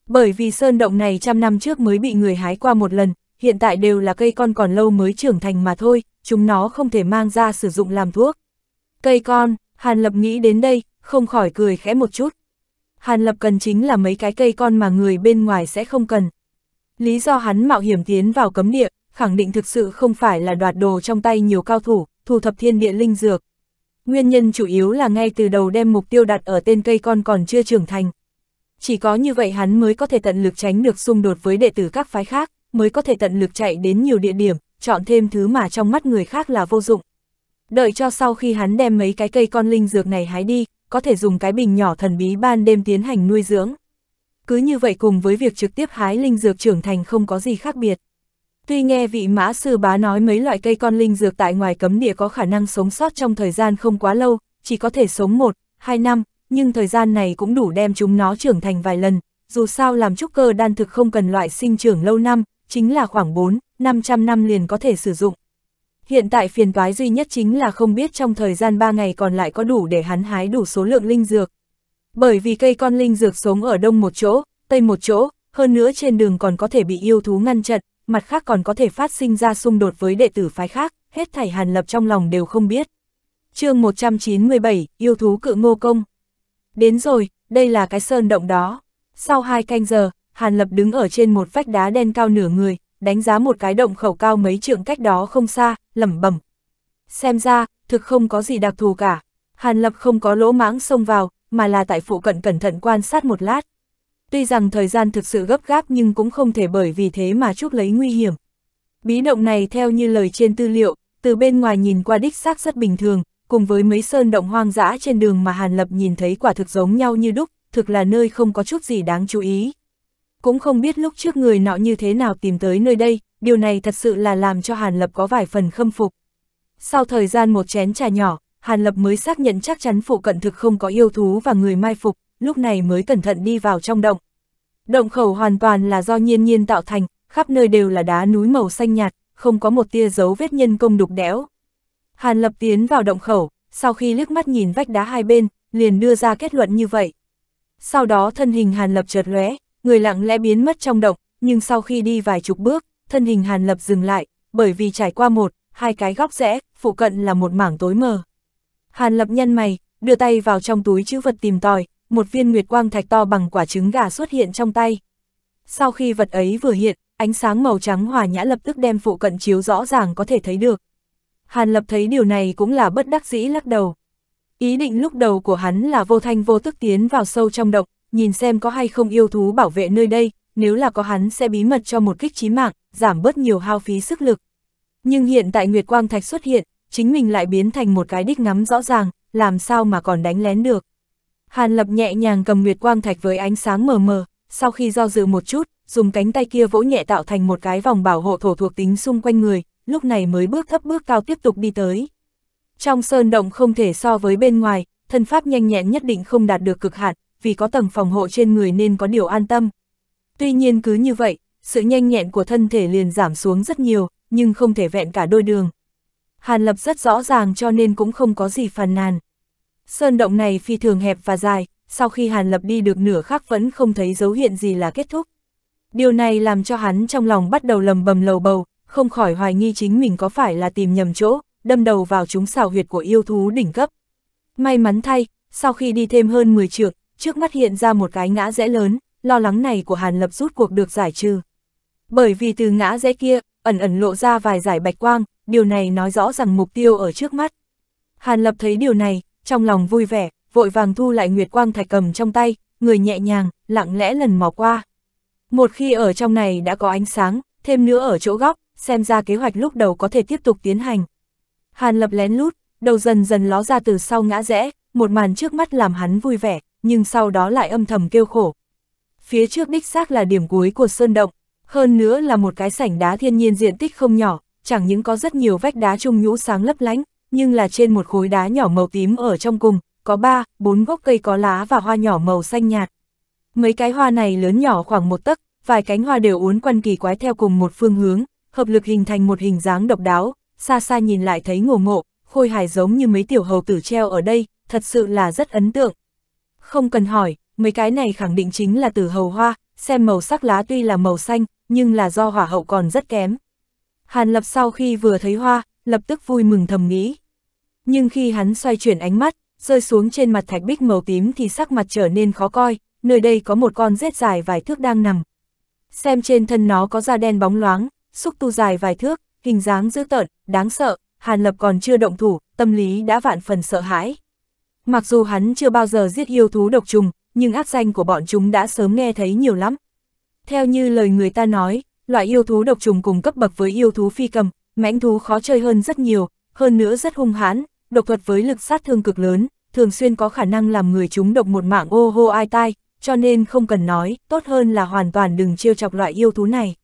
Speaker 1: Bởi vì sơn động này trăm năm trước mới bị người hái qua một lần, hiện tại đều là cây con còn lâu mới trưởng thành mà thôi, chúng nó không thể mang ra sử dụng làm thuốc. Cây con, Hàn Lập nghĩ đến đây, không khỏi cười khẽ một chút. Hàn Lập cần chính là mấy cái cây con mà người bên ngoài sẽ không cần. Lý do hắn mạo hiểm tiến vào cấm địa, khẳng định thực sự không phải là đoạt đồ trong tay nhiều cao thủ, thu thập thiên địa linh dược. Nguyên nhân chủ yếu là ngay từ đầu đem mục tiêu đặt ở tên cây con còn chưa trưởng thành, chỉ có như vậy hắn mới có thể tận lực tránh được xung đột với đệ tử các phái khác, mới có thể tận lực chạy đến nhiều địa điểm, chọn thêm thứ mà trong mắt người khác là vô dụng. Đợi cho sau khi hắn đem mấy cái cây con linh dược này hái đi, có thể dùng cái bình nhỏ thần bí ban đêm tiến hành nuôi dưỡng. Cứ như vậy cùng với việc trực tiếp hái linh dược trưởng thành không có gì khác biệt. Tuy nghe vị mã sư bá nói mấy loại cây con linh dược tại ngoài cấm địa có khả năng sống sót trong thời gian không quá lâu, chỉ có thể sống 1, 2 năm, nhưng thời gian này cũng đủ đem chúng nó trưởng thành vài lần, dù sao làm trúc cơ đan thực không cần loại sinh trưởng lâu năm, chính là khoảng 4, 500 năm liền có thể sử dụng. Hiện tại phiền toái duy nhất chính là không biết trong thời gian 3 ngày còn lại có đủ để hắn hái đủ số lượng linh dược. Bởi vì cây con linh dược sống ở đông một chỗ, tây một chỗ, hơn nữa trên đường còn có thể bị yêu thú ngăn chặn, mặt khác còn có thể phát sinh ra xung đột với đệ tử phái khác, hết thảy hàn lập trong lòng đều không biết. chương 197, yêu thú cự ngô công Đến rồi, đây là cái sơn động đó. Sau hai canh giờ, Hàn Lập đứng ở trên một vách đá đen cao nửa người, đánh giá một cái động khẩu cao mấy trượng cách đó không xa, lẩm bẩm. Xem ra, thực không có gì đặc thù cả. Hàn Lập không có lỗ mãng xông vào, mà là tại phụ cận cẩn thận quan sát một lát. Tuy rằng thời gian thực sự gấp gáp nhưng cũng không thể bởi vì thế mà chúc lấy nguy hiểm. Bí động này theo như lời trên tư liệu, từ bên ngoài nhìn qua đích xác rất bình thường, cùng với mấy sơn động hoang dã trên đường mà Hàn Lập nhìn thấy quả thực giống nhau như đúc, thực là nơi không có chút gì đáng chú ý. Cũng không biết lúc trước người nọ như thế nào tìm tới nơi đây, điều này thật sự là làm cho Hàn Lập có vài phần khâm phục. Sau thời gian một chén trà nhỏ, Hàn Lập mới xác nhận chắc chắn phụ cận thực không có yêu thú và người mai phục, lúc này mới cẩn thận đi vào trong động. Động khẩu hoàn toàn là do nhiên nhiên tạo thành, khắp nơi đều là đá núi màu xanh nhạt, không có một tia dấu vết nhân công đục đẽo. Hàn Lập tiến vào động khẩu, sau khi liếc mắt nhìn vách đá hai bên, liền đưa ra kết luận như vậy. Sau đó thân hình Hàn Lập chợt lóe, người lặng lẽ biến mất trong động, nhưng sau khi đi vài chục bước, thân hình Hàn Lập dừng lại, bởi vì trải qua một, hai cái góc rẽ, phụ cận là một mảng tối mờ. Hàn Lập nhăn mày, đưa tay vào trong túi chữ vật tìm tòi, một viên nguyệt quang thạch to bằng quả trứng gà xuất hiện trong tay. Sau khi vật ấy vừa hiện, ánh sáng màu trắng hòa nhã lập tức đem phụ cận chiếu rõ ràng có thể thấy được. Hàn Lập thấy điều này cũng là bất đắc dĩ lắc đầu. Ý định lúc đầu của hắn là vô thanh vô tức tiến vào sâu trong độc, nhìn xem có hay không yêu thú bảo vệ nơi đây, nếu là có hắn sẽ bí mật cho một kích chí mạng, giảm bớt nhiều hao phí sức lực. Nhưng hiện tại Nguyệt Quang Thạch xuất hiện, chính mình lại biến thành một cái đích ngắm rõ ràng, làm sao mà còn đánh lén được. Hàn Lập nhẹ nhàng cầm Nguyệt Quang Thạch với ánh sáng mờ mờ, sau khi do dự một chút, dùng cánh tay kia vỗ nhẹ tạo thành một cái vòng bảo hộ thổ thuộc tính xung quanh người, lúc này mới bước thấp bước cao tiếp tục đi tới. Trong sơn động không thể so với bên ngoài, thân pháp nhanh nhẹn nhất định không đạt được cực hạn, vì có tầng phòng hộ trên người nên có điều an tâm. Tuy nhiên cứ như vậy, sự nhanh nhẹn của thân thể liền giảm xuống rất nhiều, nhưng không thể vẹn cả đôi đường. Hàn Lập rất rõ ràng cho nên cũng không có gì phàn nàn. Sơn động này phi thường hẹp và dài, sau khi Hàn Lập đi được nửa khắc vẫn không thấy dấu hiện gì là kết thúc. Điều này làm cho hắn trong lòng bắt đầu lầm bầm lầu bầu, không khỏi hoài nghi chính mình có phải là tìm nhầm chỗ, đâm đầu vào chúng xào huyệt của yêu thú đỉnh cấp. May mắn thay, sau khi đi thêm hơn 10 trượng, trước mắt hiện ra một cái ngã rẽ lớn, lo lắng này của Hàn Lập rút cuộc được giải trừ. Bởi vì từ ngã rẽ kia, ẩn ẩn lộ ra vài giải bạch quang, điều này nói rõ rằng mục tiêu ở trước mắt. Hàn Lập thấy điều này, trong lòng vui vẻ, vội vàng thu lại Nguyệt Quang Thạch cầm trong tay, người nhẹ nhàng, lặng lẽ lần mò qua. Một khi ở trong này đã có ánh sáng, thêm nữa ở chỗ góc, xem ra kế hoạch lúc đầu có thể tiếp tục tiến hành. Hàn lập lén lút, đầu dần dần ló ra từ sau ngã rẽ, một màn trước mắt làm hắn vui vẻ, nhưng sau đó lại âm thầm kêu khổ. Phía trước đích xác là điểm cuối của sơn động, hơn nữa là một cái sảnh đá thiên nhiên diện tích không nhỏ, chẳng những có rất nhiều vách đá trung nhũ sáng lấp lánh, nhưng là trên một khối đá nhỏ màu tím ở trong cùng, có ba, bốn gốc cây có lá và hoa nhỏ màu xanh nhạt. Mấy cái hoa này lớn nhỏ khoảng một tấc, vài cánh hoa đều uốn quanh kỳ quái theo cùng một phương hướng, hợp lực hình thành một hình dáng độc đáo, xa xa nhìn lại thấy ngổ ngộ, khôi hài giống như mấy tiểu hầu tử treo ở đây, thật sự là rất ấn tượng. Không cần hỏi, mấy cái này khẳng định chính là tử hầu hoa, xem màu sắc lá tuy là màu xanh, nhưng là do hỏa hậu còn rất kém. Hàn Lập sau khi vừa thấy hoa, lập tức vui mừng thầm nghĩ. Nhưng khi hắn xoay chuyển ánh mắt, rơi xuống trên mặt thạch bích màu tím thì sắc mặt trở nên khó coi, nơi đây có một con rết dài vài thước đang nằm. Xem trên thân nó có da đen bóng loáng, xúc tu dài vài thước, hình dáng dữ tợn, đáng sợ, Hàn Lập còn chưa động thủ, tâm lý đã vạn phần sợ hãi. Mặc dù hắn chưa bao giờ giết yêu thú độc trùng, nhưng ác danh của bọn chúng đã sớm nghe thấy nhiều lắm. Theo như lời người ta nói, loại yêu thú độc trùng cùng cấp bậc với yêu thú phi cầm, mãnh thú khó chơi hơn rất nhiều, hơn nữa rất hung hãn, độc thuật với lực sát thương cực lớn, thường xuyên có khả năng làm người chúng độc một mạng ô hô ai tai, cho nên không cần nói, tốt hơn là hoàn toàn đừng trêu chọc loại yêu thú này.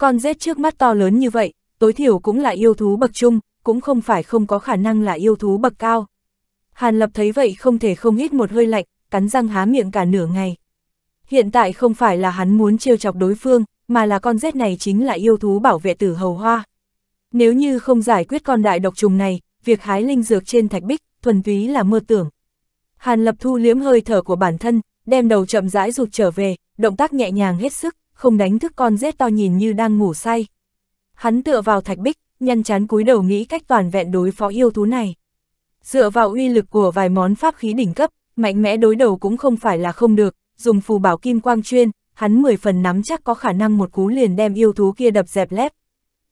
Speaker 1: Con rết trước mắt to lớn như vậy, tối thiểu cũng là yêu thú bậc trung, cũng không phải không có khả năng là yêu thú bậc cao. Hàn Lập thấy vậy không thể không hít một hơi lạnh, cắn răng há miệng cả nửa ngày. Hiện tại không phải là hắn muốn trêu chọc đối phương, mà là con rết này chính là yêu thú bảo vệ tử hầu hoa. Nếu như không giải quyết con đại độc trùng này, việc hái linh dược trên thạch bích, thuần túy là mơ tưởng. Hàn Lập thu liếm hơi thở của bản thân, đem đầu chậm rãi rụt trở về, động tác nhẹ nhàng hết sức không đánh thức con rết to nhìn như đang ngủ say. Hắn tựa vào thạch bích, nhăn chán cúi đầu nghĩ cách toàn vẹn đối phó yêu thú này. Dựa vào uy lực của vài món pháp khí đỉnh cấp, mạnh mẽ đối đầu cũng không phải là không được, dùng phù bảo kim quang chuyên, hắn 10 phần nắm chắc có khả năng một cú liền đem yêu thú kia đập dẹp lép.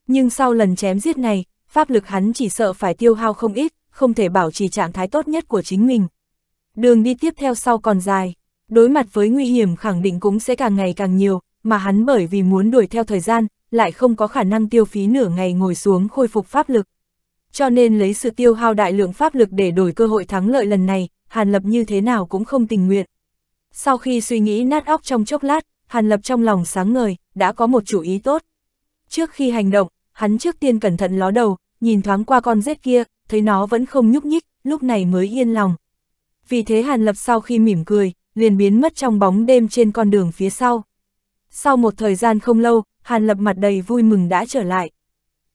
Speaker 1: Nhưng sau lần chém giết này, pháp lực hắn chỉ sợ phải tiêu hao không ít, không thể bảo trì trạng thái tốt nhất của chính mình. Đường đi tiếp theo sau còn dài, đối mặt với nguy hiểm khẳng định cũng sẽ càng ngày càng nhiều, mà hắn bởi vì muốn đuổi theo thời gian, lại không có khả năng tiêu phí nửa ngày ngồi xuống khôi phục pháp lực. Cho nên lấy sự tiêu hao đại lượng pháp lực để đổi cơ hội thắng lợi lần này, Hàn Lập như thế nào cũng không tình nguyện. Sau khi suy nghĩ nát óc trong chốc lát, Hàn Lập trong lòng sáng ngời, đã có một chủ ý tốt. Trước khi hành động, hắn trước tiên cẩn thận ló đầu, nhìn thoáng qua con rết kia, thấy nó vẫn không nhúc nhích, lúc này mới yên lòng. Vì thế Hàn Lập sau khi mỉm cười, liền biến mất trong bóng đêm trên con đường phía sau. Sau một thời gian không lâu, Hàn Lập mặt đầy vui mừng đã trở lại.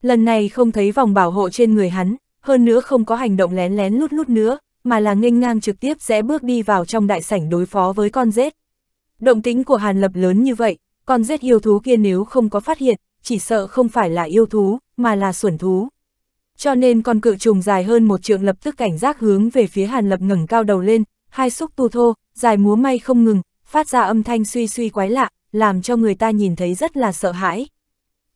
Speaker 1: Lần này không thấy vòng bảo hộ trên người hắn, hơn nữa không có hành động lén lén lút lút nữa, mà là nghênh ngang trực tiếp sẽ bước đi vào trong đại sảnh đối phó với con rết. Động tính của Hàn Lập lớn như vậy, con rết yêu thú kia nếu không có phát hiện, chỉ sợ không phải là yêu thú, mà là xuẩn thú. Cho nên con cự trùng dài hơn một trượng lập tức cảnh giác hướng về phía Hàn Lập ngẩng cao đầu lên, hai xúc tu thô, dài múa may không ngừng, phát ra âm thanh suy suy quái lạ, làm cho người ta nhìn thấy rất là sợ hãi.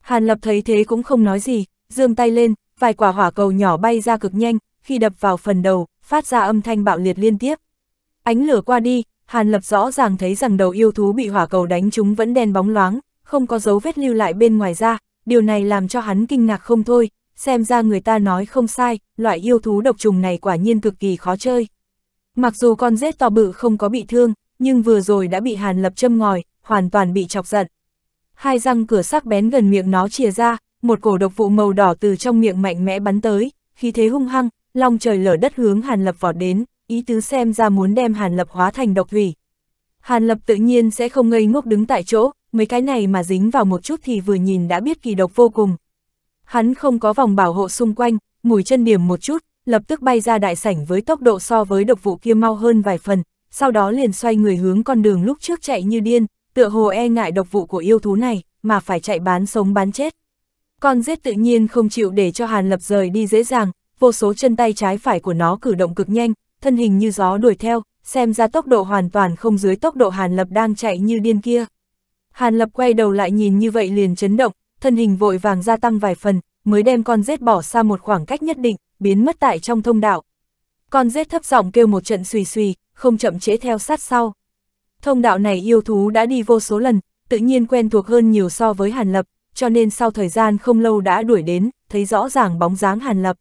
Speaker 1: Hàn Lập thấy thế cũng không nói gì, giương tay lên, vài quả hỏa cầu nhỏ bay ra cực nhanh, khi đập vào phần đầu, phát ra âm thanh bạo liệt liên tiếp. Ánh lửa qua đi, Hàn Lập rõ ràng thấy rằng đầu yêu thú bị hỏa cầu đánh chúng vẫn đen bóng loáng, không có dấu vết lưu lại bên ngoài ra, điều này làm cho hắn kinh ngạc không thôi, xem ra người ta nói không sai, loại yêu thú độc trùng này quả nhiên cực kỳ khó chơi. Mặc dù con rết to bự không có bị thương, nhưng vừa rồi đã bị Hàn Lập châm ngòi, hoàn toàn bị chọc giận. Hai răng cửa sắc bén gần miệng nó chìa ra, một cổ độc vụ màu đỏ từ trong miệng mạnh mẽ bắn tới, khi thế hung hăng, long trời lở đất hướng Hàn Lập vọt đến, ý tứ xem ra muốn đem Hàn Lập hóa thành độc thủy. Hàn Lập tự nhiên sẽ không ngây ngốc đứng tại chỗ, mấy cái này mà dính vào một chút thì vừa nhìn đã biết kỳ độc vô cùng. Hắn không có vòng bảo hộ xung quanh, mùi chân điểm một chút, lập tức bay ra đại sảnh với tốc độ so với độc vụ kia mau hơn vài phần, sau đó liền xoay người hướng con đường lúc trước chạy như điên, tựa hồ e ngại độc vụ của yêu thú này, mà phải chạy bán sống bán chết. Con rết tự nhiên không chịu để cho Hàn Lập rời đi dễ dàng, vô số chân tay trái phải của nó cử động cực nhanh, thân hình như gió đuổi theo, xem ra tốc độ hoàn toàn không dưới tốc độ Hàn Lập đang chạy như điên kia. Hàn Lập quay đầu lại nhìn như vậy liền chấn động, thân hình vội vàng gia tăng vài phần, mới đem con rết bỏ xa một khoảng cách nhất định, biến mất tại trong thông đạo. Con rết thấp giọng kêu một trận xùy xùy, không chậm chế theo sát sau. Thông đạo này yêu thú đã đi vô số lần, tự nhiên quen thuộc hơn nhiều so với Hàn Lập, cho nên sau thời gian không lâu đã đuổi đến, thấy rõ ràng bóng dáng Hàn Lập.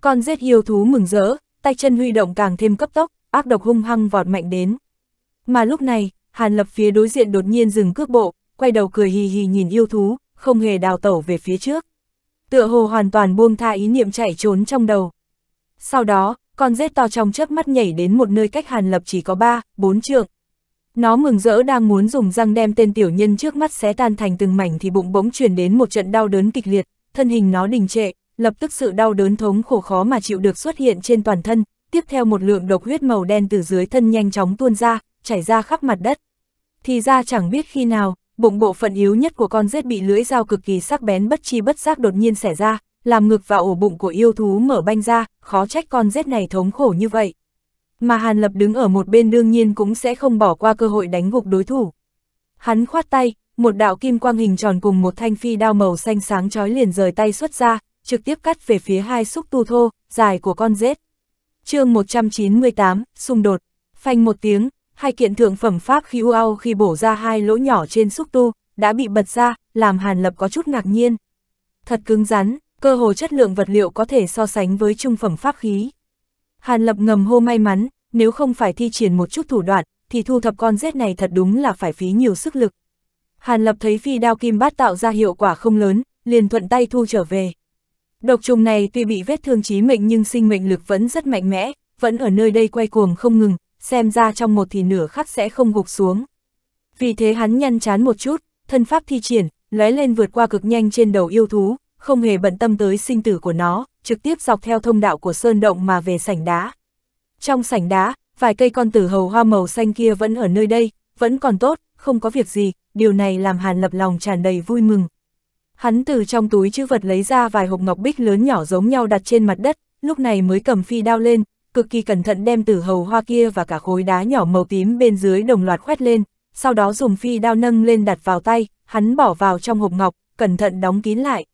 Speaker 1: Con giết yêu thú mừng rỡ, tay chân huy động càng thêm cấp tốc, ác độc hung hăng vọt mạnh đến. Mà lúc này, Hàn Lập phía đối diện đột nhiên dừng cước bộ, quay đầu cười hì hì nhìn yêu thú, không hề đào tẩu về phía trước. Tựa hồ hoàn toàn buông tha ý niệm chạy trốn trong đầu. Sau đó, con rết to trong chớp mắt nhảy đến một nơi cách Hàn Lập chỉ có 3, 4 trượng, nó mừng rỡ đang muốn dùng răng đem tên tiểu nhân trước mắt xé tan thành từng mảnh thì bụng bỗng truyền đến một trận đau đớn kịch liệt, thân hình nó đình trệ, lập tức sự đau đớn thống khổ khó mà chịu được xuất hiện trên toàn thân, tiếp theo một lượng độc huyết màu đen từ dưới thân nhanh chóng tuôn ra, chảy ra khắp mặt đất. Thì ra chẳng biết khi nào, bụng bộ phận yếu nhất của con rết bị lưỡi dao cực kỳ sắc bén bất chi bất giác đột nhiên xẻ ra, làm ngực vào ổ bụng của yêu thú mở banh ra, khó trách con rết này thống khổ như vậy. Mà Hàn Lập đứng ở một bên đương nhiên cũng sẽ không bỏ qua cơ hội đánh gục đối thủ. Hắn khoát tay, một đạo kim quang hình tròn cùng một thanh phi đao màu xanh sáng chói liền rời tay xuất ra, trực tiếp cắt về phía hai xúc tu thô, dài của con rết. chương 198, xung đột, phanh một tiếng, hai kiện thượng phẩm pháp khi u ao khi bổ ra hai lỗ nhỏ trên xúc tu, đã bị bật ra, làm Hàn Lập có chút ngạc nhiên. Thật cứng rắn, cơ hồ chất lượng vật liệu có thể so sánh với trung phẩm pháp khí. Hàn Lập ngầm hô may mắn, nếu không phải thi triển một chút thủ đoạn, thì thu thập con rết này thật đúng là phải phí nhiều sức lực. Hàn Lập thấy phi đao kim bát tạo ra hiệu quả không lớn, liền thuận tay thu trở về. Độc trùng này tuy bị vết thương chí mệnh nhưng sinh mệnh lực vẫn rất mạnh mẽ, vẫn ở nơi đây quay cuồng không ngừng, xem ra trong một thì nửa khắc sẽ không gục xuống. Vì thế hắn nhăn chán một chút, thân pháp thi triển, lóe lên vượt qua cực nhanh trên đầu yêu thú, không hề bận tâm tới sinh tử của nó, trực tiếp dọc theo thông đạo của sơn động mà về sảnh đá. Trong sảnh đá, vài cây con tử hầu hoa màu xanh kia vẫn ở nơi đây, vẫn còn tốt, không có việc gì, điều này làm Hàn Lập lòng tràn đầy vui mừng. Hắn từ trong túi chữ vật lấy ra vài hộp ngọc bích lớn nhỏ giống nhau đặt trên mặt đất, lúc này mới cầm phi đao lên, cực kỳ cẩn thận đem tử hầu hoa kia và cả khối đá nhỏ màu tím bên dưới đồng loạt khoét lên, sau đó dùng phi đao nâng lên đặt vào tay, hắn bỏ vào trong hộp ngọc, cẩn thận đóng kín lại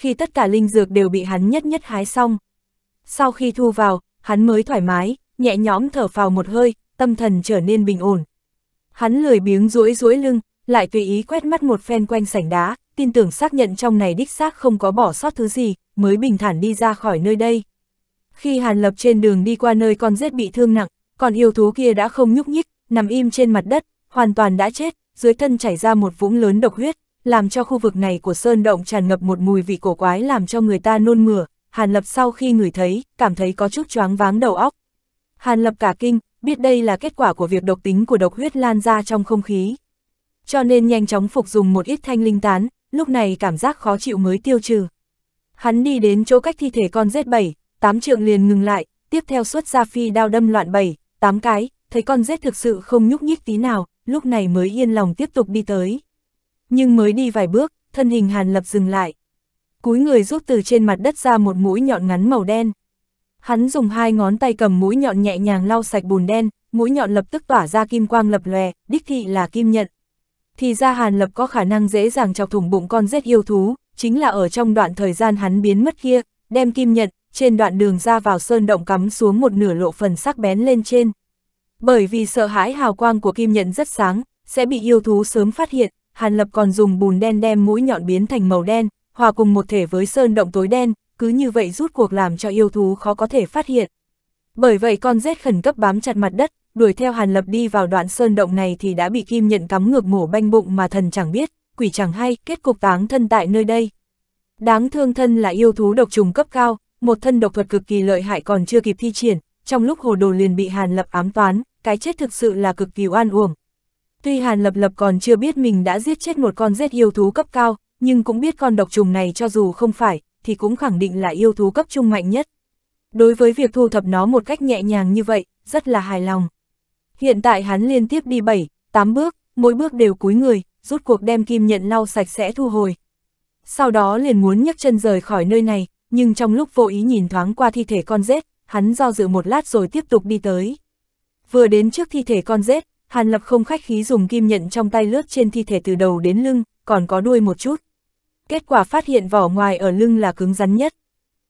Speaker 1: khi tất cả linh dược đều bị hắn nhất nhất hái xong. Sau khi thu vào, hắn mới thoải mái, nhẹ nhõm thở phào một hơi, tâm thần trở nên bình ổn. Hắn lười biếng duỗi duỗi lưng, lại tùy ý quét mắt một phen quanh sảnh đá, tin tưởng xác nhận trong này đích xác không có bỏ sót thứ gì, mới bình thản đi ra khỏi nơi đây. Khi Hàn Lập trên đường đi qua nơi con rết bị thương nặng, còn yêu thú kia đã không nhúc nhích, nằm im trên mặt đất, hoàn toàn đã chết, dưới thân chảy ra một vũng lớn độc huyết, làm cho khu vực này của sơn động tràn ngập một mùi vị cổ quái làm cho người ta nôn mửa, Hàn Lập sau khi ngửi thấy, cảm thấy có chút choáng váng đầu óc. Hàn Lập cả kinh, biết đây là kết quả của việc độc tính của độc huyết lan ra trong không khí. Cho nên nhanh chóng phục dùng một ít thanh linh tán, lúc này cảm giác khó chịu mới tiêu trừ. Hắn đi đến chỗ cách thi thể con rết bảy, tám trượng liền ngừng lại, tiếp theo xuất ra phi đao đâm loạn bảy, tám cái, thấy con rết thực sự không nhúc nhích tí nào, lúc này mới yên lòng tiếp tục đi tới nhưng mới đi vài bước, thân hình Hàn Lập dừng lại. Cúi người rút từ trên mặt đất ra một mũi nhọn ngắn màu đen. Hắn dùng hai ngón tay cầm mũi nhọn nhẹ nhàng lau sạch bùn đen, mũi nhọn lập tức tỏa ra kim quang lập lòe, đích thị là kim nhận. Thì ra Hàn Lập có khả năng dễ dàng chọc thủng bụng con rết yêu thú, chính là ở trong đoạn thời gian hắn biến mất kia, đem kim nhận, trên đoạn đường ra vào sơn động cắm xuống một nửa lộ phần sắc bén lên trên. Bởi vì sợ hãi hào quang của kim nhận rất sáng, sẽ bị yêu thú sớm phát hiện, Hàn Lập còn dùng bùn đen đem mũi nhọn biến thành màu đen, hòa cùng một thể với sơn động tối đen, cứ như vậy rút cuộc làm cho yêu thú khó có thể phát hiện. Bởi vậy con rết khẩn cấp bám chặt mặt đất, đuổi theo Hàn Lập đi vào đoạn sơn động này thì đã bị kim nhận cắm ngược mổ banh bụng mà thần chẳng biết, quỷ chẳng hay, kết cục táng thân tại nơi đây. Đáng thương thân là yêu thú độc trùng cấp cao, một thân độc thuật cực kỳ lợi hại còn chưa kịp thi triển, trong lúc hồ đồ liền bị Hàn Lập ám toán, cái chết thực sự là cực kỳ oan uổng, Tuy Hàn Lập Lập còn chưa biết mình đã giết chết một con rết yêu thú cấp cao, nhưng cũng biết con độc trùng này cho dù không phải, thì cũng khẳng định là yêu thú cấp trung mạnh nhất. Đối với việc thu thập nó một cách nhẹ nhàng như vậy, rất là hài lòng. Hiện tại hắn liên tiếp đi 7, 8 bước, mỗi bước đều cúi người, rút cuộc đem kim nhận lau sạch sẽ thu hồi. Sau đó liền muốn nhấc chân rời khỏi nơi này, nhưng trong lúc vô ý nhìn thoáng qua thi thể con rết, hắn do dự một lát rồi tiếp tục đi tới. Vừa đến trước thi thể con rết, Hàn Lập không khách khí dùng kim nhận trong tay lướt trên thi thể từ đầu đến lưng, còn có đuôi một chút. Kết quả phát hiện vỏ ngoài ở lưng là cứng rắn nhất.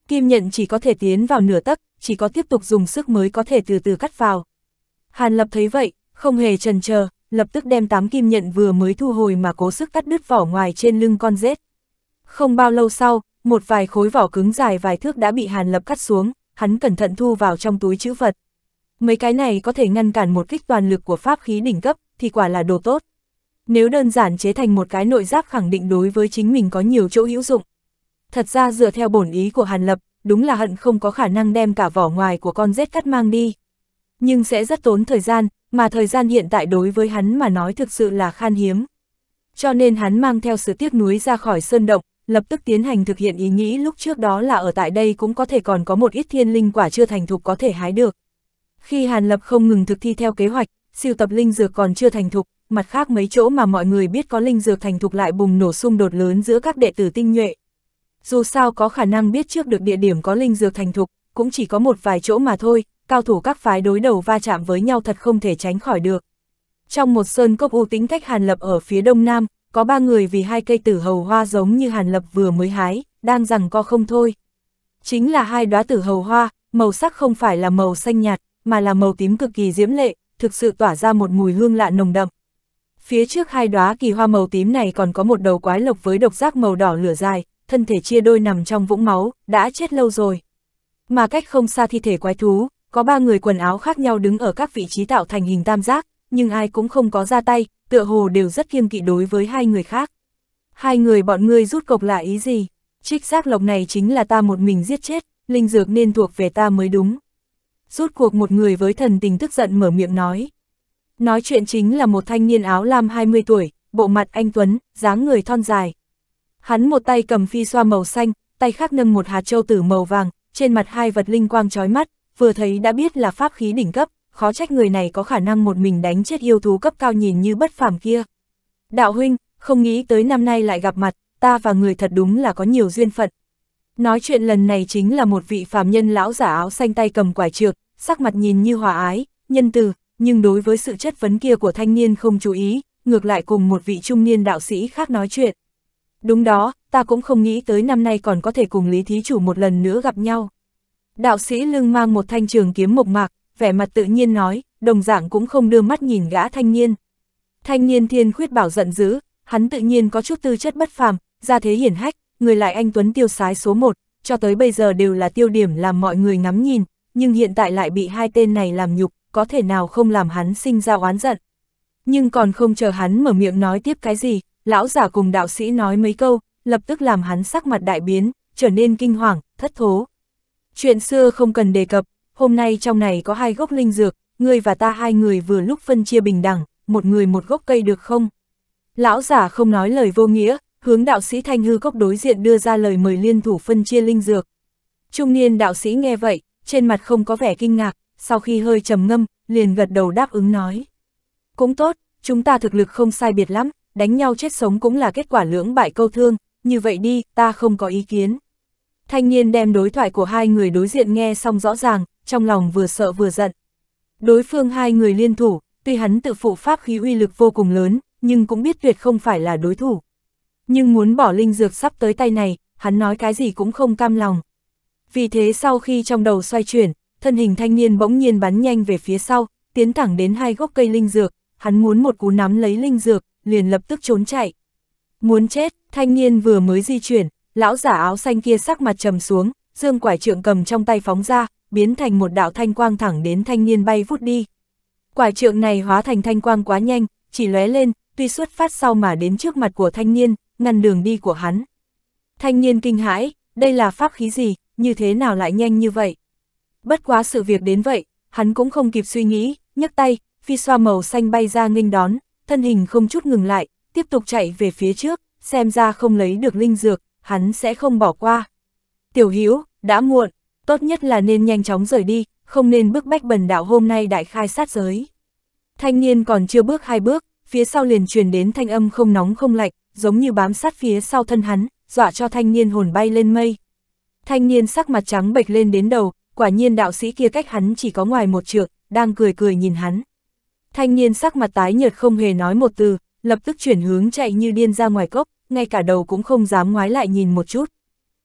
Speaker 1: Kim nhận chỉ có thể tiến vào nửa tấc, chỉ có tiếp tục dùng sức mới có thể từ từ cắt vào. Hàn Lập thấy vậy, không hề trần chờ, lập tức đem tám kim nhận vừa mới thu hồi mà cố sức cắt đứt vỏ ngoài trên lưng con rết. Không bao lâu sau, một vài khối vỏ cứng dài vài thước đã bị Hàn Lập cắt xuống, hắn cẩn thận thu vào trong túi chữ vật mấy cái này có thể ngăn cản một kích toàn lực của pháp khí đỉnh cấp, thì quả là đồ tốt. Nếu đơn giản chế thành một cái nội giáp khẳng định đối với chính mình có nhiều chỗ hữu dụng. Thật ra dựa theo bổn ý của Hàn Lập, đúng là hận không có khả năng đem cả vỏ ngoài của con rết cắt mang đi. Nhưng sẽ rất tốn thời gian, mà thời gian hiện tại đối với hắn mà nói thực sự là khan hiếm. Cho nên hắn mang theo sự tiếc núi ra khỏi sơn động, lập tức tiến hành thực hiện ý nghĩ lúc trước đó là ở tại đây cũng có thể còn có một ít thiên linh quả chưa thành thục có thể hái được. Khi Hàn Lập không ngừng thực thi theo kế hoạch, siêu tập linh dược còn chưa thành thục, mặt khác mấy chỗ mà mọi người biết có linh dược thành thục lại bùng nổ xung đột lớn giữa các đệ tử tinh nhuệ. Dù sao có khả năng biết trước được địa điểm có linh dược thành thục, cũng chỉ có một vài chỗ mà thôi, cao thủ các phái đối đầu va chạm với nhau thật không thể tránh khỏi được. Trong một sơn cốc u tính cách Hàn Lập ở phía đông nam, có ba người vì hai cây tử hầu hoa giống như Hàn Lập vừa mới hái, đang rằng co không thôi. Chính là hai đóa tử hầu hoa, màu sắc không phải là màu xanh nhạt, mà là màu tím cực kỳ diễm lệ, thực sự tỏa ra một mùi hương lạ nồng đậm. Phía trước hai đóa kỳ hoa màu tím này còn có một đầu quái lộc với độc giác màu đỏ lửa dài, thân thể chia đôi nằm trong vũng máu, đã chết lâu rồi. Mà cách không xa thi thể quái thú, có ba người quần áo khác nhau đứng ở các vị trí tạo thành hình tam giác, nhưng ai cũng không có ra tay, tựa hồ đều rất kiêng kỵ đối với hai người khác. Hai người bọn ngươi rút cục là ý gì? Trích giác lộc này chính là ta một mình giết chết, linh dược nên thuộc về ta mới đúng rút cuộc một người với thần tình tức giận mở miệng nói. Nói chuyện chính là một thanh niên áo lam 20 tuổi, bộ mặt anh Tuấn, dáng người thon dài. Hắn một tay cầm phi xoa màu xanh, tay khác nâng một hạt châu tử màu vàng, trên mặt hai vật linh quang chói mắt, vừa thấy đã biết là pháp khí đỉnh cấp, khó trách người này có khả năng một mình đánh chết yêu thú cấp cao nhìn như bất phàm kia. Đạo huynh, không nghĩ tới năm nay lại gặp mặt, ta và người thật đúng là có nhiều duyên phận, Nói chuyện lần này chính là một vị phàm nhân lão giả áo xanh tay cầm quải trược, sắc mặt nhìn như hòa ái, nhân từ, nhưng đối với sự chất vấn kia của thanh niên không chú ý, ngược lại cùng một vị trung niên đạo sĩ khác nói chuyện. Đúng đó, ta cũng không nghĩ tới năm nay còn có thể cùng Lý Thí Chủ một lần nữa gặp nhau. Đạo sĩ lưng mang một thanh trường kiếm mộc mạc, vẻ mặt tự nhiên nói, đồng dạng cũng không đưa mắt nhìn gã thanh niên. Thanh niên thiên khuyết bảo giận dữ, hắn tự nhiên có chút tư chất bất phàm, ra thế hiển hách, người lại anh Tuấn tiêu sái số 1, cho tới bây giờ đều là tiêu điểm làm mọi người ngắm nhìn, nhưng hiện tại lại bị hai tên này làm nhục, có thể nào không làm hắn sinh ra oán giận. Nhưng còn không chờ hắn mở miệng nói tiếp cái gì, lão giả cùng đạo sĩ nói mấy câu, lập tức làm hắn sắc mặt đại biến, trở nên kinh hoàng, thất thố. Chuyện xưa không cần đề cập, hôm nay trong này có hai gốc linh dược, ngươi và ta hai người vừa lúc phân chia bình đẳng, một người một gốc cây được không? Lão giả không nói lời vô nghĩa, hướng đạo sĩ Thanh Hư Cốc đối diện đưa ra lời mời liên thủ phân chia linh dược. Trung niên đạo sĩ nghe vậy, trên mặt không có vẻ kinh ngạc, sau khi hơi trầm ngâm, liền gật đầu đáp ứng nói. Cũng tốt, chúng ta thực lực không sai biệt lắm, đánh nhau chết sống cũng là kết quả lưỡng bại câu thương, như vậy đi, ta không có ý kiến. Thanh niên đem đối thoại của hai người đối diện nghe xong rõ ràng, trong lòng vừa sợ vừa giận. Đối phương hai người liên thủ, tuy hắn tự phụ pháp khí uy lực vô cùng lớn, nhưng cũng biết tuyệt không phải là đối thủ nhưng muốn bỏ linh dược sắp tới tay này, hắn nói cái gì cũng không cam lòng. Vì thế sau khi trong đầu xoay chuyển, thân hình thanh niên bỗng nhiên bắn nhanh về phía sau, tiến thẳng đến hai gốc cây linh dược, hắn muốn một cú nắm lấy linh dược, liền lập tức trốn chạy. Muốn chết, thanh niên vừa mới di chuyển, lão giả áo xanh kia sắc mặt trầm xuống, dương quải trượng cầm trong tay phóng ra, biến thành một đạo thanh quang thẳng đến thanh niên bay vút đi. Quải trượng này hóa thành thanh quang quá nhanh, chỉ lóe lên, tuy xuất phát sau mà đến trước mặt của thanh niên, ngăn đường đi của hắn. Thanh niên kinh hãi, đây là pháp khí gì, như thế nào lại nhanh như vậy? Bất quá sự việc đến vậy, hắn cũng không kịp suy nghĩ, nhấc tay, phi xoa màu xanh bay ra nghênh đón, thân hình không chút ngừng lại, tiếp tục chạy về phía trước, xem ra không lấy được linh dược, hắn sẽ không bỏ qua. Tiểu Hữu đã muộn, tốt nhất là nên nhanh chóng rời đi, không nên bước bách bần đạo hôm nay đại khai sát giới. Thanh niên còn chưa bước hai bước, phía sau liền truyền đến thanh âm không nóng không lạnh, giống như bám sát phía sau thân hắn, dọa cho thanh niên hồn bay lên mây. Thanh niên sắc mặt trắng bệch lên đến đầu, quả nhiên đạo sĩ kia cách hắn chỉ có ngoài một trượng, đang cười cười nhìn hắn. Thanh niên sắc mặt tái nhợt không hề nói một từ, lập tức chuyển hướng chạy như điên ra ngoài cốc, ngay cả đầu cũng không dám ngoái lại nhìn một chút.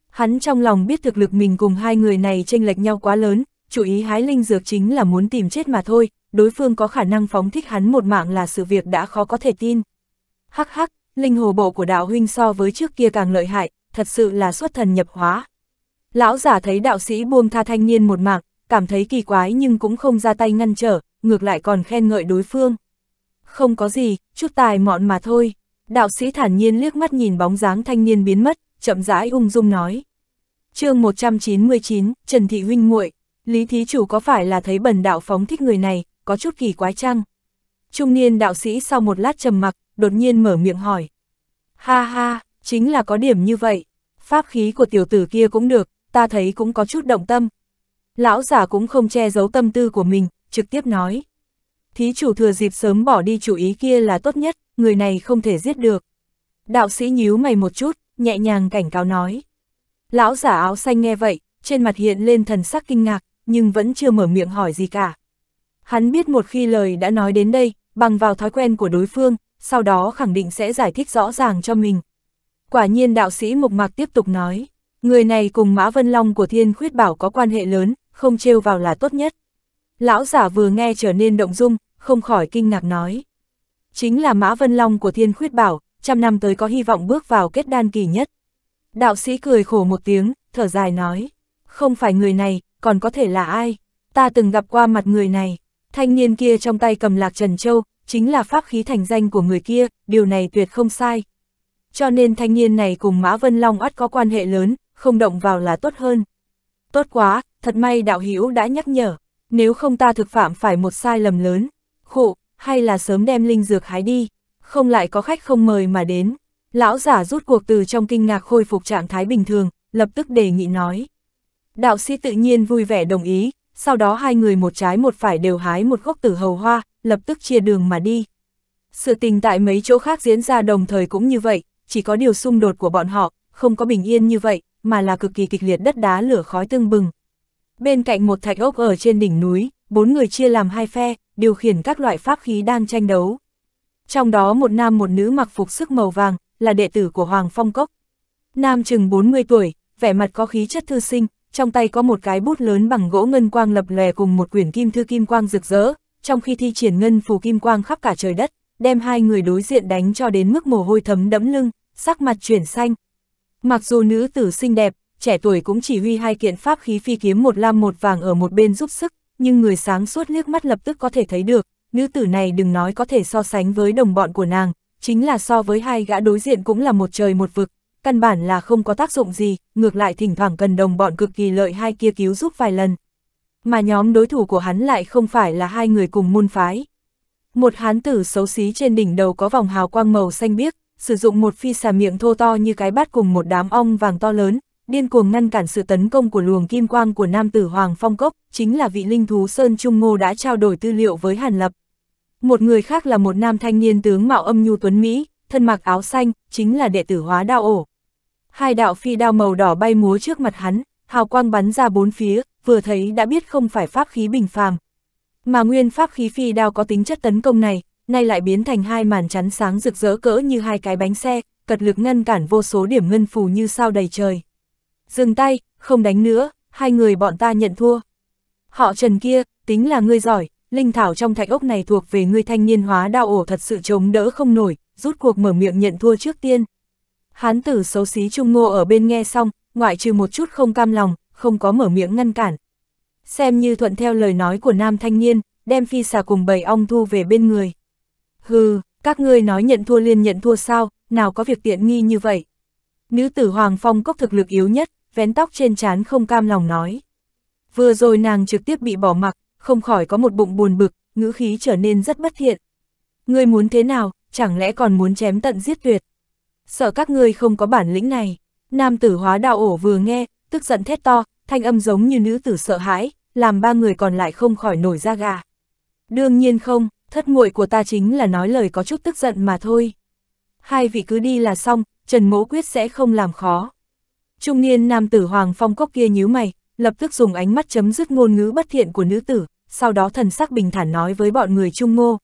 Speaker 1: Hắn trong lòng biết thực lực mình cùng hai người này chênh lệch nhau quá lớn, chủ ý hái linh dược chính là muốn tìm chết mà thôi, đối phương có khả năng phóng thích hắn một mạng là sự việc đã khó có thể tin. Hắc hắc, linh hồ bộ của đạo huynh so với trước kia càng lợi hại, thật sự là xuất thần nhập hóa. Lão giả thấy đạo sĩ buông tha thanh niên một mạng, cảm thấy kỳ quái nhưng cũng không ra tay ngăn trở, ngược lại còn khen ngợi đối phương. Không có gì, chút tài mọn mà thôi. Đạo sĩ thản nhiên liếc mắt nhìn bóng dáng thanh niên biến mất, chậm rãi ung dung nói. chương 199, Trần Thị Huynh muội Lý Thí Chủ có phải là thấy bần đạo phóng thích người này, có chút kỳ quái chăng? Trung niên đạo sĩ sau một lát trầm mặc, đột nhiên mở miệng hỏi. Ha ha, chính là có điểm như vậy, pháp khí của tiểu tử kia cũng được, ta thấy cũng có chút động tâm. Lão giả cũng không che giấu tâm tư của mình, trực tiếp nói. Thí chủ thừa dịp sớm bỏ đi chủ ý kia là tốt nhất, người này không thể giết được. Đạo sĩ nhíu mày một chút, nhẹ nhàng cảnh cáo nói. Lão giả áo xanh nghe vậy, trên mặt hiện lên thần sắc kinh ngạc, nhưng vẫn chưa mở miệng hỏi gì cả. Hắn biết một khi lời đã nói đến đây, bằng vào thói quen của đối phương, sau đó khẳng định sẽ giải thích rõ ràng cho mình. Quả nhiên đạo sĩ Mục Mạc tiếp tục nói, người này cùng Mã Vân Long của Thiên Khuyết Bảo có quan hệ lớn, không trêu vào là tốt nhất. Lão giả vừa nghe trở nên động dung, không khỏi kinh ngạc nói. Chính là Mã Vân Long của Thiên Khuyết Bảo, trăm năm tới có hy vọng bước vào kết đan kỳ nhất. Đạo sĩ cười khổ một tiếng, thở dài nói, không phải người này, còn có thể là ai, ta từng gặp qua mặt người này. Thanh niên kia trong tay cầm lạc trần châu, chính là pháp khí thành danh của người kia, điều này tuyệt không sai. Cho nên thanh niên này cùng Mã Vân Long ắt có quan hệ lớn, không động vào là tốt hơn. Tốt quá, thật may đạo hữu đã nhắc nhở, nếu không ta thực phạm phải một sai lầm lớn, khụ, hay là sớm đem linh dược hái đi, không lại có khách không mời mà đến. Lão giả rút cuộc từ trong kinh ngạc khôi phục trạng thái bình thường, lập tức đề nghị nói. Đạo sĩ tự nhiên vui vẻ đồng ý, sau đó hai người một trái một phải đều hái một gốc tử hầu hoa, lập tức chia đường mà đi. Sự tình tại mấy chỗ khác diễn ra đồng thời cũng như vậy, chỉ có điều xung đột của bọn họ, không có bình yên như vậy, mà là cực kỳ kịch liệt đất đá lửa khói tương bừng. Bên cạnh một thạch ốc ở trên đỉnh núi, bốn người chia làm hai phe, điều khiển các loại pháp khí đang tranh đấu. Trong đó một nam một nữ mặc phục sức màu vàng, là đệ tử của Hoàng Phong Cốc. Nam chừng 40 tuổi, vẻ mặt có khí chất thư sinh, trong tay có một cái bút lớn bằng gỗ ngân quang lập lè cùng một quyển kim thư kim quang rực rỡ, trong khi thi triển ngân phù kim quang khắp cả trời đất, đem hai người đối diện đánh cho đến mức mồ hôi thấm đẫm lưng, sắc mặt chuyển xanh. Mặc dù nữ tử xinh đẹp, trẻ tuổi cũng chỉ huy hai kiện pháp khí phi kiếm một lam một vàng ở một bên giúp sức, nhưng người sáng suốt liếc mắt lập tức có thể thấy được, nữ tử này đừng nói có thể so sánh với đồng bọn của nàng, chính là so với hai gã đối diện cũng là một trời một vực, căn bản là không có tác dụng gì, ngược lại thỉnh thoảng cần đồng bọn cực kỳ lợi hai kia cứu giúp vài lần mà nhóm đối thủ của hắn lại không phải là hai người cùng môn phái. Một hán tử xấu xí trên đỉnh đầu có vòng hào quang màu xanh biếc, sử dụng một phi xà miệng thô to như cái bát cùng một đám ong vàng to lớn, điên cuồng ngăn cản sự tấn công của luồng kim quang của nam tử Hoàng Phong Cốc, chính là vị linh thú Sơn Trung Ngô đã trao đổi tư liệu với Hàn Lập. Một người khác là một nam thanh niên tướng mạo âm nhu tuấn Mỹ, thân mặc áo xanh, chính là đệ tử hóa đao ổ. Hai đạo phi đao màu đỏ bay múa trước mặt hắn, hào quang bắn ra bốn phía, vừa thấy đã biết không phải pháp khí bình phàm. Mà nguyên pháp khí phi đao có tính chất tấn công này, nay lại biến thành hai màn chắn sáng rực rỡ cỡ như hai cái bánh xe, cật lực ngăn cản vô số điểm ngân phù như sao đầy trời. Dừng tay, không đánh nữa, hai người bọn ta nhận thua. Họ trần kia, tính là ngươi giỏi, linh thảo trong thạch ốc này thuộc về ngươi thanh niên hóa đao ổ thật sự chống đỡ không nổi, rút cuộc mở miệng nhận thua trước tiên. Hán tử xấu xí trung ngô ở bên nghe xong, ngoại trừ một chút không cam lòng, không có mở miệng ngăn cản. Xem như thuận theo lời nói của nam thanh niên, đem phi xà cùng bầy ong thu về bên người. Hừ, các ngươi nói nhận thua liền nhận thua sao, nào có việc tiện nghi như vậy. Nữ tử Hoàng Phong cốc thực lực yếu nhất, vén tóc trên trán không cam lòng nói. Vừa rồi nàng trực tiếp bị bỏ mặc, không khỏi có một bụng buồn bực, ngữ khí trở nên rất bất thiện. Ngươi muốn thế nào, chẳng lẽ còn muốn chém tận giết tuyệt? Sợ các ngươi không có bản lĩnh này. Nam tử hóa đạo ổ vừa nghe, tức giận thét to, thanh âm giống như nữ tử sợ hãi, làm ba người còn lại không khỏi nổi da gà. Đương nhiên không, thất nguội của ta chính là nói lời có chút tức giận mà thôi. Hai vị cứ đi là xong, Trần Mỗ quyết sẽ không làm khó. Trung niên nam tử Hoàng Phong Cốc kia nhíu mày, lập tức dùng ánh mắt chấm dứt ngôn ngữ bất thiện của nữ tử, sau đó thần sắc bình thản nói với bọn người Trung Ngô.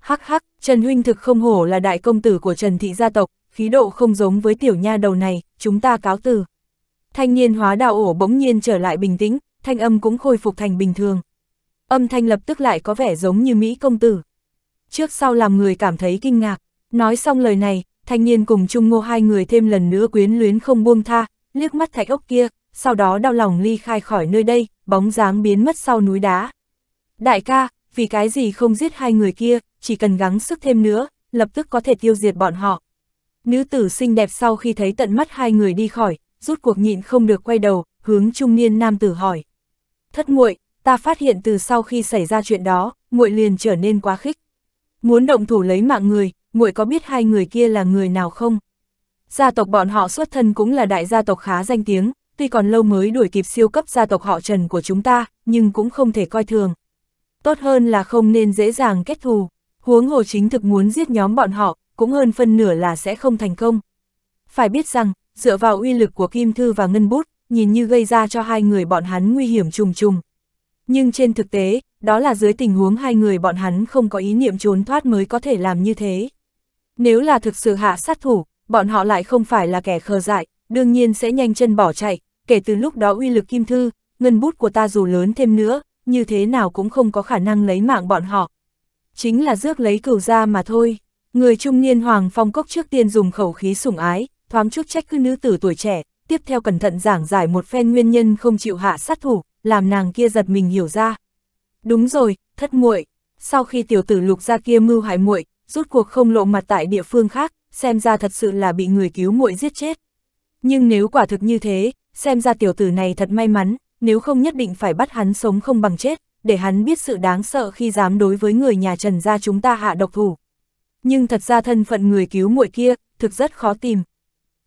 Speaker 1: Hắc hắc, Trần Huynh thực không hổ là đại công tử của Trần Thị gia tộc, khí độ không giống với tiểu nha đầu này, chúng ta cáo từ. Thanh niên hóa đào ổ bỗng nhiên trở lại bình tĩnh, thanh âm cũng khôi phục thành bình thường. Âm thanh lập tức lại có vẻ giống như Mỹ công tử. Trước sau làm người cảm thấy kinh ngạc, nói xong lời này, thanh niên cùng chung ngô hai người thêm lần nữa quyến luyến không buông tha, liếc mắt thạch ốc kia, sau đó đau lòng ly khai khỏi nơi đây, bóng dáng biến mất sau núi đá. Đại ca, vì cái gì không giết hai người kia, chỉ cần gắng sức thêm nữa, lập tức có thể tiêu diệt bọn họ. Nữ tử xinh đẹp sau khi thấy tận mắt hai người đi khỏi, rút cuộc nhịn không được quay đầu, hướng trung niên nam tử hỏi. Thất muội, ta phát hiện từ sau khi xảy ra chuyện đó, muội liền trở nên quá khích. Muốn động thủ lấy mạng người, muội có biết hai người kia là người nào không? Gia tộc bọn họ xuất thân cũng là đại gia tộc khá danh tiếng, tuy còn lâu mới đuổi kịp siêu cấp gia tộc họ Trần của chúng ta, nhưng cũng không thể coi thường. Tốt hơn là không nên dễ dàng kết thù, huống hồ chính thực muốn giết nhóm bọn họ, cũng hơn phân nửa là sẽ không thành công. Phải biết rằng, dựa vào uy lực của Kim Thư và Ngân Bút, nhìn như gây ra cho hai người bọn hắn nguy hiểm trùng trùng. Nhưng trên thực tế, đó là dưới tình huống hai người bọn hắn không có ý niệm trốn thoát mới có thể làm như thế. Nếu là thực sự hạ sát thủ, bọn họ lại không phải là kẻ khờ dại, đương nhiên sẽ nhanh chân bỏ chạy, kể từ lúc đó uy lực kim thư, ngân bút của ta dù lớn thêm nữa, như thế nào cũng không có khả năng lấy mạng bọn họ. Chính là rước lấy cửu ra mà thôi, người trung niên Hoàng Phong Cốc trước tiên dùng khẩu khí sủng ái, thoáng chút trách cứ nữ tử tuổi trẻ, tiếp theo cẩn thận giảng giải một phen nguyên nhân không chịu hạ sát thủ, làm nàng kia giật mình hiểu ra. Đúng rồi, thất muội, sau khi tiểu tử lục ra kia mưu hại muội, rút cuộc không lộ mặt tại địa phương khác, xem ra thật sự là bị người cứu muội giết chết. Nhưng nếu quả thực như thế, xem ra tiểu tử này thật may mắn, nếu không nhất định phải bắt hắn sống không bằng chết, để hắn biết sự đáng sợ khi dám đối với người nhà Trần gia chúng ta hạ độc thủ. Nhưng thật ra thân phận người cứu muội kia, thực rất khó tìm.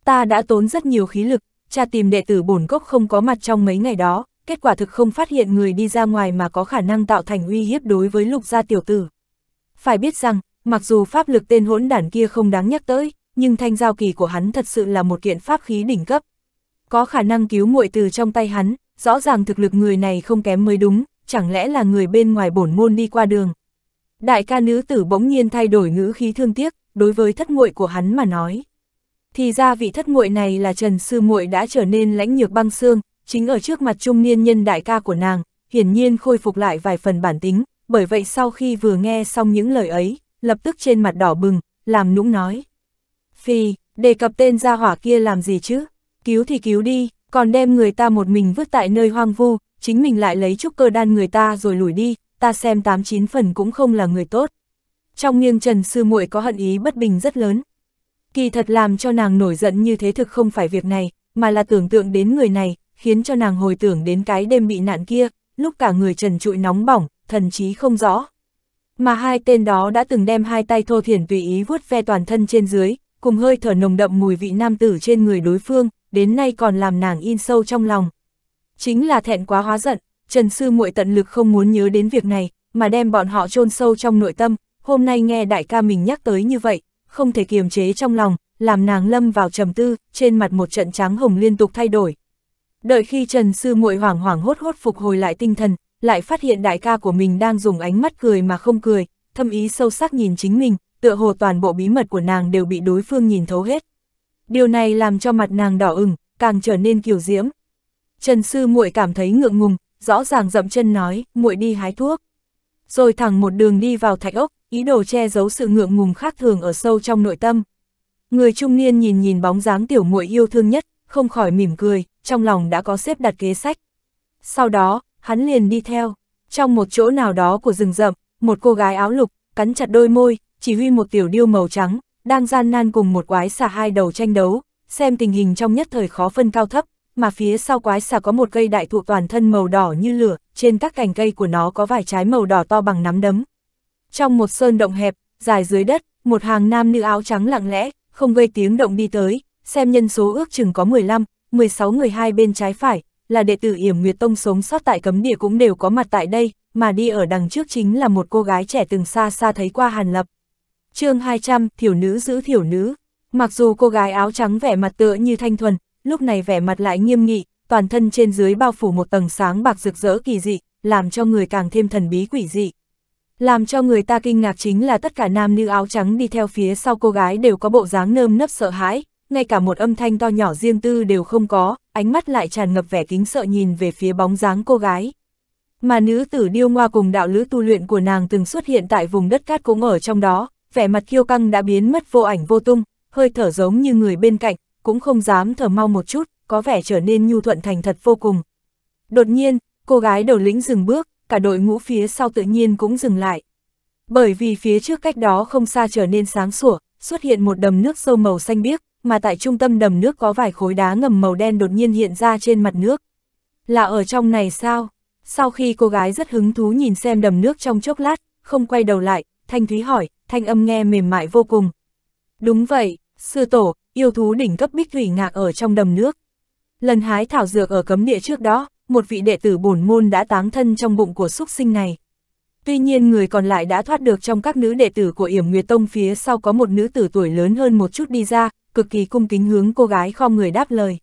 Speaker 1: Ta đã tốn rất nhiều khí lực, cha tìm đệ tử bổn cốc không có mặt trong mấy ngày đó, kết quả thực không phát hiện người đi ra ngoài mà có khả năng tạo thành uy hiếp đối với lục gia tiểu tử. Phải biết rằng, mặc dù pháp lực tên hỗn đản kia không đáng nhắc tới, nhưng thanh giao kỳ của hắn thật sự là một kiện pháp khí đỉnh cấp. Có khả năng cứu muội từ trong tay hắn, rõ ràng thực lực người này không kém mới đúng, chẳng lẽ là người bên ngoài bổn môn đi qua đường. Đại ca nữ tử bỗng nhiên thay đổi ngữ khí thương tiếc, đối với thất muội của hắn mà nói thì ra vị thất muội này là Trần Sư muội đã trở nên lãnh nhược băng xương, chính ở trước mặt trung niên nhân đại ca của nàng, hiển nhiên khôi phục lại vài phần bản tính, bởi vậy sau khi vừa nghe xong những lời ấy, lập tức trên mặt đỏ bừng, làm nũng nói. Phi, đề cập tên gia hỏa kia làm gì chứ? Cứu thì cứu đi, còn đem người ta một mình vứt tại nơi hoang vu, chính mình lại lấy chút cơ đan người ta rồi lùi đi, ta xem tám chín phần cũng không là người tốt. Trong nghiêng Trần Sư muội có hận ý bất bình rất lớn, Kỳ thật làm cho nàng nổi giận như thế thực không phải việc này, mà là tưởng tượng đến người này, khiến cho nàng hồi tưởng đến cái đêm bị nạn kia, lúc cả người trần trụi nóng bỏng, thần chí không rõ. Mà hai tên đó đã từng đem hai tay thô thiển tùy ý vuốt ve toàn thân trên dưới, cùng hơi thở nồng đậm mùi vị nam tử trên người đối phương, đến nay còn làm nàng in sâu trong lòng. Chính là thẹn quá hóa giận, Trần Sư muội tận lực không muốn nhớ đến việc này, mà đem bọn họ chôn sâu trong nội tâm, hôm nay nghe đại ca mình nhắc tới như vậy, không thể kiềm chế trong lòng, làm nàng lâm vào trầm tư, trên mặt một trận trắng hồng liên tục thay đổi. Đợi khi Trần Sư muội hoảng hoảng hốt hốt phục hồi lại tinh thần, lại phát hiện đại ca của mình đang dùng ánh mắt cười mà không cười, thâm ý sâu sắc nhìn chính mình, tựa hồ toàn bộ bí mật của nàng đều bị đối phương nhìn thấu hết. Điều này làm cho mặt nàng đỏ ửng, càng trở nên kiều diễm. Trần Sư muội cảm thấy ngượng ngùng, rõ ràng dậm chân nói, muội đi hái thuốc rồi thẳng một đường đi vào thạch ốc, ý đồ che giấu sự ngượng ngùng khác thường ở sâu trong nội tâm. Người trung niên nhìn nhìn bóng dáng tiểu muội yêu thương nhất, không khỏi mỉm cười, trong lòng đã có xếp đặt kế sách. Sau đó, hắn liền đi theo, trong một chỗ nào đó của rừng rậm, một cô gái áo lục, cắn chặt đôi môi, chỉ huy một tiểu điêu màu trắng, đang gian nan cùng một quái xà hai đầu tranh đấu, xem tình hình trong nhất thời khó phân cao thấp, mà phía sau quái xà có một cây đại thụ toàn thân màu đỏ như lửa, trên các cành cây của nó có vài trái màu đỏ to bằng nắm đấm. Trong một sơn động hẹp, dài dưới đất, một hàng nam nữ áo trắng lặng lẽ, không gây tiếng động đi tới, xem nhân số ước chừng có 15, 16 người hai bên trái phải, là đệ tử Yểm Nguyệt Tông sống sót tại cấm địa cũng đều có mặt tại đây, mà đi ở đằng trước chính là một cô gái trẻ từng xa xa thấy qua Hàn Lập. chương 200, thiểu nữ giữ thiểu nữ. Mặc dù cô gái áo trắng vẻ mặt tựa như thanh thuần, lúc này vẻ mặt lại nghiêm nghị, toàn thân trên dưới bao phủ một tầng sáng bạc rực rỡ kỳ dị, làm cho người càng thêm thần bí quỷ dị. Làm cho người ta kinh ngạc chính là tất cả nam nữ áo trắng đi theo phía sau cô gái đều có bộ dáng nơm nấp sợ hãi, ngay cả một âm thanh to nhỏ riêng tư đều không có, ánh mắt lại tràn ngập vẻ kính sợ nhìn về phía bóng dáng cô gái. Mà nữ tử điêu ngoa cùng đạo lữ tu luyện của nàng từng xuất hiện tại vùng đất cát cũng ở trong đó, vẻ mặt kiêu căng đã biến mất vô ảnh vô tung, hơi thở giống như người bên cạnh, cũng không dám thở mau một chút, có vẻ trở nên nhu thuận thành thật vô cùng. Đột nhiên, cô gái đầu lĩnh dừng bước, cả đội ngũ phía sau tự nhiên cũng dừng lại. Bởi vì phía trước cách đó không xa trở nên sáng sủa, xuất hiện một đầm nước sâu màu xanh biếc, mà tại trung tâm đầm nước có vài khối đá ngầm màu đen đột nhiên hiện ra trên mặt nước. Là ở trong này sao? Sau khi cô gái rất hứng thú nhìn xem đầm nước trong chốc lát, không quay đầu lại, Thanh Thúy hỏi, thanh âm nghe mềm mại vô cùng. Đúng vậy, Sư tổ, yêu thú đỉnh cấp bích thủy ngạc ở trong đầm nước. Lần hái thảo dược ở cấm địa trước đó, một vị đệ tử bổn môn đã táng thân trong bụng của súc sinh này. Tuy nhiên người còn lại đã thoát được trong các nữ đệ tử của Yểm Nguyệt Tông phía sau có một nữ tử tuổi lớn hơn một chút đi ra, cực kỳ cung kính hướng cô gái khom người đáp lời.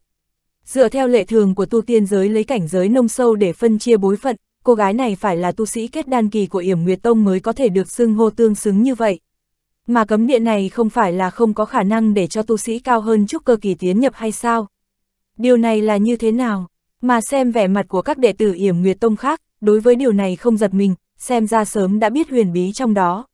Speaker 1: Dựa theo lệ thường của tu tiên giới lấy cảnh giới nông sâu để phân chia bối phận, cô gái này phải là tu sĩ kết đan kỳ của Yểm Nguyệt Tông mới có thể được xưng hô tương xứng như vậy. Mà cấm địa này không phải là không có khả năng để cho tu sĩ cao hơn chút cơ kỳ tiến nhập hay sao? Điều này là như thế nào? Mà xem vẻ mặt của các đệ tử yểm Nguyệt Tông khác, đối với điều này không giật mình, xem ra sớm đã biết huyền bí trong đó.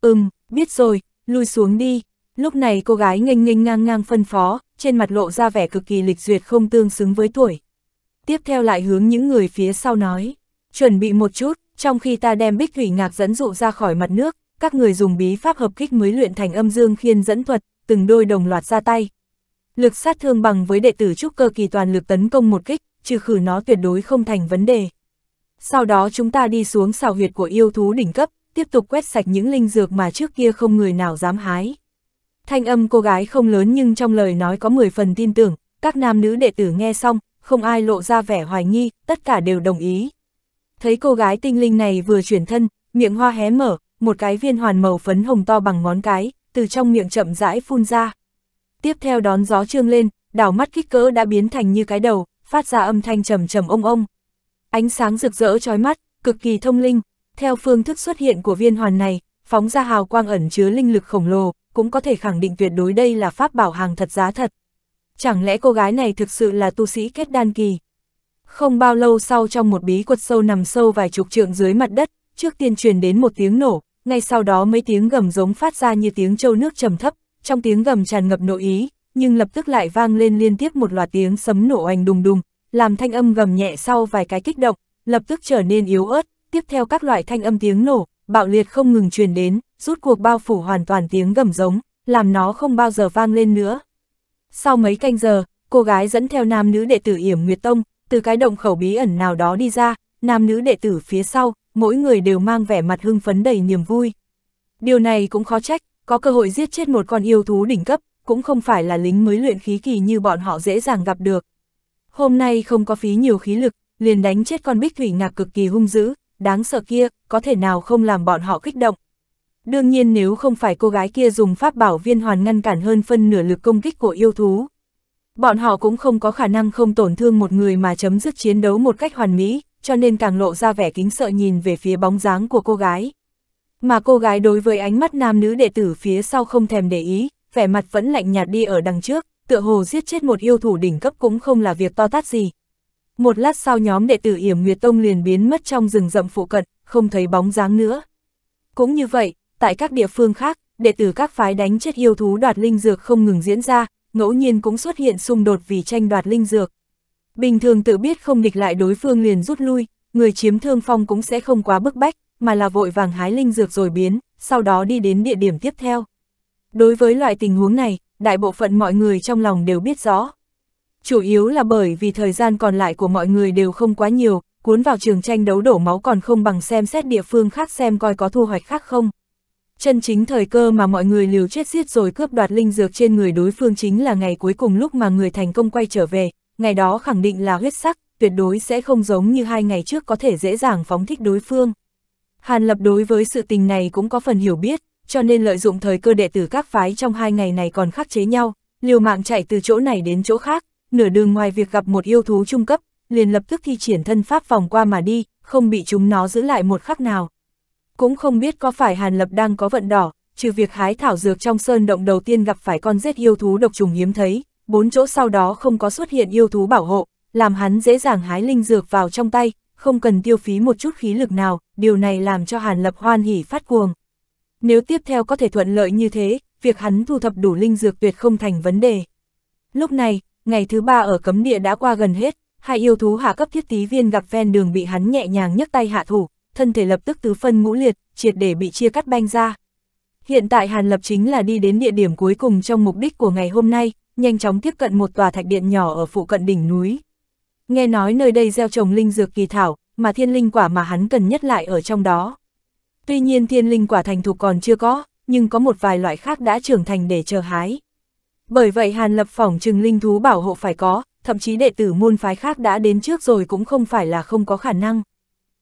Speaker 1: Ừm, biết rồi, lui xuống đi. Lúc này cô gái nghênh nghênh ngang ngang phân phó, trên mặt lộ ra vẻ cực kỳ lịch duyệt không tương xứng với tuổi. Tiếp theo lại hướng những người phía sau nói, chuẩn bị một chút, trong khi ta đem bích thủy ngạc dẫn dụ ra khỏi mặt nước, các người dùng bí pháp hợp kích mới luyện thành âm dương khiên dẫn thuật, từng đôi đồng loạt ra tay. Lực sát thương bằng với đệ tử trúc cơ kỳ toàn lực tấn công một kích, trừ khử nó tuyệt đối không thành vấn đề. Sau đó chúng ta đi xuống xào huyệt của yêu thú đỉnh cấp, tiếp tục quét sạch những linh dược mà trước kia không người nào dám hái. Thanh âm cô gái không lớn nhưng trong lời nói có 10 phần tin tưởng, các nam nữ đệ tử nghe xong, không ai lộ ra vẻ hoài nghi, tất cả đều đồng ý. Thấy cô gái tinh linh này vừa chuyển thân, miệng hoa hé mở, một cái viên hoàn màu phấn hồng to bằng ngón cái, từ trong miệng chậm rãi phun ra. Tiếp theo đón gió trương lên, đảo mắt kích cỡ đã biến thành như cái đầu, phát ra âm thanh trầm trầm ông ông. Ánh sáng rực rỡ chói mắt, cực kỳ thông linh, theo phương thức xuất hiện của viên hoàn này, phóng ra hào quang ẩn chứa linh lực khổng lồ, cũng có thể khẳng định tuyệt đối đây là pháp bảo hàng thật giá thật. Chẳng lẽ cô gái này thực sự là tu sĩ kết đan kỳ? Không bao lâu sau trong một bí quật sâu nằm sâu vài chục trượng dưới mặt đất, trước tiên truyền đến một tiếng nổ, ngay sau đó mấy tiếng gầm giống phát ra như tiếng trâu nước trầm thấp, trong tiếng gầm tràn ngập nội ý, nhưng lập tức lại vang lên liên tiếp một loạt tiếng sấm nổ oanh đùng đùng, làm thanh âm gầm nhẹ sau vài cái kích động, lập tức trở nên yếu ớt, tiếp theo các loại thanh âm tiếng nổ, bạo liệt không ngừng truyền đến, rút cuộc bao phủ hoàn toàn tiếng gầm giống, làm nó không bao giờ vang lên nữa. Sau mấy canh giờ, cô gái dẫn theo nam nữ đệ tử Yểm Nguyệt Tông, từ cái động khẩu bí ẩn nào đó đi ra, nam nữ đệ tử phía sau, mỗi người đều mang vẻ mặt hưng phấn đầy niềm vui. Điều này cũng khó trách, có cơ hội giết chết một con yêu thú đỉnh cấp, cũng không phải là lính mới luyện khí kỳ như bọn họ dễ dàng gặp được. Hôm nay không có phí nhiều khí lực, liền đánh chết con bích thủy ngạc cực kỳ hung dữ, đáng sợ kia, có thể nào không làm bọn họ kích động. Đương nhiên nếu không phải cô gái kia dùng pháp bảo viên hoàn ngăn cản hơn phân nửa lực công kích của yêu thú. Bọn họ cũng không có khả năng không tổn thương một người mà chấm dứt chiến đấu một cách hoàn mỹ cho nên càng lộ ra vẻ kính sợ nhìn về phía bóng dáng của cô gái. Mà cô gái đối với ánh mắt nam nữ đệ tử phía sau không thèm để ý, vẻ mặt vẫn lạnh nhạt đi ở đằng trước, tựa hồ giết chết một yêu thủ đỉnh cấp cũng không là việc to tát gì. Một lát sau nhóm đệ tử Yểm Nguyệt Tông liền biến mất trong rừng rậm phụ cận, không thấy bóng dáng nữa. Cũng như vậy, tại các địa phương khác, đệ tử các phái đánh chết yêu thú đoạt linh dược không ngừng diễn ra, ngẫu nhiên cũng xuất hiện xung đột vì tranh đoạt linh dược, Bình thường tự biết không địch lại đối phương liền rút lui, người chiếm thương phong cũng sẽ không quá bức bách, mà là vội vàng hái linh dược rồi biến, sau đó đi đến địa điểm tiếp theo. Đối với loại tình huống này, đại bộ phận mọi người trong lòng đều biết rõ. Chủ yếu là bởi vì thời gian còn lại của mọi người đều không quá nhiều, cuốn vào trường tranh đấu đổ máu còn không bằng xem xét địa phương khác xem coi có thu hoạch khác không. Chân chính thời cơ mà mọi người liều chết giết rồi cướp đoạt linh dược trên người đối phương chính là ngày cuối cùng lúc mà người thành công quay trở về, ngày đó khẳng định là huyết sắc, tuyệt đối sẽ không giống như hai ngày trước có thể dễ dàng phóng thích đối phương. Hàn Lập đối với sự tình này cũng có phần hiểu biết, cho nên lợi dụng thời cơ đệ tử các phái trong hai ngày này còn khắc chế nhau, liều mạng chạy từ chỗ này đến chỗ khác, nửa đường ngoài việc gặp một yêu thú trung cấp, liền lập tức thi triển thân pháp vòng qua mà đi, không bị chúng nó giữ lại một khắc nào. Cũng không biết có phải Hàn Lập đang có vận đỏ, trừ việc hái thảo dược trong sơn động đầu tiên gặp phải con rết yêu thú độc trùng hiếm thấy, bốn chỗ sau đó không có xuất hiện yêu thú bảo hộ, làm hắn dễ dàng hái linh dược vào trong tay, không cần tiêu phí một chút khí lực nào, điều này làm cho Hàn Lập hoan hỉ phát cuồng. Nếu tiếp theo có thể thuận lợi như thế, việc hắn thu thập đủ linh dược tuyệt không thành vấn đề. Lúc này, ngày thứ ba ở cấm địa đã qua gần hết, hai yêu thú hạ cấp thiết tí viên gặp ven đường bị hắn nhẹ nhàng nhấc tay hạ thủ, thân thể lập tức tứ phân ngũ liệt, triệt để bị chia cắt banh ra. Hiện tại Hàn Lập chính là đi đến địa điểm cuối cùng trong mục đích của ngày hôm nay, nhanh chóng tiếp cận một tòa thạch điện nhỏ ở phụ cận đỉnh núi. Nghe nói nơi đây gieo trồng linh dược kỳ thảo, mà thiên linh quả mà hắn cần nhất lại ở trong đó. Tuy nhiên thiên linh quả thành thục còn chưa có, nhưng có một vài loại khác đã trưởng thành để chờ hái. Bởi vậy Hàn Lập phỏng trừng linh thú bảo hộ phải có, thậm chí đệ tử môn phái khác đã đến trước rồi cũng không phải là không có khả năng.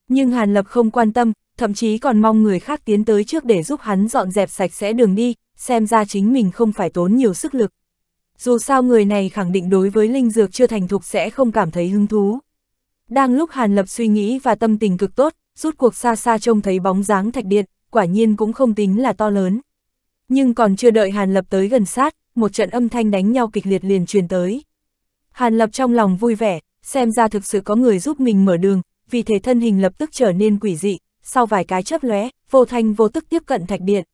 Speaker 1: Nhưng Hàn Lập không quan tâm, thậm chí còn mong người khác tiến tới trước để giúp hắn dọn dẹp sạch sẽ đường đi, xem ra chính mình không phải tốn nhiều sức lực dù sao người này khẳng định đối với linh dược chưa thành thục sẽ không cảm thấy hứng thú. Đang lúc Hàn Lập suy nghĩ và tâm tình cực tốt, rút cuộc xa xa trông thấy bóng dáng thạch điện, quả nhiên cũng không tính là to lớn. Nhưng còn chưa đợi Hàn Lập tới gần sát, một trận âm thanh đánh nhau kịch liệt liền truyền tới. Hàn Lập trong lòng vui vẻ, xem ra thực sự có người giúp mình mở đường, vì thế thân hình lập tức trở nên quỷ dị, sau vài cái chớp lóe, vô thanh vô tức tiếp cận thạch điện.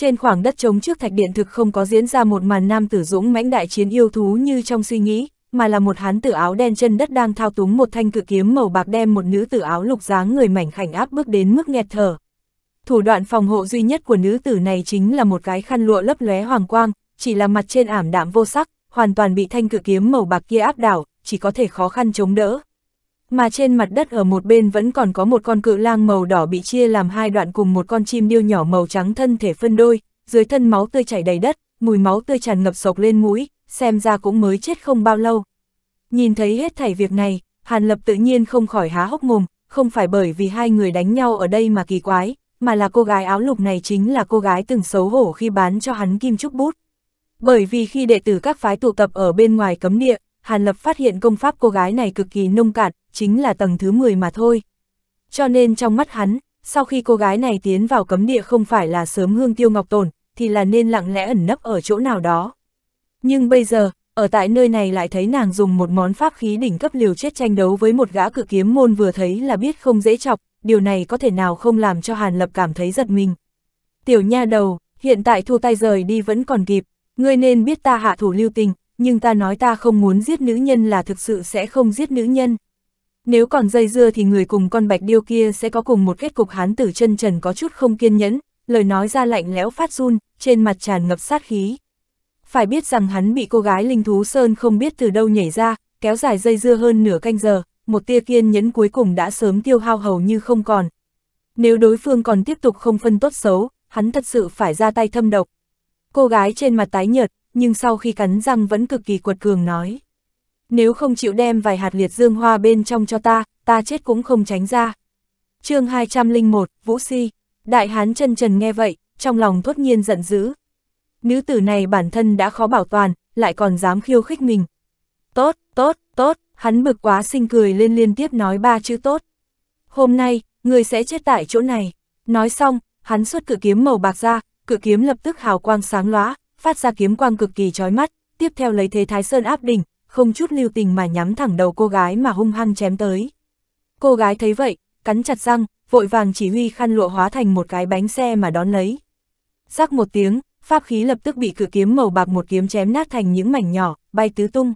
Speaker 1: Trên khoảng đất trống trước thạch điện thực không có diễn ra một màn nam tử dũng mãnh đại chiến yêu thú như trong suy nghĩ, mà là một hán tử áo đen chân đất đang thao túng một thanh cự kiếm màu bạc đem một nữ tử áo lục dáng người mảnh khảnh áp bước đến mức nghẹt thở. Thủ đoạn phòng hộ duy nhất của nữ tử này chính là một cái khăn lụa lấp lóe hoàng quang, chỉ là mặt trên ảm đạm vô sắc, hoàn toàn bị thanh cự kiếm màu bạc kia áp đảo, chỉ có thể khó khăn chống đỡ mà trên mặt đất ở một bên vẫn còn có một con cự lang màu đỏ bị chia làm hai đoạn cùng một con chim điêu nhỏ màu trắng thân thể phân đôi, dưới thân máu tươi chảy đầy đất, mùi máu tươi tràn ngập sộc lên mũi, xem ra cũng mới chết không bao lâu. Nhìn thấy hết thảy việc này, Hàn Lập tự nhiên không khỏi há hốc mồm, không phải bởi vì hai người đánh nhau ở đây mà kỳ quái, mà là cô gái áo lục này chính là cô gái từng xấu hổ khi bán cho hắn kim trúc bút. Bởi vì khi đệ tử các phái tụ tập ở bên ngoài cấm địa, Hàn Lập phát hiện công pháp cô gái này cực kỳ nông cạn, chính là tầng thứ 10 mà thôi. Cho nên trong mắt hắn, sau khi cô gái này tiến vào cấm địa không phải là sớm hương tiêu ngọc tổn, thì là nên lặng lẽ ẩn nấp ở chỗ nào đó. Nhưng bây giờ, ở tại nơi này lại thấy nàng dùng một món pháp khí đỉnh cấp liều chết tranh đấu với một gã cự kiếm môn vừa thấy là biết không dễ chọc, điều này có thể nào không làm cho Hàn Lập cảm thấy giật mình. Tiểu nha đầu, hiện tại thua tay rời đi vẫn còn kịp, ngươi nên biết ta hạ thủ lưu tình, nhưng ta nói ta không muốn giết nữ nhân là thực sự sẽ không giết nữ nhân. Nếu còn dây dưa thì người cùng con bạch điêu kia sẽ có cùng một kết cục hán tử chân trần có chút không kiên nhẫn, lời nói ra lạnh lẽo phát run, trên mặt tràn ngập sát khí. Phải biết rằng hắn bị cô gái linh thú Sơn không biết từ đâu nhảy ra, kéo dài dây dưa hơn nửa canh giờ, một tia kiên nhẫn cuối cùng đã sớm tiêu hao hầu như không còn. Nếu đối phương còn tiếp tục không phân tốt xấu, hắn thật sự phải ra tay thâm độc. Cô gái trên mặt tái nhợt, nhưng sau khi cắn răng vẫn cực kỳ quật cường nói. Nếu không chịu đem vài hạt liệt dương hoa bên trong cho ta, ta chết cũng không tránh ra. chương 201, Vũ Si, Đại Hán trần Trần nghe vậy, trong lòng thốt nhiên giận dữ. Nữ tử này bản thân đã khó bảo toàn, lại còn dám khiêu khích mình. Tốt, tốt, tốt, hắn bực quá sinh cười lên liên tiếp nói ba chữ tốt. Hôm nay, người sẽ chết tại chỗ này. Nói xong, hắn xuất cự kiếm màu bạc ra, cự kiếm lập tức hào quang sáng lóa, phát ra kiếm quang cực kỳ chói mắt, tiếp theo lấy thế Thái Sơn áp đỉnh, không chút lưu tình mà nhắm thẳng đầu cô gái mà hung hăng chém tới. Cô gái thấy vậy, cắn chặt răng, vội vàng chỉ huy khăn lụa hóa thành một cái bánh xe mà đón lấy. Rắc một tiếng, pháp khí lập tức bị cử kiếm màu bạc một kiếm chém nát thành những mảnh nhỏ, bay tứ tung.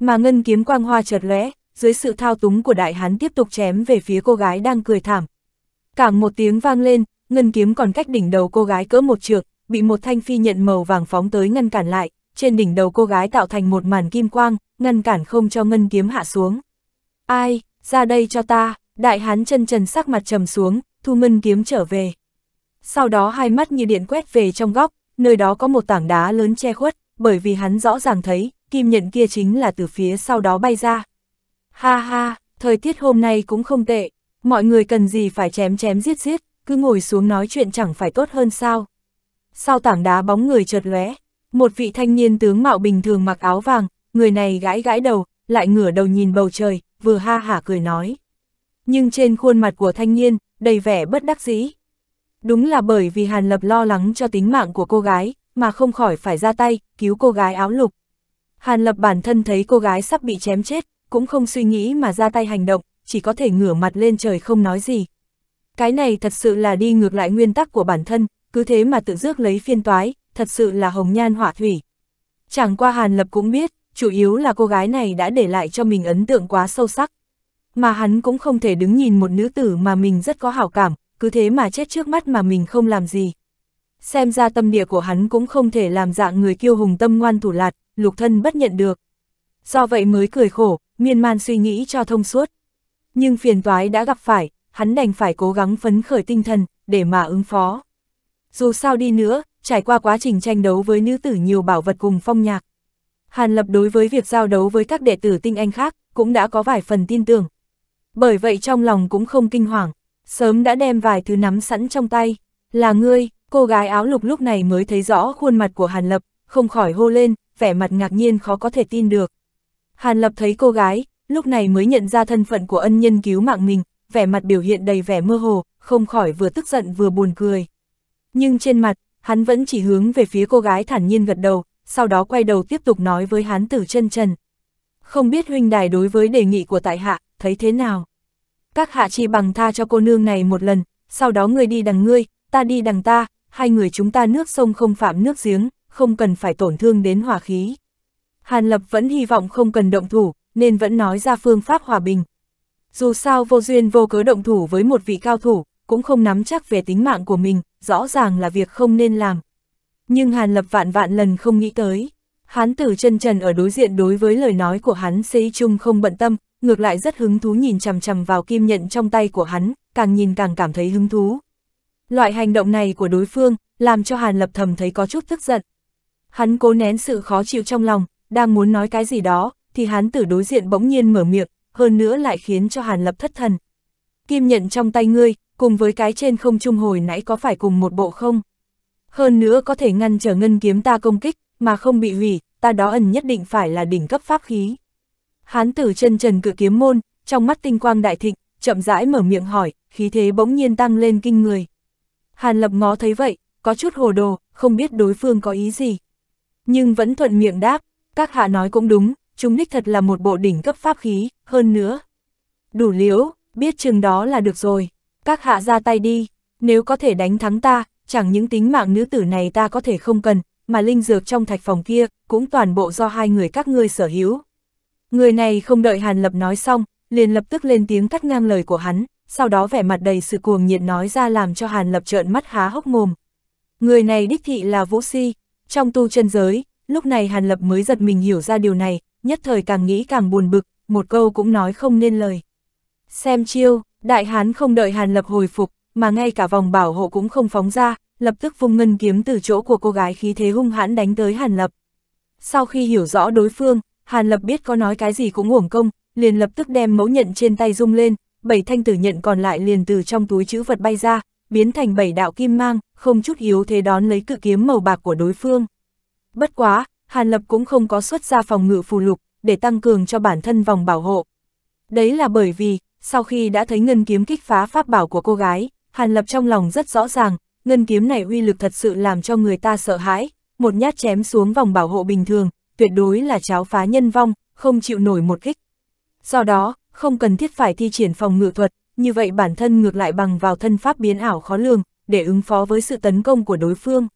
Speaker 1: Mà ngân kiếm quang hoa chợt lóe, dưới sự thao túng của đại hán tiếp tục chém về phía cô gái đang cười thảm. Cảng một tiếng vang lên, ngân kiếm còn cách đỉnh đầu cô gái cỡ một trượng, bị một thanh phi nhận màu vàng phóng tới ngăn cản lại, trên đỉnh đầu cô gái tạo thành một màn kim quang, ngăn cản không cho ngân kiếm hạ xuống. Ai, ra đây cho ta, đại hán chân trần sắc mặt trầm xuống, thu ngân kiếm trở về. Sau đó hai mắt như điện quét về trong góc, nơi đó có một tảng đá lớn che khuất, bởi vì hắn rõ ràng thấy, kim nhận kia chính là từ phía sau đó bay ra. Ha ha, thời tiết hôm nay cũng không tệ, mọi người cần gì phải chém chém giết giết, cứ ngồi xuống nói chuyện chẳng phải tốt hơn sao. Sau tảng đá bóng người chợt lóe, một vị thanh niên tướng mạo bình thường mặc áo vàng, người này gãi gãi đầu, lại ngửa đầu nhìn bầu trời, vừa ha hả cười nói. Nhưng trên khuôn mặt của thanh niên, đầy vẻ bất đắc dĩ. Đúng là bởi vì Hàn Lập lo lắng cho tính mạng của cô gái, mà không khỏi phải ra tay, cứu cô gái áo lục. Hàn Lập bản thân thấy cô gái sắp bị chém chết, cũng không suy nghĩ mà ra tay hành động, chỉ có thể ngửa mặt lên trời không nói gì. Cái này thật sự là đi ngược lại nguyên tắc của bản thân, cứ thế mà tự dước lấy phiên toái, thật sự là hồng nhan họa thủy. Chẳng qua Hàn Lập cũng biết, chủ yếu là cô gái này đã để lại cho mình ấn tượng quá sâu sắc. Mà hắn cũng không thể đứng nhìn một nữ tử mà mình rất có hảo cảm, cứ thế mà chết trước mắt mà mình không làm gì. Xem ra tâm địa của hắn cũng không thể làm dạng người kiêu hùng tâm ngoan thủ lạt, lục thân bất nhận được. Do vậy mới cười khổ, miên man suy nghĩ cho thông suốt. Nhưng phiền toái đã gặp phải, hắn đành phải cố gắng phấn khởi tinh thần, để mà ứng phó. Dù sao đi nữa, trải qua quá trình tranh đấu với nữ tử nhiều bảo vật cùng phong nhạc. Hàn Lập đối với việc giao đấu với các đệ tử tinh anh khác, cũng đã có vài phần tin tưởng. Bởi vậy trong lòng cũng không kinh hoàng, sớm đã đem vài thứ nắm sẵn trong tay. Là ngươi, cô gái áo lục lúc này mới thấy rõ khuôn mặt của Hàn Lập, không khỏi hô lên, vẻ mặt ngạc nhiên khó có thể tin được. Hàn Lập thấy cô gái, lúc này mới nhận ra thân phận của ân nhân cứu mạng mình, vẻ mặt biểu hiện đầy vẻ mơ hồ, không khỏi vừa tức giận vừa buồn cười. Nhưng trên mặt, hắn vẫn chỉ hướng về phía cô gái thản nhiên gật đầu, sau đó quay đầu tiếp tục nói với hán tử chân trần. Không biết huynh đài đối với đề nghị của tại hạ, thấy thế nào? Các hạ chi bằng tha cho cô nương này một lần, sau đó người đi đằng ngươi, ta đi đằng ta, hai người chúng ta nước sông không phạm nước giếng, không cần phải tổn thương đến hòa khí. Hàn Lập vẫn hy vọng không cần động thủ, nên vẫn nói ra phương pháp hòa bình. Dù sao vô duyên vô cớ động thủ với một vị cao thủ, cũng không nắm chắc về tính mạng của mình, rõ ràng là việc không nên làm. Nhưng Hàn Lập vạn vạn lần không nghĩ tới. Hán tử chân trần ở đối diện đối với lời nói của hắn xây chung không bận tâm, ngược lại rất hứng thú nhìn chằm chằm vào kim nhận trong tay của hắn, càng nhìn càng cảm thấy hứng thú. Loại hành động này của đối phương, làm cho Hàn Lập thầm thấy có chút tức giận. Hắn cố nén sự khó chịu trong lòng, đang muốn nói cái gì đó, thì hắn tử đối diện bỗng nhiên mở miệng, hơn nữa lại khiến cho Hàn Lập thất thần. Kim nhận trong tay ngươi, cùng với cái trên không trung hồi nãy có phải cùng một bộ không? Hơn nữa có thể ngăn trở ngân kiếm ta công kích, mà không bị hủy, ta đó ẩn nhất định phải là đỉnh cấp pháp khí. Hán tử chân trần cự kiếm môn, trong mắt tinh quang đại thịnh, chậm rãi mở miệng hỏi, khí thế bỗng nhiên tăng lên kinh người. Hàn lập ngó thấy vậy, có chút hồ đồ, không biết đối phương có ý gì. Nhưng vẫn thuận miệng đáp, các hạ nói cũng đúng, chúng đích thật là một bộ đỉnh cấp pháp khí, hơn nữa. Đủ liễu, biết chừng đó là được rồi các hạ ra tay đi, nếu có thể đánh thắng ta, chẳng những tính mạng nữ tử này ta có thể không cần, mà linh dược trong thạch phòng kia, cũng toàn bộ do hai người các ngươi sở hữu. Người này không đợi Hàn Lập nói xong, liền lập tức lên tiếng cắt ngang lời của hắn, sau đó vẻ mặt đầy sự cuồng nhiệt nói ra làm cho Hàn Lập trợn mắt há hốc mồm. Người này đích thị là Vũ Si, trong tu chân giới, lúc này Hàn Lập mới giật mình hiểu ra điều này, nhất thời càng nghĩ càng buồn bực, một câu cũng nói không nên lời. Xem chiêu, Đại hán không đợi Hàn Lập hồi phục, mà ngay cả vòng bảo hộ cũng không phóng ra, lập tức vung ngân kiếm từ chỗ của cô gái khí thế hung hãn đánh tới Hàn Lập. Sau khi hiểu rõ đối phương, Hàn Lập biết có nói cái gì cũng uổng công, liền lập tức đem mẫu nhận trên tay rung lên, bảy thanh tử nhận còn lại liền từ trong túi chữ vật bay ra, biến thành bảy đạo kim mang, không chút yếu thế đón lấy cự kiếm màu bạc của đối phương. Bất quá, Hàn Lập cũng không có xuất ra phòng ngự phù lục, để tăng cường cho bản thân vòng bảo hộ. Đấy là bởi vì, sau khi đã thấy ngân kiếm kích phá pháp bảo của cô gái, Hàn Lập trong lòng rất rõ ràng, ngân kiếm này uy lực thật sự làm cho người ta sợ hãi, một nhát chém xuống vòng bảo hộ bình thường, tuyệt đối là cháo phá nhân vong, không chịu nổi một kích. Do đó, không cần thiết phải thi triển phòng ngự thuật, như vậy bản thân ngược lại bằng vào thân pháp biến ảo khó lường, để ứng phó với sự tấn công của đối phương.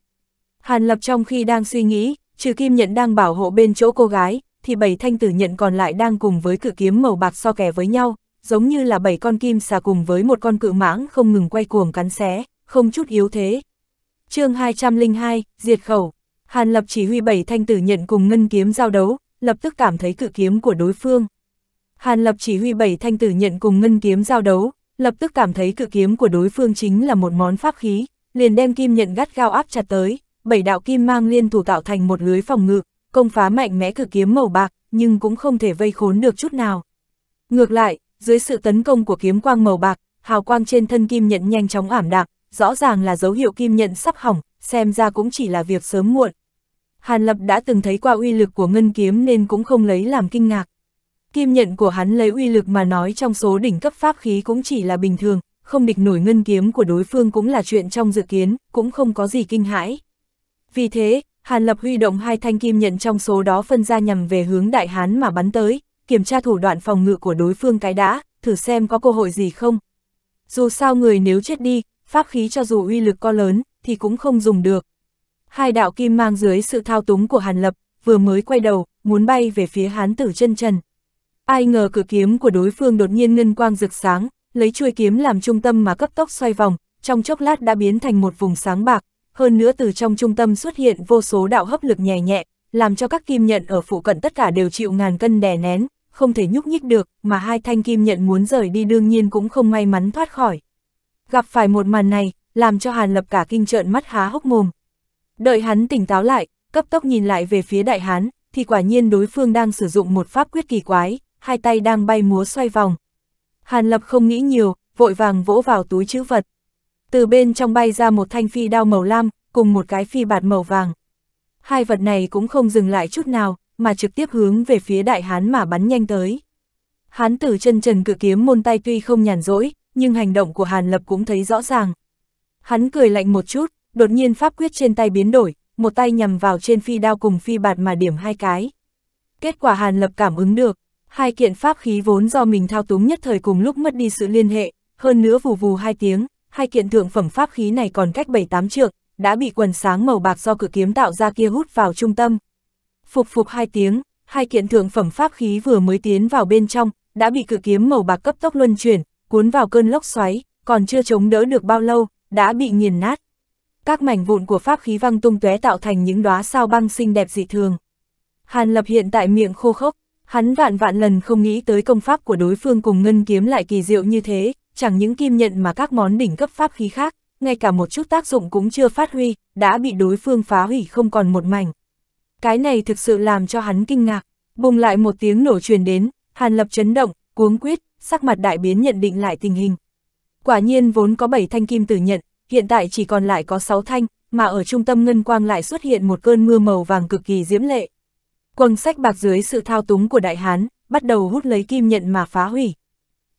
Speaker 1: Hàn Lập trong khi đang suy nghĩ, trừ kim nhận đang bảo hộ bên chỗ cô gái, thì bảy thanh tử nhận còn lại đang cùng với cự kiếm màu bạc so kè với nhau, giống như là bảy con kim xà cùng với một con cự mãng không ngừng quay cuồng cắn xé, không chút yếu thế. chương 202, diệt khẩu. Hàn Lập chỉ huy bảy thanh tử nhận cùng ngân kiếm giao đấu, lập tức cảm thấy cự kiếm của đối phương. Hàn Lập chỉ huy bảy thanh tử nhận cùng ngân kiếm giao đấu, lập tức cảm thấy cự kiếm của đối phương chính là một món pháp khí, liền đem kim nhận gắt gao áp chặt tới, bảy đạo kim mang liên thủ tạo thành một lưới phòng ngự, công phá mạnh mẽ cự kiếm màu bạc, nhưng cũng không thể vây khốn được chút nào. Ngược lại, dưới sự tấn công của kiếm quang màu bạc, hào quang trên thân kim nhận nhanh chóng ảm đạm, rõ ràng là dấu hiệu kim nhận sắp hỏng, xem ra cũng chỉ là việc sớm muộn. Hàn Lập đã từng thấy qua uy lực của ngân kiếm nên cũng không lấy làm kinh ngạc. Kim nhận của hắn lấy uy lực mà nói trong số đỉnh cấp pháp khí cũng chỉ là bình thường, không địch nổi ngân kiếm của đối phương cũng là chuyện trong dự kiến, cũng không có gì kinh hãi. Vì thế, Hàn Lập huy động hai thanh kim nhận trong số đó phân ra nhằm về hướng đại hán mà bắn tới, kiểm tra thủ đoạn phòng ngự của đối phương cái đã, thử xem có cơ hội gì không. Dù sao người nếu chết đi, pháp khí cho dù uy lực có lớn, thì cũng không dùng được. Hai đạo kim mang dưới sự thao túng của Hàn Lập, vừa mới quay đầu, muốn bay về phía hán tử chân trần. Ai ngờ cử kiếm của đối phương đột nhiên ngân quang rực sáng, lấy chuôi kiếm làm trung tâm mà cấp tốc xoay vòng, trong chốc lát đã biến thành một vùng sáng bạc, hơn nữa từ trong trung tâm xuất hiện vô số đạo hấp lực nhẹ nhẹ, làm cho các kim nhận ở phụ cận tất cả đều chịu ngàn cân đè nén, không thể nhúc nhích được, mà hai thanh kim nhận muốn rời đi đương nhiên cũng không may mắn thoát khỏi. Gặp phải một màn này, làm cho Hàn Lập cả kinh trợn mắt há hốc mồm. Đợi hắn tỉnh táo lại, cấp tốc nhìn lại về phía đại hán, thì quả nhiên đối phương đang sử dụng một pháp quyết kỳ quái, hai tay đang bay múa xoay vòng. Hàn Lập không nghĩ nhiều, vội vàng vỗ vào túi chữ vật. Từ bên trong bay ra một thanh phi đao màu lam, cùng một cái phi bạt màu vàng. Hai vật này cũng không dừng lại chút nào, mà trực tiếp hướng về phía đại hán mà bắn nhanh tới. Hán tử chân trần cự kiếm môn tay tuy không nhàn rỗi, nhưng hành động của Hàn Lập cũng thấy rõ ràng. Hắn cười lạnh một chút, đột nhiên pháp quyết trên tay biến đổi, một tay nhằm vào trên phi đao cùng phi bạt mà điểm hai cái. Kết quả Hàn Lập cảm ứng được, hai kiện pháp khí vốn do mình thao túng nhất thời cùng lúc mất đi sự liên hệ, hơn nữa vù vù hai tiếng, hai kiện thượng phẩm pháp khí này còn cách bảy tám trượng, đã bị quần sáng màu bạc do cự kiếm tạo ra kia hút vào trung tâm, phục phục hai tiếng, hai kiện thượng phẩm pháp khí vừa mới tiến vào bên trong, đã bị cự kiếm màu bạc cấp tốc luân chuyển, cuốn vào cơn lốc xoáy, còn chưa chống đỡ được bao lâu, đã bị nghiền nát. Các mảnh vụn của pháp khí văng tung tóe tạo thành những đóa sao băng xinh đẹp dị thường. Hàn Lập hiện tại miệng khô khốc, hắn vạn vạn lần không nghĩ tới công pháp của đối phương cùng ngân kiếm lại kỳ diệu như thế, chẳng những kim nhận mà các món đỉnh cấp pháp khí khác, ngay cả một chút tác dụng cũng chưa phát huy, đã bị đối phương phá hủy không còn một mảnh cái này thực sự làm cho hắn kinh ngạc, bùng lại một tiếng nổ truyền đến, Hàn Lập chấn động, cuống quyết, sắc mặt đại biến nhận định lại tình hình. Quả nhiên vốn có 7 thanh kim tử nhận, hiện tại chỉ còn lại có 6 thanh, mà ở trung tâm ngân quang lại xuất hiện một cơn mưa màu vàng cực kỳ diễm lệ. Quần sách bạc dưới sự thao túng của đại hán, bắt đầu hút lấy kim nhận mà phá hủy.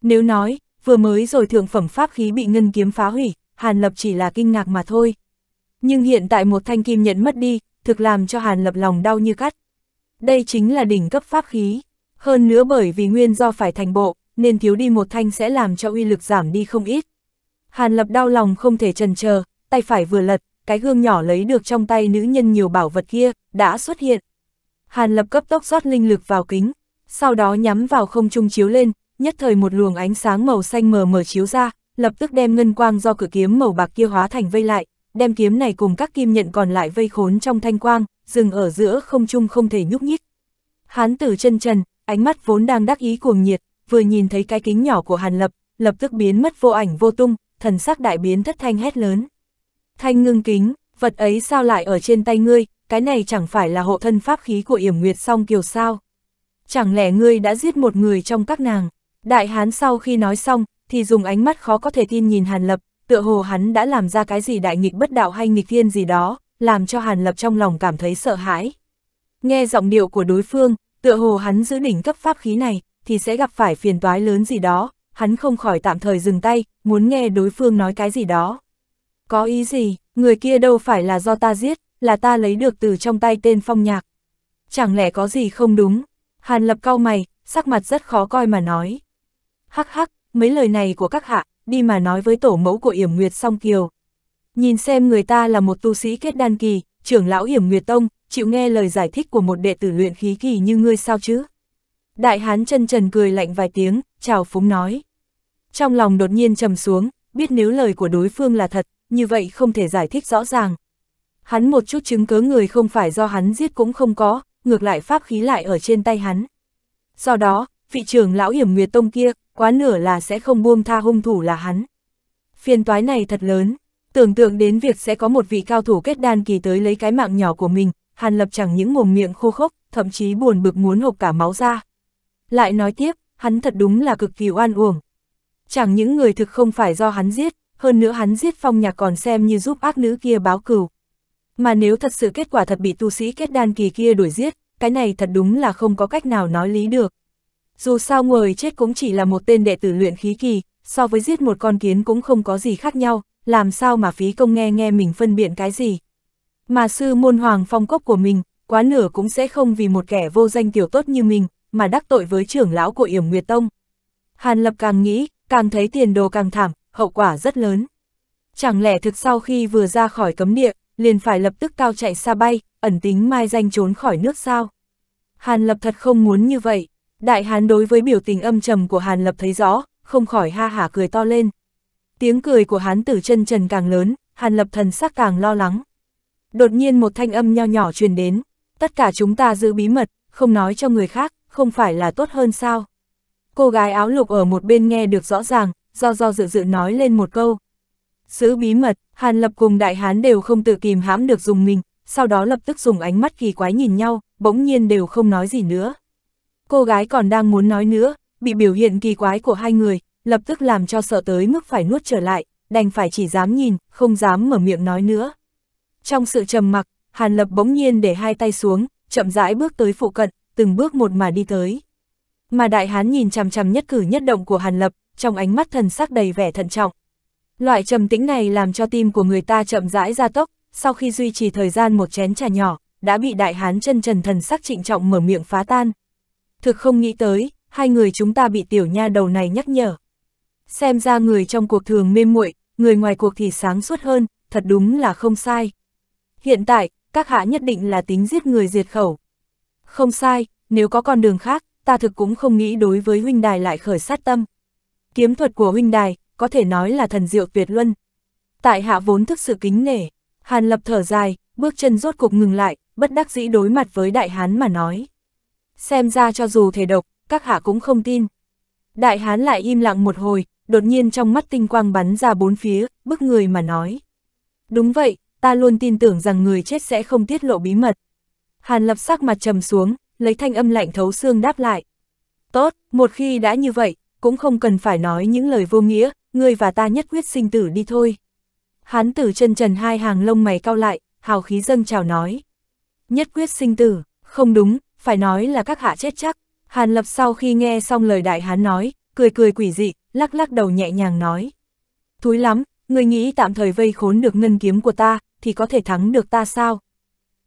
Speaker 1: Nếu nói, vừa mới rồi thượng phẩm pháp khí bị ngân kiếm phá hủy, Hàn Lập chỉ là kinh ngạc mà thôi. Nhưng hiện tại một thanh kim nhận mất đi, thực làm cho Hàn Lập lòng đau như cắt. Đây chính là đỉnh cấp pháp khí, hơn nữa bởi vì nguyên do phải thành bộ, nên thiếu đi một thanh sẽ làm cho uy lực giảm đi không ít. Hàn Lập đau lòng không thể trần chờ, tay phải vừa lật, cái gương nhỏ lấy được trong tay nữ nhân nhiều bảo vật kia, đã xuất hiện. Hàn Lập cấp tốc rót linh lực vào kính, sau đó nhắm vào không trung chiếu lên, nhất thời một luồng ánh sáng màu xanh mờ mờ chiếu ra, lập tức đem ngân quang do cửa kiếm màu bạc kia hóa thành vây lại, đem kiếm này cùng các kim nhận còn lại vây khốn trong thanh quang, dừng ở giữa không chung không thể nhúc nhích. Hán tử chân trần, ánh mắt vốn đang đắc ý cuồng nhiệt, vừa nhìn thấy cái kính nhỏ của Hàn Lập, lập tức biến mất vô ảnh vô tung, thần sắc đại biến thất thanh hét lớn. Thanh ngưng kính, vật ấy sao lại ở trên tay ngươi, cái này chẳng phải là hộ thân pháp khí của yểm nguyệt song kiều sao. Chẳng lẽ ngươi đã giết một người trong các nàng? Đại hán sau khi nói xong, thì dùng ánh mắt khó có thể tin nhìn Hàn Lập, tựa hồ hắn đã làm ra cái gì đại nghịch bất đạo hay nghịch thiên gì đó, làm cho Hàn Lập trong lòng cảm thấy sợ hãi. Nghe giọng điệu của đối phương, tựa hồ hắn giữ đỉnh cấp pháp khí này, thì sẽ gặp phải phiền toái lớn gì đó, hắn không khỏi tạm thời dừng tay, muốn nghe đối phương nói cái gì đó. Có ý gì, người kia đâu phải là do ta giết, là ta lấy được từ trong tay tên phong nhạc. Chẳng lẽ có gì không đúng? Hàn lập cau mày, sắc mặt rất khó coi mà nói. Hắc hắc, mấy lời này của các hạ, đi mà nói với tổ mẫu của Yểm Nguyệt Song Kiều. Nhìn xem người ta là một tu sĩ kết đan kỳ, trưởng lão Yểm Nguyệt Tông, chịu nghe lời giải thích của một đệ tử luyện khí kỳ như ngươi sao chứ? Đại hán chân trần cười lạnh vài tiếng, chào phúng nói. Trong lòng đột nhiên trầm xuống, biết nếu lời của đối phương là thật, như vậy không thể giải thích rõ ràng. Hắn một chút chứng cớ người không phải do hắn giết cũng không có, ngược lại pháp khí lại ở trên tay hắn. Do đó, vị trưởng lão hiểm nguyệt tông kia, quá nửa là sẽ không buông tha hung thủ là hắn. Phiền toái này thật lớn, tưởng tượng đến việc sẽ có một vị cao thủ kết đan kỳ tới lấy cái mạng nhỏ của mình, Hàn Lập chẳng những mồm miệng khô khốc, thậm chí buồn bực muốn hộp cả máu ra. Lại nói tiếp, hắn thật đúng là cực kỳ oan uổng. Chẳng những người thực không phải do hắn giết, hơn nữa hắn giết phong nhạc còn xem như giúp ác nữ kia báo cừu. Mà nếu thật sự kết quả thật bị tu sĩ kết đan kỳ kia đuổi giết, cái này thật đúng là không có cách nào nói lý được. Dù sao người chết cũng chỉ là một tên đệ tử luyện khí kỳ, so với giết một con kiến cũng không có gì khác nhau, làm sao mà phí công nghe nghe mình phân biện cái gì. Mà sư môn hoàng phong cốc của mình, quá nửa cũng sẽ không vì một kẻ vô danh tiểu tốt như mình, mà đắc tội với trưởng lão của Yểm Nguyệt Tông. Hàn Lập càng nghĩ, càng thấy tiền đồ càng thảm, hậu quả rất lớn. Chẳng lẽ thực sau khi vừa ra khỏi cấm địa, liền phải lập tức cao chạy xa bay, ẩn tính mai danh trốn khỏi nước sao? Hàn Lập thật không muốn như vậy. Đại Hán đối với biểu tình âm trầm của Hàn Lập thấy rõ, không khỏi ha hả cười to lên. Tiếng cười của Hán tử chân trần càng lớn, Hàn Lập thần sắc càng lo lắng. Đột nhiên một thanh âm nho nhỏ truyền đến, tất cả chúng ta giữ bí mật, không nói cho người khác, không phải là tốt hơn sao. Cô gái áo lục ở một bên nghe được rõ ràng, do do dự dự nói lên một câu. Giữ bí mật, Hàn Lập cùng Đại Hán đều không tự kìm hãm được dùng mình, sau đó lập tức dùng ánh mắt kỳ quái nhìn nhau, bỗng nhiên đều không nói gì nữa. Cô gái còn đang muốn nói nữa, bị biểu hiện kỳ quái của hai người, lập tức làm cho sợ tới mức phải nuốt trở lại, đành phải chỉ dám nhìn, không dám mở miệng nói nữa. Trong sự trầm mặc, Hàn Lập bỗng nhiên để hai tay xuống, chậm rãi bước tới phụ cận, từng bước một mà đi tới. Mà đại hán nhìn chằm chằm nhất cử nhất động của Hàn Lập, trong ánh mắt thần sắc đầy vẻ thận trọng. Loại trầm tĩnh này làm cho tim của người ta chậm rãi ra tốc, sau khi duy trì thời gian một chén trà nhỏ, đã bị đại hán chân trần thần sắc trịnh trọng mở miệng phá tan, thực không nghĩ tới, hai người chúng ta bị tiểu nha đầu này nhắc nhở. Xem ra người trong cuộc thường mê muội, người ngoài cuộc thì sáng suốt hơn, thật đúng là không sai. Hiện tại, các hạ nhất định là tính giết người diệt khẩu. Không sai, nếu có con đường khác, ta thực cũng không nghĩ đối với huynh đài lại khởi sát tâm. Kiếm thuật của huynh đài, có thể nói là thần diệu tuyệt luân. Tại hạ vốn thức sự kính nể, Hàn Lập thở dài, bước chân rốt cục ngừng lại, bất đắc dĩ đối mặt với đại hán mà nói xem ra cho dù thể độc, các hạ cũng không tin. Đại hán lại im lặng một hồi, đột nhiên trong mắt tinh quang bắn ra bốn phía, bức người mà nói. Đúng vậy, ta luôn tin tưởng rằng người chết sẽ không tiết lộ bí mật. Hàn lập sắc mặt trầm xuống, lấy thanh âm lạnh thấu xương đáp lại. Tốt, một khi đã như vậy, cũng không cần phải nói những lời vô nghĩa, ngươi và ta nhất quyết sinh tử đi thôi. Hán tử chân trần hai hàng lông mày cao lại, hào khí dâng chào nói. Nhất quyết sinh tử, không đúng, phải nói là các hạ chết chắc. Hàn Lập sau khi nghe xong lời đại hán nói, cười cười quỷ dị, lắc lắc đầu nhẹ nhàng nói. Thúi lắm, người nghĩ tạm thời vây khốn được ngân kiếm của ta, thì có thể thắng được ta sao?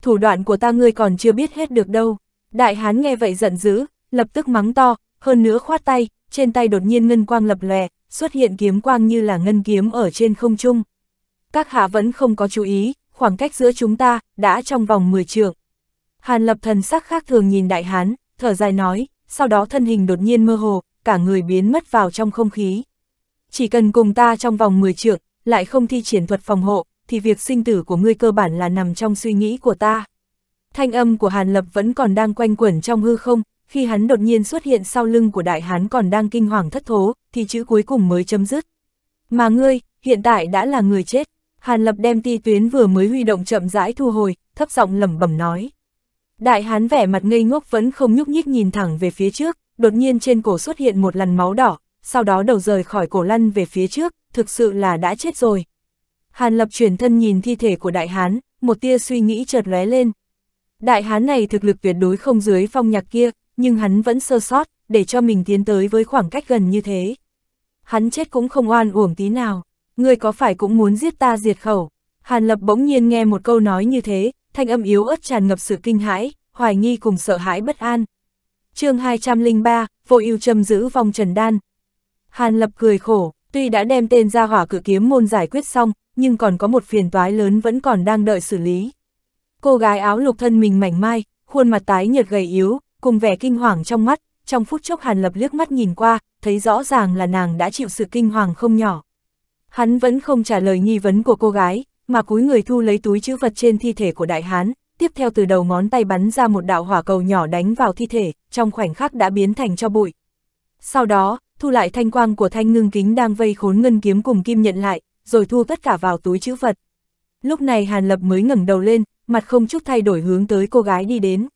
Speaker 1: Thủ đoạn của ta ngươi còn chưa biết hết được đâu. Đại hán nghe vậy giận dữ, lập tức mắng to, hơn nữa khoát tay, trên tay đột nhiên ngân quang lập lòe, xuất hiện kiếm quang như là ngân kiếm ở trên không trung. Các hạ vẫn không có chú ý, khoảng cách giữa chúng ta đã trong vòng 10 trượng. Hàn lập thần sắc khác thường nhìn đại hán, thở dài nói, sau đó thân hình đột nhiên mơ hồ, cả người biến mất vào trong không khí. Chỉ cần cùng ta trong vòng 10 trượng, lại không thi triển thuật phòng hộ, thì việc sinh tử của ngươi cơ bản là nằm trong suy nghĩ của ta. Thanh âm của Hàn Lập vẫn còn đang quanh quẩn trong hư không, khi hắn đột nhiên xuất hiện sau lưng của đại hán còn đang kinh hoàng thất thố, thì chữ cuối cùng mới chấm dứt. Mà ngươi, hiện tại đã là người chết. Hàn Lập đem ti tuyến vừa mới huy động chậm rãi thu hồi, thấp giọng lẩm bẩm nói. Đại hán vẻ mặt ngây ngốc vẫn không nhúc nhích nhìn thẳng về phía trước, đột nhiên trên cổ xuất hiện một lần máu đỏ, sau đó đầu rời khỏi cổ lăn về phía trước, thực sự là đã chết rồi. Hàn lập chuyển thân nhìn thi thể của đại hán, một tia suy nghĩ chợt lóe lên. Đại hán này thực lực tuyệt đối không dưới phong nhạc kia, nhưng hắn vẫn sơ sót, để cho mình tiến tới với khoảng cách gần như thế. Hắn chết cũng không oan uổng tí nào, ngươi có phải cũng muốn giết ta diệt khẩu. Hàn lập bỗng nhiên nghe một câu nói như thế, thanh âm yếu ớt tràn ngập sự kinh hãi, hoài nghi cùng sợ hãi bất an. chương 203, vô ưu châm giữ vòng trần đan. Hàn lập cười khổ, tuy đã đem tên ra hỏa cử kiếm môn giải quyết xong, nhưng còn có một phiền toái lớn vẫn còn đang đợi xử lý. Cô gái áo lục thân mình mảnh mai, khuôn mặt tái nhợt gầy yếu, cùng vẻ kinh hoàng trong mắt, trong phút chốc Hàn Lập liếc mắt nhìn qua, thấy rõ ràng là nàng đã chịu sự kinh hoàng không nhỏ. Hắn vẫn không trả lời nghi vấn của cô gái, mà cúi người thu lấy túi chữ vật trên thi thể của đại hán, tiếp theo từ đầu ngón tay bắn ra một đạo hỏa cầu nhỏ đánh vào thi thể, trong khoảnh khắc đã biến thành cho bụi. Sau đó, thu lại thanh quang của thanh ngưng kính đang vây khốn ngân kiếm cùng kim nhận lại, rồi thu tất cả vào túi chữ vật. Lúc này Hàn Lập mới ngẩng đầu lên, mặt không chút thay đổi hướng tới cô gái đi đến.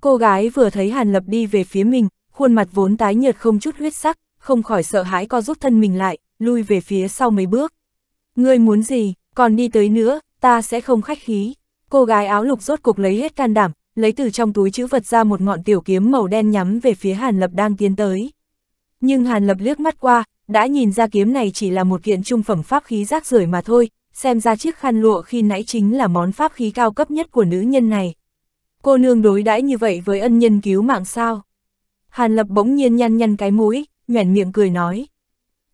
Speaker 1: Cô gái vừa thấy Hàn Lập đi về phía mình, khuôn mặt vốn tái nhợt không chút huyết sắc, không khỏi sợ hãi co rút thân mình lại, lui về phía sau mấy bước. Ngươi muốn gì? còn đi tới nữa, ta sẽ không khách khí. Cô gái áo lục rốt cục lấy hết can đảm, lấy từ trong túi chữ vật ra một ngọn tiểu kiếm màu đen nhắm về phía Hàn Lập đang tiến tới. Nhưng Hàn Lập liếc mắt qua, đã nhìn ra kiếm này chỉ là một kiện trung phẩm pháp khí rác rưởi mà thôi, xem ra chiếc khăn lụa khi nãy chính là món pháp khí cao cấp nhất của nữ nhân này. Cô nương đối đãi như vậy với ân nhân cứu mạng sao? Hàn Lập bỗng nhiên nhăn nhăn cái mũi, nhoẻn miệng cười nói.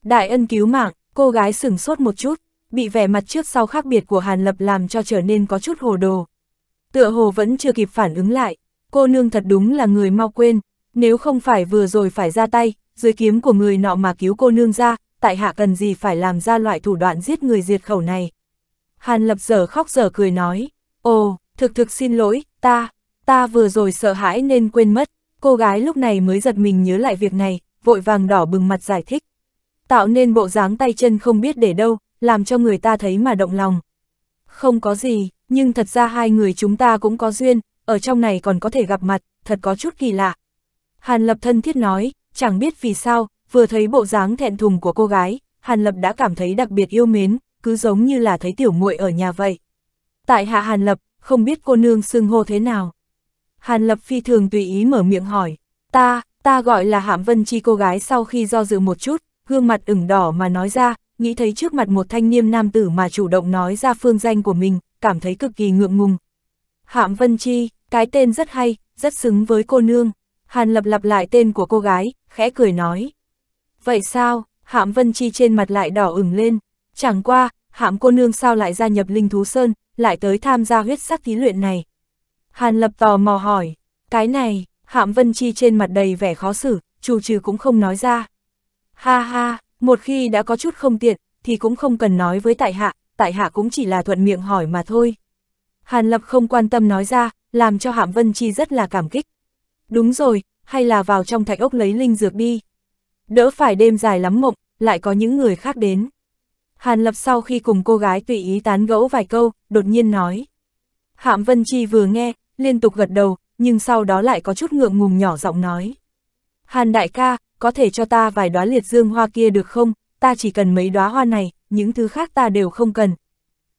Speaker 1: Đại ân cứu mạng, cô gái sửng sốt một chút, bị vẻ mặt trước sau khác biệt của Hàn Lập làm cho trở nên có chút hồ đồ. Tựa hồ vẫn chưa kịp phản ứng lại, cô nương thật đúng là người mau quên, nếu không phải vừa rồi phải ra tay, dưới kiếm của người nọ mà cứu cô nương ra, tại hạ cần gì phải làm ra loại thủ đoạn giết người diệt khẩu này. Hàn Lập giờ khóc giờ cười nói, ồ, thực thực xin lỗi, ta, ta vừa rồi sợ hãi nên quên mất, cô gái lúc này mới giật mình nhớ lại việc này, vội vàng đỏ bừng mặt giải thích. Tạo nên bộ dáng tay chân không biết để đâu, làm cho người ta thấy mà động lòng. Không có gì, nhưng thật ra hai người chúng ta cũng có duyên, ở trong này còn có thể gặp mặt, thật có chút kỳ lạ. Hàn Lập thân thiết nói, chẳng biết vì sao, vừa thấy bộ dáng thẹn thùng của cô gái, Hàn Lập đã cảm thấy đặc biệt yêu mến, cứ giống như là thấy tiểu muội ở nhà vậy. Tại hạ Hàn Lập, không biết cô nương xưng hô thế nào. Hàn Lập phi thường tùy ý mở miệng hỏi, ta, ta gọi là Hạm Vân Chi cô gái sau khi do dự một chút, gương mặt ửng đỏ mà nói ra, nghĩ thấy trước mặt một thanh niêm nam tử mà chủ động nói ra phương danh của mình, cảm thấy cực kỳ ngượng ngùng. Hạm Vân Chi, cái tên rất hay, rất xứng với cô nương. Hàn lập lặp lại tên của cô gái, khẽ cười nói. Vậy sao, hạm Vân Chi trên mặt lại đỏ ửng lên. Chẳng qua, hạm cô nương sao lại gia nhập Linh Thú Sơn, lại tới tham gia huyết sắc thí luyện này. Hàn lập tò mò hỏi, cái này, hạm Vân Chi trên mặt đầy vẻ khó xử, chủ trừ cũng không nói ra. Ha ha, một khi đã có chút không tiện, thì cũng không cần nói với tại hạ, tại hạ cũng chỉ là thuận miệng hỏi mà thôi. Hàn Lập không quan tâm nói ra, làm cho Hạm Vân Chi rất là cảm kích. Đúng rồi, hay là vào trong thạch ốc lấy linh dược đi. Đỡ phải đêm dài lắm mộng, lại có những người khác đến. Hàn Lập sau khi cùng cô gái tùy ý tán gẫu vài câu, đột nhiên nói. Hạm Vân Chi vừa nghe, liên tục gật đầu, nhưng sau đó lại có chút ngượng ngùng nhỏ giọng nói. Hàn đại ca, có thể cho ta vài đóa liệt dương hoa kia được không, ta chỉ cần mấy đóa hoa này, những thứ khác ta đều không cần.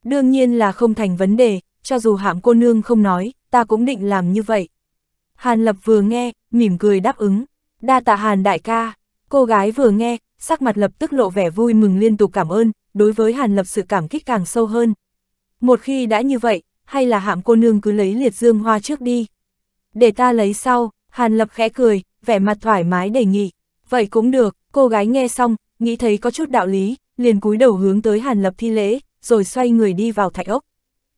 Speaker 1: Đương nhiên là không thành vấn đề, cho dù hạm cô nương không nói, ta cũng định làm như vậy. Hàn Lập vừa nghe, mỉm cười đáp ứng, đa tạ Hàn đại ca, cô gái vừa nghe, sắc mặt lập tức lộ vẻ vui mừng liên tục cảm ơn, đối với Hàn Lập sự cảm kích càng sâu hơn. Một khi đã như vậy, hay là hạm cô nương cứ lấy liệt dương hoa trước đi. Để ta lấy sau, Hàn Lập khẽ cười, vẻ mặt thoải mái đề nghị. Vậy cũng được, cô gái nghe xong, nghĩ thấy có chút đạo lý, liền cúi đầu hướng tới Hàn Lập thi lễ, rồi xoay người đi vào thạch ốc.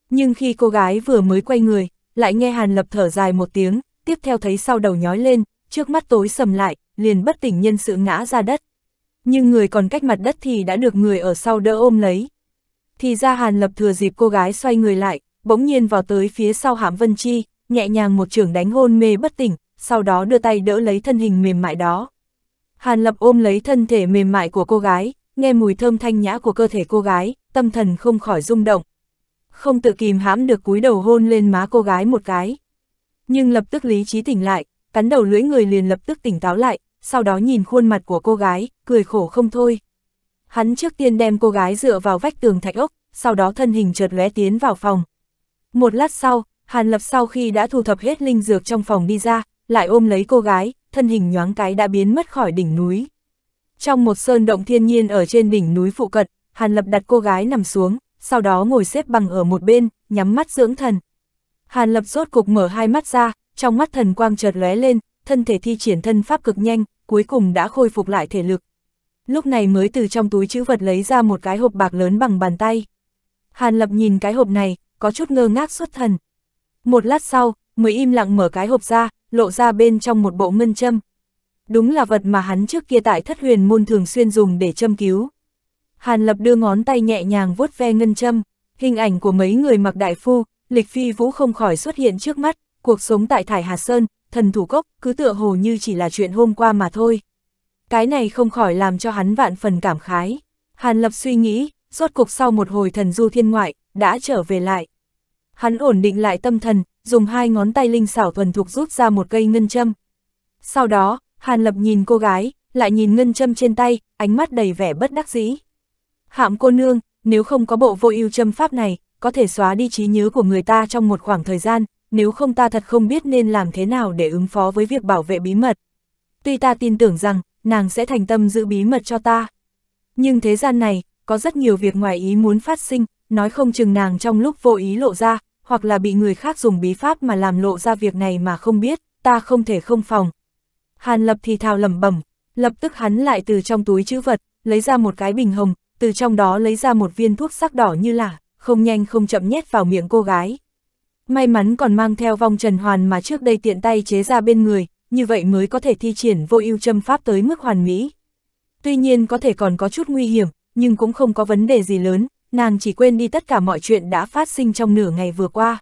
Speaker 1: Nhưng khi cô gái vừa mới quay người, lại nghe Hàn Lập thở dài một tiếng, tiếp theo thấy sau đầu nhói lên, trước mắt tối sầm lại, liền bất tỉnh nhân sự ngã ra đất. Nhưng người còn cách mặt đất thì đã được người ở sau đỡ ôm lấy. Thì ra Hàn Lập thừa dịp cô gái xoay người lại, bỗng nhiên vào tới phía sau hãm Vân Chi, nhẹ nhàng một trường đánh hôn mê bất tỉnh, sau đó đưa tay đỡ lấy thân hình mềm mại đó. Hàn Lập ôm lấy thân thể mềm mại của cô gái, nghe mùi thơm thanh nhã của cơ thể cô gái, tâm thần không khỏi rung động. Không tự kìm hãm được cúi đầu hôn lên má cô gái một cái. Nhưng lập tức lý trí tỉnh lại, cắn đầu lưỡi người liền lập tức tỉnh táo lại, sau đó nhìn khuôn mặt của cô gái, cười khổ không thôi. Hắn trước tiên đem cô gái dựa vào vách tường thạch ốc, sau đó thân hình chợt lóe tiến vào phòng. Một lát sau, Hàn Lập sau khi đã thu thập hết linh dược trong phòng đi ra, lại ôm lấy cô gái, thân hình nhoáng cái đã biến mất khỏi đỉnh núi. Trong một sơn động thiên nhiên ở trên đỉnh núi phụ cận, Hàn Lập đặt cô gái nằm xuống, sau đó ngồi xếp bằng ở một bên, nhắm mắt dưỡng thần. Hàn Lập rốt cục mở hai mắt ra, trong mắt thần quang chợt lóe lên, thân thể thi triển thân pháp cực nhanh, cuối cùng đã khôi phục lại thể lực. Lúc này mới từ trong túi chữ vật lấy ra một cái hộp bạc lớn bằng bàn tay. Hàn Lập nhìn cái hộp này, có chút ngơ ngác xuất thần. Một lát sau, mới im lặng mở cái hộp ra, lộ ra bên trong một bộ ngân châm. Đúng là vật mà hắn trước kia tại thất huyền môn thường xuyên dùng để châm cứu. Hàn Lập đưa ngón tay nhẹ nhàng vuốt ve ngân châm, hình ảnh của mấy người mặc đại phu, lịch phi vũ không khỏi xuất hiện trước mắt, cuộc sống tại Thải Hà Sơn, thần thủ cốc, cứ tựa hồ như chỉ là chuyện hôm qua mà thôi. Cái này không khỏi làm cho hắn vạn phần cảm khái. Hàn Lập suy nghĩ, rốt cục sau một hồi thần du thiên ngoại, đã trở về lại. Hắn ổn định lại tâm thần, dùng hai ngón tay linh xảo thuần thục rút ra một cây ngân châm. Sau đó, Hàn Lập nhìn cô gái, lại nhìn ngân châm trên tay, ánh mắt đầy vẻ bất đắc dĩ. Hạm cô nương, nếu không có bộ vô ưu châm pháp này, có thể xóa đi trí nhớ của người ta trong một khoảng thời gian, nếu không ta thật không biết nên làm thế nào để ứng phó với việc bảo vệ bí mật. Tuy ta tin tưởng rằng, nàng sẽ thành tâm giữ bí mật cho ta. Nhưng thế gian này, có rất nhiều việc ngoài ý muốn phát sinh, nói không chừng nàng trong lúc vô ý lộ ra, hoặc là bị người khác dùng bí pháp mà làm lộ ra việc này mà không biết, ta không thể không phòng. Hàn Lập thì thào lẩm bẩm, lập tức hắn lại từ trong túi chữ vật, lấy ra một cái bình hồng, từ trong đó lấy ra một viên thuốc sắc đỏ như là, không nhanh không chậm nhét vào miệng cô gái. May mắn còn mang theo vong trần hoàn mà trước đây tiện tay chế ra bên người, như vậy mới có thể thi triển vô ưu châm pháp tới mức hoàn mỹ. Tuy nhiên có thể còn có chút nguy hiểm, nhưng cũng không có vấn đề gì lớn, nàng chỉ quên đi tất cả mọi chuyện đã phát sinh trong nửa ngày vừa qua.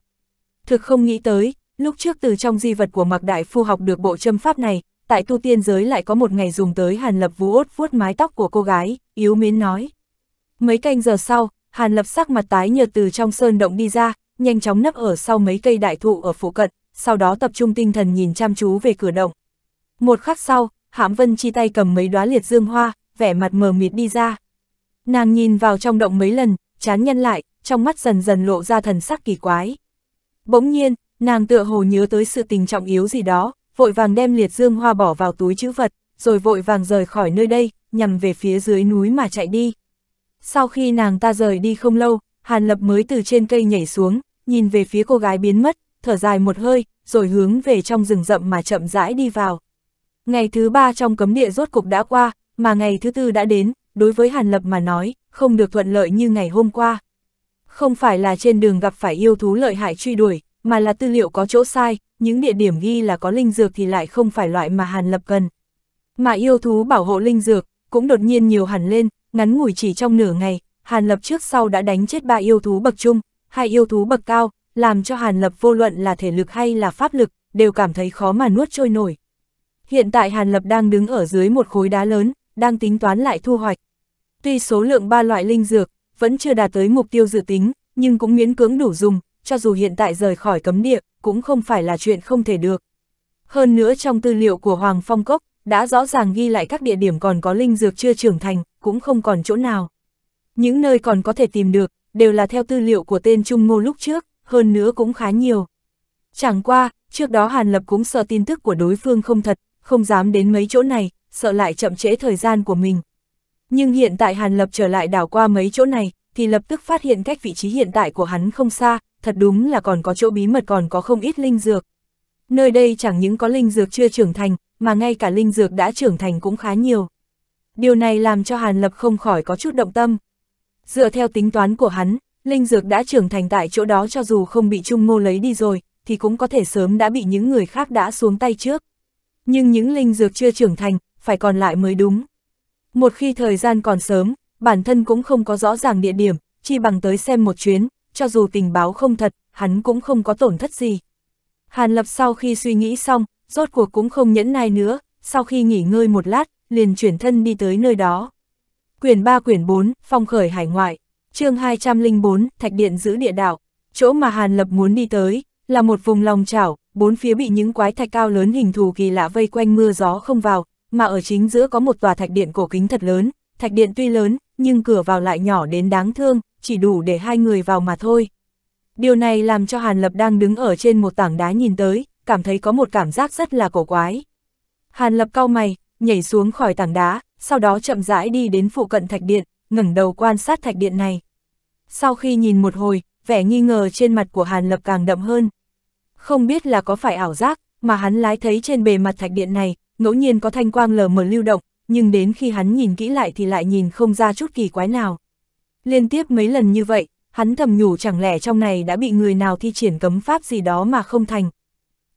Speaker 1: Thực không nghĩ tới, lúc trước từ trong di vật của Mạc Đại Phu học được bộ châm pháp này, tại tu tiên giới lại có một ngày dùng tới Hàn Lập vú ốt vuốt mái tóc của cô gái, yếu miến nói. Mấy canh giờ sau, Hàn Lập sắc mặt tái nhợt từ trong sơn động đi ra, nhanh chóng nấp ở sau mấy cây đại thụ ở phụ cận, sau đó tập trung tinh thần nhìn chăm chú về cửa động. Một khắc sau, Hãm Vân chi tay cầm mấy đóa liệt dương hoa, vẻ mặt mờ mịt đi ra, Nàng nhìn vào trong động mấy lần, chán nhân lại, trong mắt dần dần lộ ra thần sắc kỳ quái. Bỗng nhiên, nàng tựa hồ nhớ tới sự tình trọng yếu gì đó, vội vàng đem liệt dương hoa bỏ vào túi chữ vật, rồi vội vàng rời khỏi nơi đây, nhằm về phía dưới núi mà chạy đi. Sau khi nàng ta rời đi không lâu, Hàn Lập mới từ trên cây nhảy xuống, nhìn về phía cô gái biến mất, thở dài một hơi, rồi hướng về trong rừng rậm mà chậm rãi đi vào. Ngày thứ ba trong cấm địa rốt cục đã qua, mà ngày thứ tư đã đến, đối với Hàn Lập mà nói, không được thuận lợi như ngày hôm qua. Không phải là trên đường gặp phải yêu thú lợi hại truy đuổi, mà là tư liệu có chỗ sai, những địa điểm ghi là có linh dược thì lại không phải loại mà Hàn Lập cần. Mà yêu thú bảo hộ linh dược, cũng đột nhiên nhiều hẳn lên, ngắn ngủi chỉ trong nửa ngày, Hàn Lập trước sau đã đánh chết ba yêu thú bậc trung, hai yêu thú bậc cao, làm cho Hàn Lập vô luận là thể lực hay là pháp lực, đều cảm thấy khó mà nuốt trôi nổi. Hiện tại Hàn Lập đang đứng ở dưới một khối đá lớn, đang tính toán lại thu hoạch. Tuy số lượng ba loại linh dược vẫn chưa đạt tới mục tiêu dự tính, nhưng cũng miễn cưỡng đủ dùng, cho dù hiện tại rời khỏi cấm địa, cũng không phải là chuyện không thể được. Hơn nữa trong tư liệu của Hoàng Phong Cốc, đã rõ ràng ghi lại các địa điểm còn có linh dược chưa trưởng thành, cũng không còn chỗ nào. Những nơi còn có thể tìm được, đều là theo tư liệu của tên Trung Ngô lúc trước, hơn nữa cũng khá nhiều. Chẳng qua, trước đó Hàn Lập cũng sợ tin tức của đối phương không thật, không dám đến mấy chỗ này, sợ lại chậm trễ thời gian của mình. Nhưng hiện tại Hàn Lập trở lại đảo qua mấy chỗ này, thì lập tức phát hiện cách vị trí hiện tại của hắn không xa, thật đúng là còn có chỗ bí mật còn có không ít linh dược. Nơi đây chẳng những có linh dược chưa trưởng thành, mà ngay cả linh dược đã trưởng thành cũng khá nhiều. Điều này làm cho Hàn Lập không khỏi có chút động tâm. Dựa theo tính toán của hắn, linh dược đã trưởng thành tại chỗ đó cho dù không bị Trung Ngô lấy đi rồi, thì cũng có thể sớm đã bị những người khác đã xuống tay trước. Nhưng những linh dược chưa trưởng thành, phải còn lại mới đúng. Một khi thời gian còn sớm, bản thân cũng không có rõ ràng địa điểm, chi bằng tới xem một chuyến, cho dù tình báo không thật, hắn cũng không có tổn thất gì. Hàn Lập sau khi suy nghĩ xong, rốt cuộc cũng không nhẫn nai nữa, sau khi nghỉ ngơi một lát, liền chuyển thân đi tới nơi đó. Quyển 3 quyển 4, phong khởi hải ngoại, chương 204, thạch điện giữ địa đạo, chỗ mà Hàn Lập muốn đi tới, là một vùng lòng chảo, bốn phía bị những quái thạch cao lớn hình thù kỳ lạ vây quanh mưa gió không vào, mà ở chính giữa có một tòa thạch điện cổ kính thật lớn, thạch điện tuy lớn, nhưng cửa vào lại nhỏ đến đáng thương, chỉ đủ để hai người vào mà thôi. Điều này làm cho Hàn Lập đang đứng ở trên một tảng đá nhìn tới, cảm thấy có một cảm giác rất là cổ quái. Hàn Lập cau mày, nhảy xuống khỏi tảng đá, sau đó chậm rãi đi đến phụ cận thạch điện, ngẩng đầu quan sát thạch điện này. Sau khi nhìn một hồi, vẻ nghi ngờ trên mặt của Hàn Lập càng đậm hơn. Không biết là có phải ảo giác, mà hắn lái thấy trên bề mặt thạch điện này, ngẫu nhiên có thanh quang lờ mờ lưu động, nhưng đến khi hắn nhìn kỹ lại thì lại nhìn không ra chút kỳ quái nào. Liên tiếp mấy lần như vậy, hắn thầm nhủ chẳng lẽ trong này đã bị người nào thi triển cấm pháp gì đó mà không thành.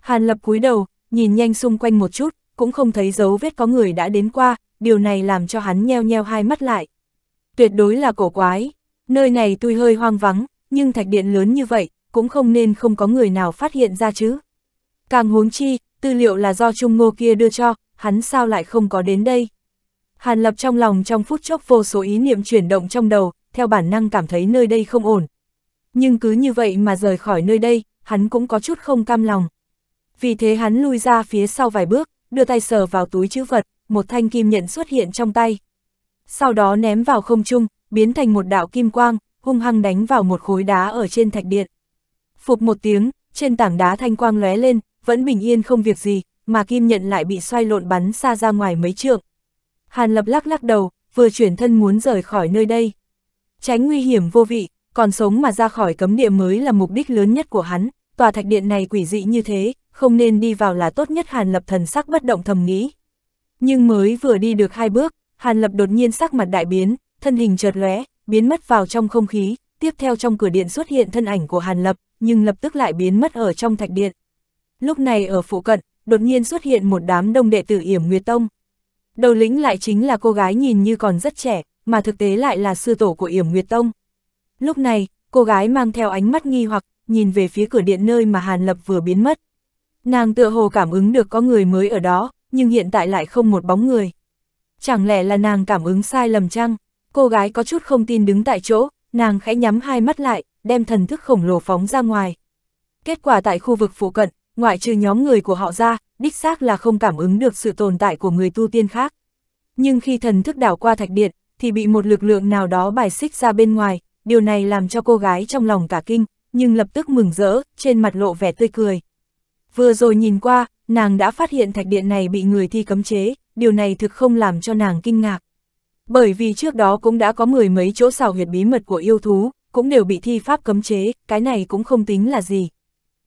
Speaker 1: Hàn lập cúi đầu, nhìn nhanh xung quanh một chút, cũng không thấy dấu vết có người đã đến qua, điều này làm cho hắn nheo nheo hai mắt lại. Tuyệt đối là cổ quái, nơi này tuy hơi hoang vắng, nhưng thạch điện lớn như vậy, cũng không nên không có người nào phát hiện ra chứ. Càng huống chi, tư liệu là do Trung Ngô kia đưa cho, hắn sao lại không có đến đây. Hàn Lập trong lòng trong phút chốc vô số ý niệm chuyển động trong đầu, theo bản năng cảm thấy nơi đây không ổn. Nhưng cứ như vậy mà rời khỏi nơi đây, hắn cũng có chút không cam lòng. Vì thế hắn lui ra phía sau vài bước, đưa tay sờ vào túi chữ vật, một thanh kim nhận xuất hiện trong tay. Sau đó ném vào không trung, biến thành một đạo kim quang, hung hăng đánh vào một khối đá ở trên thạch điện. Phục một tiếng, trên tảng đá thanh quang lóe lên, vẫn bình yên không việc gì, mà kim nhận lại bị xoay lộn bắn xa ra ngoài mấy trượng. Hàn lập lắc lắc đầu, vừa chuyển thân muốn rời khỏi nơi đây. Tránh nguy hiểm vô vị, còn sống mà ra khỏi cấm địa mới là mục đích lớn nhất của hắn, tòa thạch điện này quỷ dị như thế, không nên đi vào là tốt nhất Hàn Lập thần sắc bất động thầm nghĩ. Nhưng mới vừa đi được hai bước, Hàn Lập đột nhiên sắc mặt đại biến, thân hình chợt lóe, biến mất vào trong không khí, tiếp theo trong cửa điện xuất hiện thân ảnh của Hàn Lập, nhưng lập tức lại biến mất ở trong thạch điện. Lúc này ở phụ cận, đột nhiên xuất hiện một đám đông đệ tử Yểm Nguyệt Tông. Đầu lĩnh lại chính là cô gái nhìn như còn rất trẻ, mà thực tế lại là sư tổ của Yểm Nguyệt Tông. Lúc này, cô gái mang theo ánh mắt nghi hoặc, nhìn về phía cửa điện nơi mà Hàn Lập vừa biến mất. Nàng tựa hồ cảm ứng được có người mới ở đó, nhưng hiện tại lại không một bóng người. Chẳng lẽ là nàng cảm ứng sai lầm chăng? Cô gái có chút không tin đứng tại chỗ, nàng khẽ nhắm hai mắt lại, đem thần thức khổng lồ phóng ra ngoài. Kết quả tại khu vực phụ cận, ngoại trừ nhóm người của họ ra, đích xác là không cảm ứng được sự tồn tại của người tu tiên khác. Nhưng khi thần thức đảo qua thạch điện, thì bị một lực lượng nào đó bài xích ra bên ngoài, điều này làm cho cô gái trong lòng cả kinh, nhưng lập tức mừng rỡ, trên mặt lộ vẻ tươi cười. Vừa rồi nhìn qua, nàng đã phát hiện thạch điện này bị người thi cấm chế, điều này thực không làm cho nàng kinh ngạc. Bởi vì trước đó cũng đã có mười mấy chỗ xào huyệt bí mật của yêu thú, cũng đều bị thi pháp cấm chế, cái này cũng không tính là gì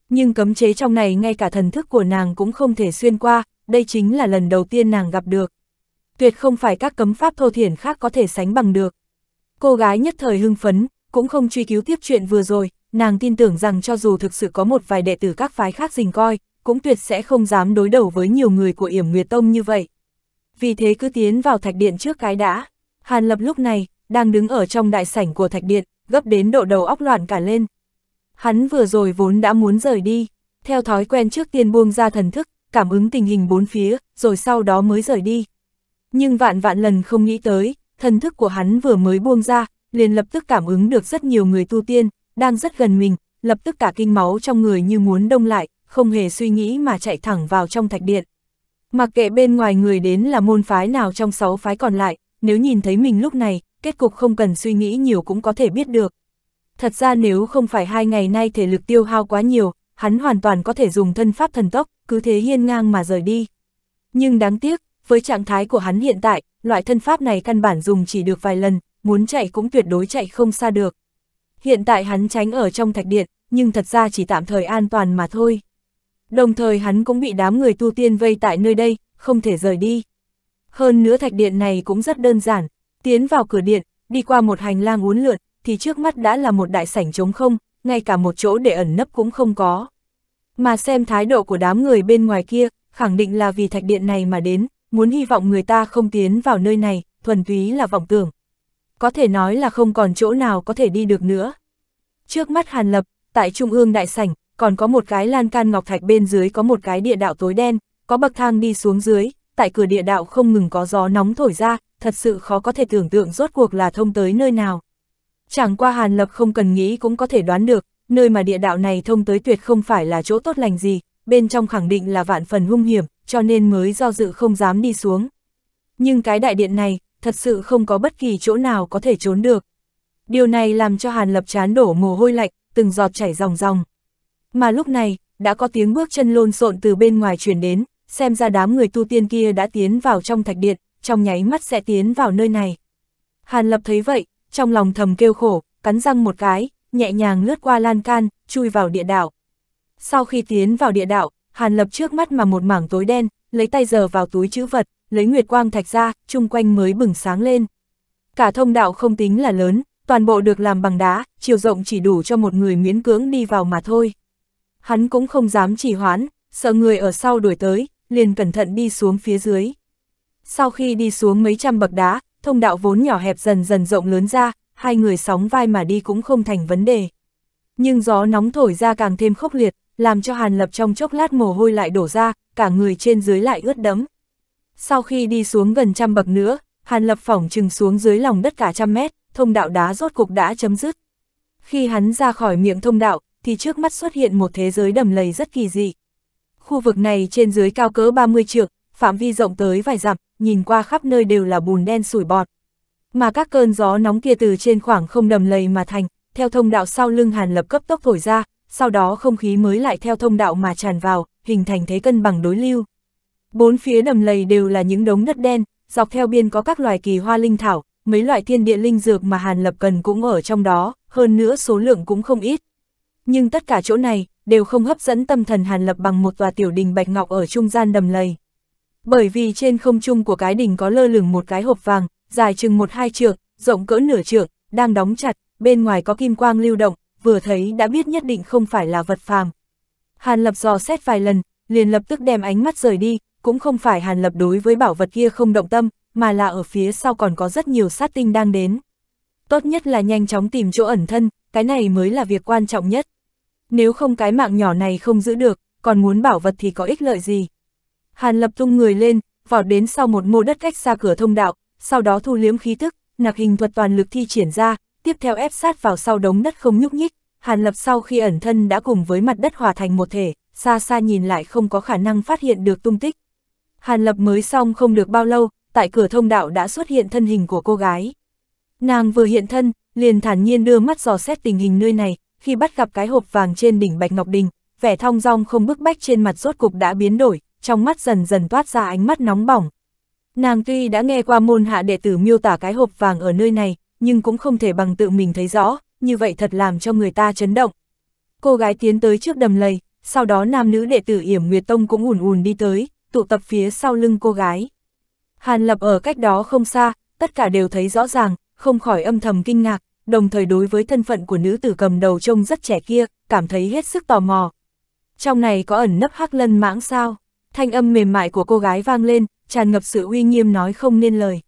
Speaker 1: nhưng cấm chế trong này ngay cả thần thức của nàng cũng không thể xuyên qua, đây chính là lần đầu tiên nàng gặp được. Tuyệt không phải các cấm pháp thô thiển khác có thể sánh bằng được. Cô gái nhất thời hưng phấn, cũng không truy cứu tiếp chuyện vừa rồi, nàng tin tưởng rằng cho dù thực sự có một vài đệ tử các phái khác rình coi, cũng tuyệt sẽ không dám đối đầu với nhiều người của Yểm Nguyệt Tông như vậy. Vì thế cứ tiến vào thạch điện trước cái đã. Hàn Lập lúc này, đang đứng ở trong đại sảnh của thạch điện, gấp đến độ đầu óc loạn cả lên, Hắn vừa rồi vốn đã muốn rời đi, theo thói quen trước tiên buông ra thần thức, cảm ứng tình hình bốn phía, rồi sau đó mới rời đi. Nhưng vạn vạn lần không nghĩ tới, thần thức của hắn vừa mới buông ra, liền lập tức cảm ứng được rất nhiều người tu tiên, đang rất gần mình, lập tức cả kinh máu trong người như muốn đông lại, không hề suy nghĩ mà chạy thẳng vào trong thạch điện. Mặc kệ bên ngoài người đến là môn phái nào trong sáu phái còn lại, nếu nhìn thấy mình lúc này, kết cục không cần suy nghĩ nhiều cũng có thể biết được. Thật ra nếu không phải hai ngày nay thể lực tiêu hao quá nhiều, hắn hoàn toàn có thể dùng thân pháp thần tốc, cứ thế hiên ngang mà rời đi. Nhưng đáng tiếc, với trạng thái của hắn hiện tại, loại thân pháp này căn bản dùng chỉ được vài lần, muốn chạy cũng tuyệt đối chạy không xa được. Hiện tại hắn tránh ở trong thạch điện, nhưng thật ra chỉ tạm thời an toàn mà thôi. Đồng thời hắn cũng bị đám người tu tiên vây tại nơi đây, không thể rời đi. Hơn nữa thạch điện này cũng rất đơn giản, tiến vào cửa điện, đi qua một hành lang uốn lượn, thì trước mắt đã là một đại sảnh trống không, ngay cả một chỗ để ẩn nấp cũng không có. Mà xem thái độ của đám người bên ngoài kia, khẳng định là vì thạch điện này mà đến, muốn hy vọng người ta không tiến vào nơi này, thuần túy là vọng tưởng. Có thể nói là không còn chỗ nào có thể đi được nữa. Trước mắt Hàn Lập, tại trung ương đại sảnh, còn có một cái lan can ngọc thạch bên dưới có một cái địa đạo tối đen, có bậc thang đi xuống dưới, tại cửa địa đạo không ngừng có gió nóng thổi ra, thật sự khó có thể tưởng tượng rốt cuộc là thông tới nơi nào. Chẳng qua Hàn Lập không cần nghĩ cũng có thể đoán được, nơi mà địa đạo này thông tới tuyệt không phải là chỗ tốt lành gì, bên trong khẳng định là vạn phần hung hiểm, cho nên mới do dự không dám đi xuống. Nhưng cái đại điện này, thật sự không có bất kỳ chỗ nào có thể trốn được. Điều này làm cho Hàn Lập chán đổ mồ hôi lạnh, từng giọt chảy ròng ròng. Mà lúc này, đã có tiếng bước chân lôn xộn từ bên ngoài chuyển đến, xem ra đám người tu tiên kia đã tiến vào trong thạch điện, trong nháy mắt sẽ tiến vào nơi này. Hàn Lập thấy vậy, trong lòng thầm kêu khổ, cắn răng một cái, nhẹ nhàng lướt qua lan can, chui vào địa đạo. Sau khi tiến vào địa đạo, Hàn Lập trước mắt mà một mảng tối đen, lấy tay giờ vào túi chữ vật, lấy nguyệt quang thạch ra, chung quanh mới bừng sáng lên. Cả thông đạo không tính là lớn, toàn bộ được làm bằng đá, chiều rộng chỉ đủ cho một người miễn cưỡng đi vào mà thôi. Hắn cũng không dám chỉ hoán sợ người ở sau đuổi tới, liền cẩn thận đi xuống phía dưới. Sau khi đi xuống mấy trăm bậc đá, thông đạo vốn nhỏ hẹp dần dần rộng lớn ra, hai người sóng vai mà đi cũng không thành vấn đề. Nhưng gió nóng thổi ra càng thêm khốc liệt, làm cho Hàn Lập trong chốc lát mồ hôi lại đổ ra, cả người trên dưới lại ướt đẫm. Sau khi đi xuống gần trăm bậc nữa, Hàn Lập phỏng chừng xuống dưới lòng đất cả trăm mét, thông đạo đá rốt cục đã chấm dứt. Khi hắn ra khỏi miệng thông đạo, thì trước mắt xuất hiện một thế giới đầm lầy rất kỳ dị. Khu vực này trên dưới cao cỡ 30 trượng, phạm vi rộng tới vài dặm, nhìn qua khắp nơi đều là bùn đen sủi bọt. Mà các cơn gió nóng kia từ trên khoảng không đầm lầy mà thành, theo thông đạo sau lưng Hàn Lập cấp tốc thổi ra, sau đó không khí mới lại theo thông đạo mà tràn vào, hình thành thế cân bằng đối lưu. Bốn phía đầm lầy đều là những đống đất đen, dọc theo biên có các loài kỳ hoa linh thảo, mấy loại thiên địa linh dược mà Hàn Lập cần cũng ở trong đó, hơn nữa số lượng cũng không ít. Nhưng tất cả chỗ này đều không hấp dẫn tâm thần Hàn Lập bằng một tòa tiểu đình bạch ngọc ở trung gian đầm lầy. Bởi vì trên không trung của cái đỉnh có lơ lửng một cái hộp vàng, dài chừng một hai trượng, rộng cỡ nửa trượng, đang đóng chặt, bên ngoài có kim quang lưu động, vừa thấy đã biết nhất định không phải là vật phàm. Hàn Lập dò xét vài lần, liền lập tức đem ánh mắt rời đi, cũng không phải Hàn Lập đối với bảo vật kia không động tâm, mà là ở phía sau còn có rất nhiều sát tinh đang đến. Tốt nhất là nhanh chóng tìm chỗ ẩn thân, cái này mới là việc quan trọng nhất. Nếu không cái mạng nhỏ này không giữ được, còn muốn bảo vật thì có ích lợi gì? Hàn Lập tung người lên, vọt đến sau một mô đất cách xa cửa thông đạo, sau đó thu liếm khí tức, nạp hình thuật toàn lực thi triển ra, tiếp theo ép sát vào sau đống đất không nhúc nhích. Hàn Lập sau khi ẩn thân đã cùng với mặt đất hòa thành một thể, xa xa nhìn lại không có khả năng phát hiện được tung tích. Hàn Lập mới xong không được bao lâu, tại cửa thông đạo đã xuất hiện thân hình của cô gái. Nàng vừa hiện thân, liền thản nhiên đưa mắt dò xét tình hình nơi này, khi bắt gặp cái hộp vàng trên đỉnh Bạch Ngọc Đình, vẻ thong dong không bức bách trên mặt rốt cục đã biến đổi, trong mắt dần dần toát ra ánh mắt nóng bỏng. Nàng tuy đã nghe qua môn hạ đệ tử miêu tả cái hộp vàng ở nơi này, nhưng cũng không thể bằng tự mình thấy rõ, như vậy thật làm cho người ta chấn động. Cô gái tiến tới trước đầm lầy, sau đó nam nữ đệ tử Yểm Nguyệt Tông cũng ùn ùn đi tới, tụ tập phía sau lưng cô gái. Hàn Lập ở cách đó không xa, tất cả đều thấy rõ ràng, không khỏi âm thầm kinh ngạc, đồng thời đối với thân phận của nữ tử cầm đầu trông rất trẻ kia, cảm thấy hết sức tò mò. Trong này có ẩn nấp hắc lân mãng sao? thanh âm mềm mại của cô gái vang lên, tràn ngập sự uy nghiêm nói không nên lời.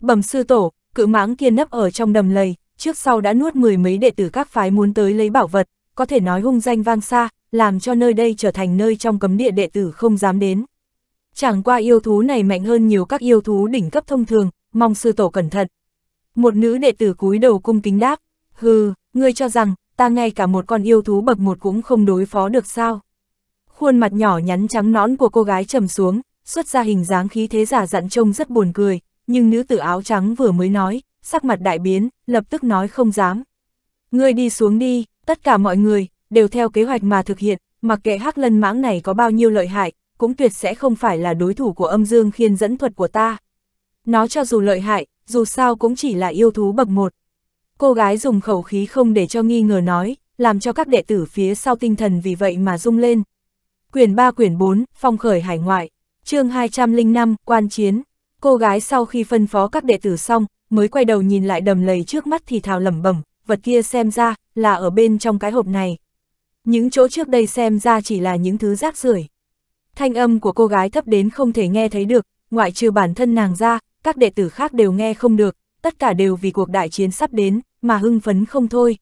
Speaker 1: Bẩm sư tổ, cự mãng kia nấp ở trong đầm lầy, trước sau đã nuốt mười mấy đệ tử các phái muốn tới lấy bảo vật, có thể nói hung danh vang xa, làm cho nơi đây trở thành nơi trong cấm địa đệ tử không dám đến. Chẳng qua yêu thú này mạnh hơn nhiều các yêu thú đỉnh cấp thông thường, mong sư tổ cẩn thận. Một nữ đệ tử cúi đầu cung kính đáp, hừ, ngươi cho rằng, ta ngay cả một con yêu thú bậc một cũng không đối phó được sao. Khuôn mặt nhỏ nhắn trắng nõn của cô gái trầm xuống, xuất ra hình dáng khí thế giả dặn trông rất buồn cười, nhưng nữ tử áo trắng vừa mới nói, sắc mặt đại biến, lập tức nói không dám. Ngươi đi xuống đi, tất cả mọi người, đều theo kế hoạch mà thực hiện, mặc kệ hắc lân mãng này có bao nhiêu lợi hại, cũng tuyệt sẽ không phải là đối thủ của âm dương khiên dẫn thuật của ta. Nó cho dù lợi hại, dù sao cũng chỉ là yêu thú bậc một. Cô gái dùng khẩu khí không để cho nghi ngờ nói, làm cho các đệ tử phía sau tinh thần vì vậy mà rung lên, Quyển 3 quyển 4, Phong khởi hải ngoại, chương 205, Quan chiến. Cô gái sau khi phân phó các đệ tử xong, mới quay đầu nhìn lại đầm lầy trước mắt thì thào lẩm bẩm, vật kia xem ra là ở bên trong cái hộp này. Những chỗ trước đây xem ra chỉ là những thứ rác rưởi. Thanh âm của cô gái thấp đến không thể nghe thấy được, ngoại trừ bản thân nàng ra, các đệ tử khác đều nghe không được, tất cả đều vì cuộc đại chiến sắp đến, mà hưng phấn không thôi.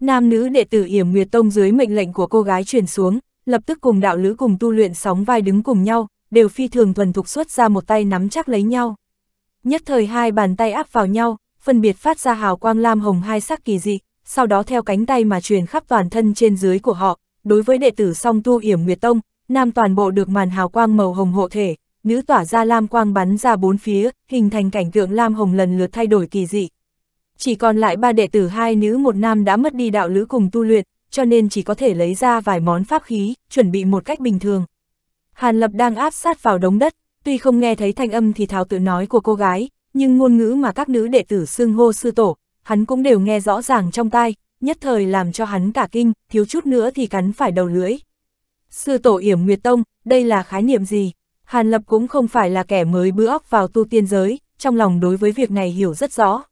Speaker 1: Nam nữ đệ tử Yểm Nguyệt Tông dưới mệnh lệnh của cô gái truyền xuống, lập tức cùng đạo lữ cùng tu luyện sóng vai đứng cùng nhau, đều phi thường thuần thục xuất ra một tay nắm chắc lấy nhau. Nhất thời hai bàn tay áp vào nhau, phân biệt phát ra hào quang lam hồng hai sắc kỳ dị, sau đó theo cánh tay mà truyền khắp toàn thân trên dưới của họ, đối với đệ tử song tu yểm Nguyệt Tông, nam toàn bộ được màn hào quang màu hồng hộ thể, nữ tỏa ra lam quang bắn ra bốn phía, hình thành cảnh tượng lam hồng lần lượt thay đổi kỳ dị. Chỉ còn lại ba đệ tử hai nữ một nam đã mất đi đạo lữ cùng tu luyện, cho nên chỉ có thể lấy ra vài món pháp khí, chuẩn bị một cách bình thường. Hàn Lập đang áp sát vào đống đất, tuy không nghe thấy thanh âm thì tháo tự nói của cô gái, nhưng ngôn ngữ mà các nữ đệ tử xưng hô sư tổ, hắn cũng đều nghe rõ ràng trong tai, nhất thời làm cho hắn cả kinh, thiếu chút nữa thì cắn phải đầu lưỡi. Sư tổ yểm Nguyệt Tông, đây là khái niệm gì? Hàn Lập cũng không phải là kẻ mới bữa óc vào tu tiên giới, trong lòng đối với việc này hiểu rất rõ.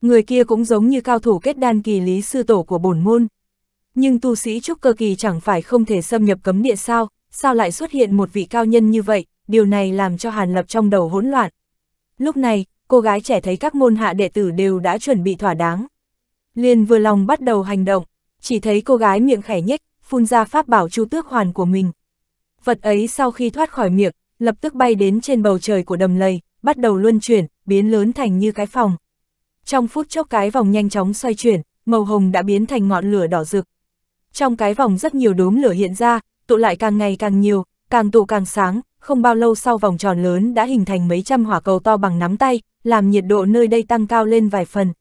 Speaker 1: Người kia cũng giống như cao thủ kết đan kỳ lý sư tổ của bổn môn nhưng tu sĩ trúc cơ kỳ chẳng phải không thể xâm nhập cấm địa sao, sao lại xuất hiện một vị cao nhân như vậy, điều này làm cho Hàn Lập trong đầu hỗn loạn. Lúc này, cô gái trẻ thấy các môn hạ đệ tử đều đã chuẩn bị thỏa đáng. liền vừa lòng bắt đầu hành động, chỉ thấy cô gái miệng khẻ nhếch, phun ra pháp bảo chu tước hoàn của mình. Vật ấy sau khi thoát khỏi miệng, lập tức bay đến trên bầu trời của đầm lầy, bắt đầu luân chuyển, biến lớn thành như cái phòng. Trong phút chốc cái vòng nhanh chóng xoay chuyển, màu hồng đã biến thành ngọn lửa đỏ rực, trong cái vòng rất nhiều đốm lửa hiện ra, tụ lại càng ngày càng nhiều, càng tụ càng sáng, không bao lâu sau vòng tròn lớn đã hình thành mấy trăm hỏa cầu to bằng nắm tay, làm nhiệt độ nơi đây tăng cao lên vài phần.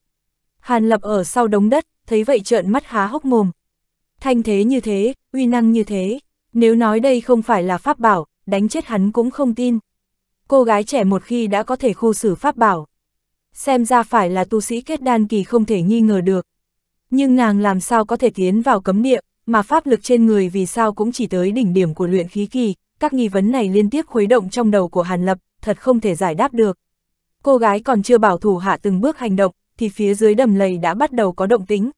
Speaker 1: Hàn Lập ở sau đống đất, thấy vậy trợn mắt há hốc mồm. Thanh thế như thế, uy năng như thế, nếu nói đây không phải là pháp bảo, đánh chết hắn cũng không tin. Cô gái trẻ một khi đã có thể khu xử pháp bảo. Xem ra phải là tu sĩ kết đan kỳ không thể nghi ngờ được, nhưng nàng làm sao có thể tiến vào cấm địa, mà pháp lực trên người vì sao cũng chỉ tới đỉnh điểm của luyện khí kỳ, các nghi vấn này liên tiếp khuấy động trong đầu của Hàn Lập, thật không thể giải đáp được. Cô gái còn chưa bảo thủ hạ từng bước hành động, thì phía dưới đầm lầy đã bắt đầu có động tính.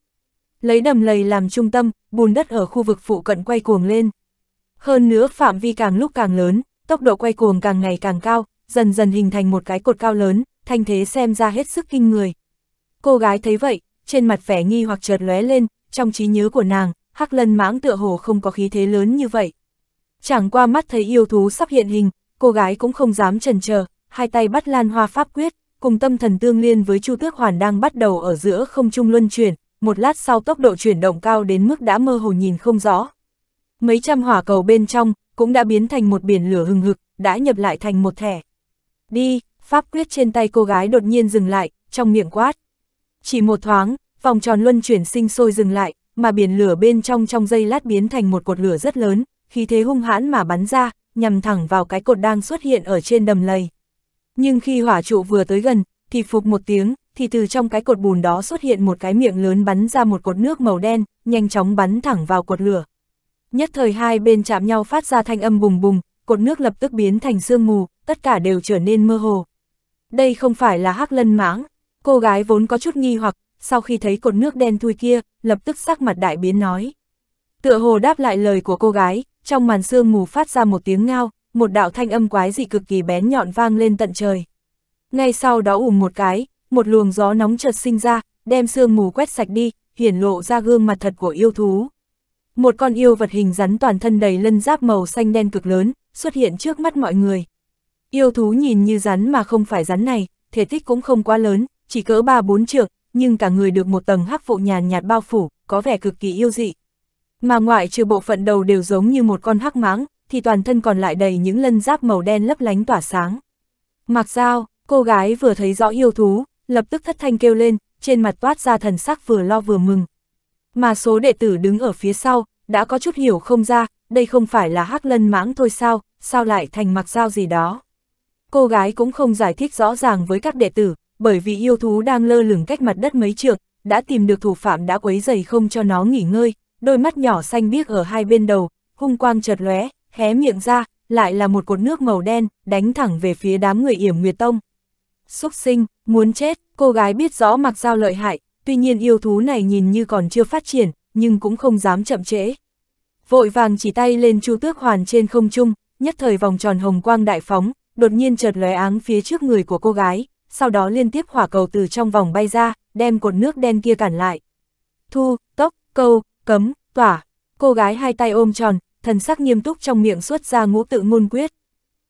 Speaker 1: Lấy đầm lầy làm trung tâm, bùn đất ở khu vực phụ cận quay cuồng lên. Hơn nữa phạm vi càng lúc càng lớn, tốc độ quay cuồng càng ngày càng cao, dần dần hình thành một cái cột cao lớn, thanh thế xem ra hết sức kinh người. Cô gái thấy vậy, trên mặt vẻ nghi hoặc chợt lóe lên, trong trí nhớ của nàng, Hắc Lân mãng tựa hồ không có khí thế lớn như vậy. Chẳng qua mắt thấy yêu thú sắp hiện hình, cô gái cũng không dám chần chờ, hai tay bắt Lan Hoa pháp quyết, cùng tâm thần tương liên với Chu Tước Hoàn đang bắt đầu ở giữa không trung luân chuyển, một lát sau tốc độ chuyển động cao đến mức đã mơ hồ nhìn không rõ. Mấy trăm hỏa cầu bên trong cũng đã biến thành một biển lửa hừng hực, đã nhập lại thành một thẻ. Đi, pháp quyết trên tay cô gái đột nhiên dừng lại, trong miệng quát. Chỉ một thoáng, vòng tròn luân chuyển sinh sôi dừng lại, mà biển lửa bên trong trong dây lát biến thành một cột lửa rất lớn, khí thế hung hãn mà bắn ra, nhằm thẳng vào cái cột đang xuất hiện ở trên đầm lầy. Nhưng khi hỏa trụ vừa tới gần, thì phục một tiếng, thì từ trong cái cột bùn đó xuất hiện một cái miệng lớn bắn ra một cột nước màu đen, nhanh chóng bắn thẳng vào cột lửa. Nhất thời hai bên chạm nhau phát ra thanh âm bùng bùng, cột nước lập tức biến thành sương mù, tất cả đều trở nên mơ hồ. Đây không phải là hắc lân mãng, Cô gái vốn có chút nghi hoặc, sau khi thấy cột nước đen thui kia, lập tức sắc mặt đại biến nói. Tựa hồ đáp lại lời của cô gái, trong màn sương mù phát ra một tiếng ngao, một đạo thanh âm quái dị cực kỳ bén nhọn vang lên tận trời. Ngay sau đó ùm một cái, một luồng gió nóng chợt sinh ra, đem sương mù quét sạch đi, hiển lộ ra gương mặt thật của yêu thú. Một con yêu vật hình rắn toàn thân đầy lân giáp màu xanh đen cực lớn, xuất hiện trước mắt mọi người. Yêu thú nhìn như rắn mà không phải rắn này, thể tích cũng không quá lớn, chỉ cỡ ba bốn trượng, nhưng cả người được một tầng hắc vụ nhàn nhạt bao phủ, có vẻ cực kỳ yêu dị. Mà ngoại trừ bộ phận đầu đều giống như một con hắc mãng, thì toàn thân còn lại đầy những lân giáp màu đen lấp lánh tỏa sáng. Mặc dao, cô gái vừa thấy rõ yêu thú, lập tức thất thanh kêu lên, trên mặt toát ra thần sắc vừa lo vừa mừng. Mà số đệ tử đứng ở phía sau, đã có chút hiểu không ra, đây không phải là hắc lân mãng thôi sao, sao lại thành mặc dao gì đó. Cô gái cũng không giải thích rõ ràng với các đệ tử, bởi vì yêu thú đang lơ lửng cách mặt đất mấy trượng, đã tìm được thủ phạm đã quấy dày không cho nó nghỉ ngơi, đôi mắt nhỏ xanh biếc ở hai bên đầu, hung quang chợt lóe, hé miệng ra, lại là một cột nước màu đen, đánh thẳng về phía đám người yểm Nguyệt Tông. Xúc sinh, muốn chết, cô gái biết rõ mặc dao lợi hại, tuy nhiên yêu thú này nhìn như còn chưa phát triển, nhưng cũng không dám chậm trễ. Vội vàng chỉ tay lên chu tước hoàn trên không trung, nhất thời vòng tròn hồng quang đại phóng, đột nhiên chợt lóe áng phía trước người của cô gái sau đó liên tiếp hỏa cầu từ trong vòng bay ra, đem cột nước đen kia cản lại. Thu, tốc, câu, cấm, tỏa, cô gái hai tay ôm tròn, thần sắc nghiêm túc trong miệng xuất ra ngũ tự ngôn quyết.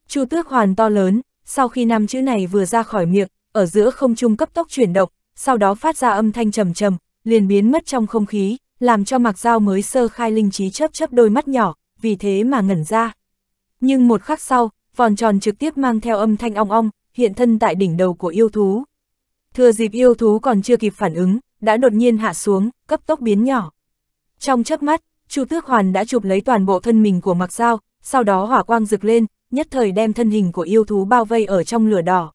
Speaker 1: Chu tước hoàn to lớn, sau khi năm chữ này vừa ra khỏi miệng, ở giữa không trung cấp tốc chuyển động, sau đó phát ra âm thanh trầm trầm, liền biến mất trong không khí, làm cho Mạc Giao mới sơ khai linh trí chớp chớp đôi mắt nhỏ, vì thế mà ngẩn ra. Nhưng một khắc sau, vòn tròn trực tiếp mang theo âm thanh ong ong, hiện thân tại đỉnh đầu của yêu thú. Thừa dịp yêu thú còn chưa kịp phản ứng, đã đột nhiên hạ xuống, cấp tốc biến nhỏ. Trong chớp mắt, Chu Tước Hoàn đã chụp lấy toàn bộ thân mình của Mạc Giao, sau đó hỏa quang rực lên, nhất thời đem thân hình của yêu thú bao vây ở trong lửa đỏ.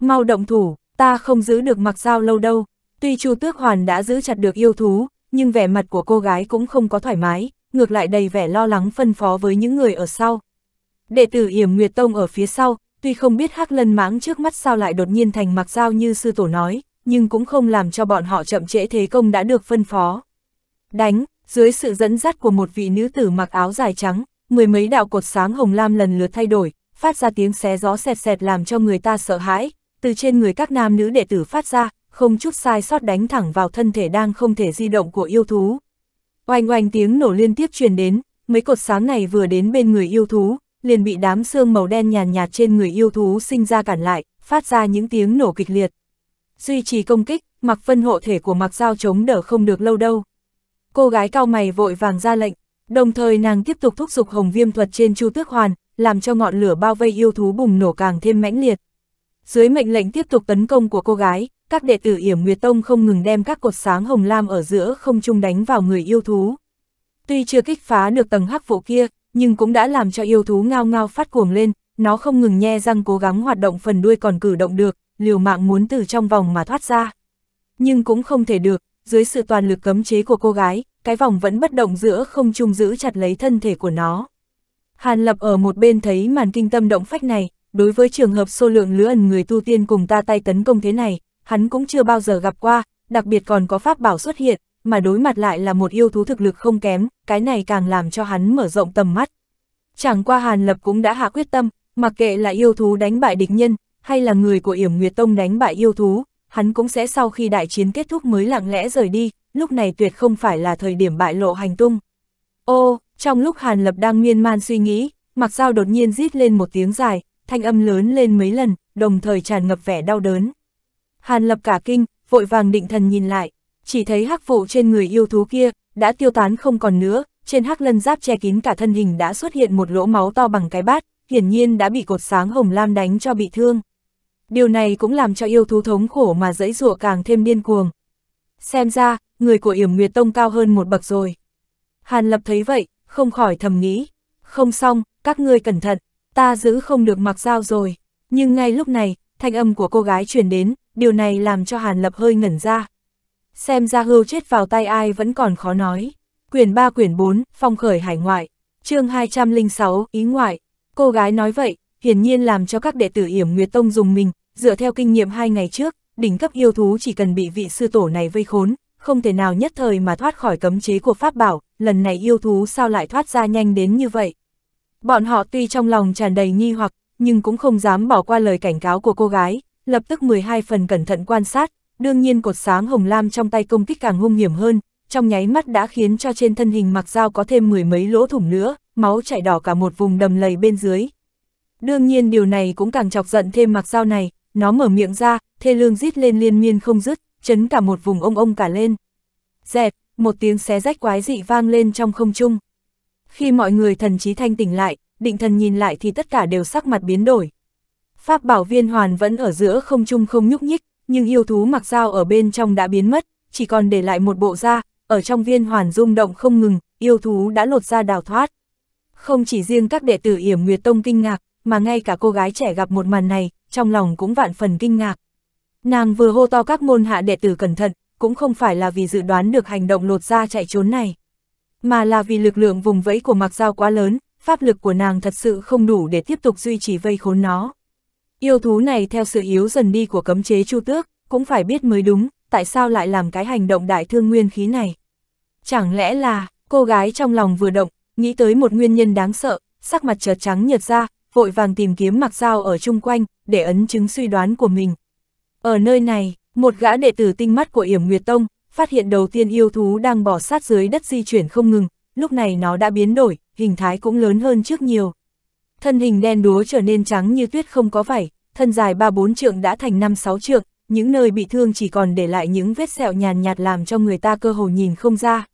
Speaker 1: Mau động thủ, ta không giữ được Mạc Giao lâu đâu. Tuy Chu Tước Hoàn đã giữ chặt được yêu thú, nhưng vẻ mặt của cô gái cũng không có thoải mái, ngược lại đầy vẻ lo lắng phân phó với những người ở sau. Đệ tử Yểm Nguyệt Tông ở phía sau, Tuy không biết Hắc Lân Mãng trước mắt sao lại đột nhiên thành mặc dao như sư tổ nói, nhưng cũng không làm cho bọn họ chậm trễ thế công đã được phân phó. Đánh, dưới sự dẫn dắt của một vị nữ tử mặc áo dài trắng, mười mấy đạo cột sáng hồng lam lần lượt thay đổi, phát ra tiếng xé gió xẹt xẹt làm cho người ta sợ hãi, từ trên người các nam nữ đệ tử phát ra, không chút sai sót đánh thẳng vào thân thể đang không thể di động của yêu thú. Oanh oanh tiếng nổ liên tiếp truyền đến, mấy cột sáng này vừa đến bên người yêu thú, liền bị đám xương màu đen nhàn nhạt, trên người yêu thú sinh ra cản lại, phát ra những tiếng nổ kịch liệt. Duy trì công kích, mặc phân hộ thể của mặc dao chống đỡ không được lâu đâu. Cô gái cao mày vội vàng ra lệnh, đồng thời nàng tiếp tục thúc giục hồng viêm thuật trên chu tước hoàn, làm cho ngọn lửa bao vây yêu thú bùng nổ càng thêm mãnh liệt. Dưới mệnh lệnh tiếp tục tấn công của cô gái, các đệ tử Yểm Nguyệt Tông không ngừng đem các cột sáng hồng lam ở giữa không trung đánh vào người yêu thú. Tuy chưa kích phá được tầng hắc vụ kia, nhưng cũng đã làm cho yêu thú ngao ngao phát cuồng lên, nó không ngừng nhe răng cố gắng hoạt động phần đuôi còn cử động được, liều mạng muốn từ trong vòng mà thoát ra. Nhưng cũng không thể được, dưới sự toàn lực cấm chế của cô gái, cái vòng vẫn bất động giữa không trung giữ chặt lấy thân thể của nó. Hàn Lập ở một bên thấy màn kinh tâm động phách này, đối với trường hợp số lượng lứa ẩn người tu tiên cùng ta tay tấn công thế này, hắn cũng chưa bao giờ gặp qua, đặc biệt còn có pháp bảo xuất hiện, mà đối mặt lại là một yêu thú thực lực không kém, cái này càng làm cho hắn mở rộng tầm mắt. Chẳng qua Hàn Lập cũng đã hạ quyết tâm, mặc kệ là yêu thú đánh bại địch nhân, hay là người của Yểm Nguyệt Tông đánh bại yêu thú, hắn cũng sẽ sau khi đại chiến kết thúc mới lặng lẽ rời đi, lúc này tuyệt không phải là thời điểm bại lộ hành tung. Ô, trong lúc Hàn Lập đang miên man suy nghĩ, Mặc Giao đột nhiên rít lên một tiếng dài, thanh âm lớn lên mấy lần, đồng thời tràn ngập vẻ đau đớn. Hàn Lập cả kinh, vội vàng định thần nhìn lại, chỉ thấy hắc vụ trên người yêu thú kia, đã tiêu tán không còn nữa, trên hắc lân giáp che kín cả thân hình đã xuất hiện một lỗ máu to bằng cái bát, hiển nhiên đã bị cột sáng hồng lam đánh cho bị thương. Điều này cũng làm cho yêu thú thống khổ mà dãy dụa càng thêm điên cuồng. Xem ra, người của Yểm Nguyệt Tông cao hơn một bậc rồi. Hàn Lập thấy vậy, không khỏi thầm nghĩ. Không xong, các ngươi cẩn thận, ta giữ không được mặc dao rồi. Nhưng ngay lúc này, thanh âm của cô gái truyền đến, điều này làm cho Hàn Lập hơi ngẩn ra xem ra hưu chết vào tay ai vẫn còn khó nói. Quyển 3 quyển 4, phong khởi hải ngoại, chương 206, ý ngoại. Cô gái nói vậy, hiển nhiên làm cho các đệ tử Yểm Nguyệt Tông dùng mình, dựa theo kinh nghiệm hai ngày trước, đỉnh cấp yêu thú chỉ cần bị vị sư tổ này vây khốn, không thể nào nhất thời mà thoát khỏi cấm chế của pháp bảo, lần này yêu thú sao lại thoát ra nhanh đến như vậy. Bọn họ tuy trong lòng tràn đầy nghi hoặc, nhưng cũng không dám bỏ qua lời cảnh cáo của cô gái, lập tức 12 phần cẩn thận quan sát, đương nhiên cột sáng hồng lam trong tay công kích càng hung hiểm hơn, trong nháy mắt đã khiến cho trên thân hình mặc dao có thêm mười mấy lỗ thủng nữa, máu chảy đỏ cả một vùng đầm lầy bên dưới. Đương nhiên điều này cũng càng chọc giận thêm mặc dao này, nó mở miệng ra, thê lương rít lên liên miên không dứt, chấn cả một vùng ông ông cả lên. Dẹp, một tiếng xé rách quái dị vang lên trong không trung. Khi mọi người thần trí thanh tỉnh lại, định thần nhìn lại thì tất cả đều sắc mặt biến đổi. Pháp bảo viên hoàn vẫn ở giữa không trung không nhúc nhích, nhưng yêu thú mặc dao ở bên trong đã biến mất, chỉ còn để lại một bộ da, ở trong viên hoàn rung động không ngừng, yêu thú đã lột ra đào thoát. Không chỉ riêng các đệ tử Yểm Nguyệt Tông kinh ngạc, mà ngay cả cô gái trẻ gặp một màn này, trong lòng cũng vạn phần kinh ngạc. Nàng vừa hô to các môn hạ đệ tử cẩn thận, cũng không phải là vì dự đoán được hành động lột da chạy trốn này, mà là vì lực lượng vùng vẫy của mặc Giao quá lớn, pháp lực của nàng thật sự không đủ để tiếp tục duy trì vây khốn nó. Yêu thú này theo sự yếu dần đi của cấm chế chu tước, cũng phải biết mới đúng, tại sao lại làm cái hành động đại thương nguyên khí này. Chẳng lẽ là, cô gái trong lòng vừa động, nghĩ tới một nguyên nhân đáng sợ, sắc mặt chợt trắng nhợt ra, vội vàng tìm kiếm mặc dao ở chung quanh, để ấn chứng suy đoán của mình. Ở nơi này, một gã đệ tử tinh mắt của Yểm Nguyệt Tông, phát hiện đầu tiên yêu thú đang bỏ sát dưới đất di chuyển không ngừng, lúc này nó đã biến đổi, hình thái cũng lớn hơn trước nhiều thân hình đen đúa trở nên trắng như tuyết không có vảy, thân dài 3-4 trượng đã thành 5-6 trượng, những nơi bị thương chỉ còn để lại những vết sẹo nhàn nhạt làm cho người ta cơ hồ nhìn không ra.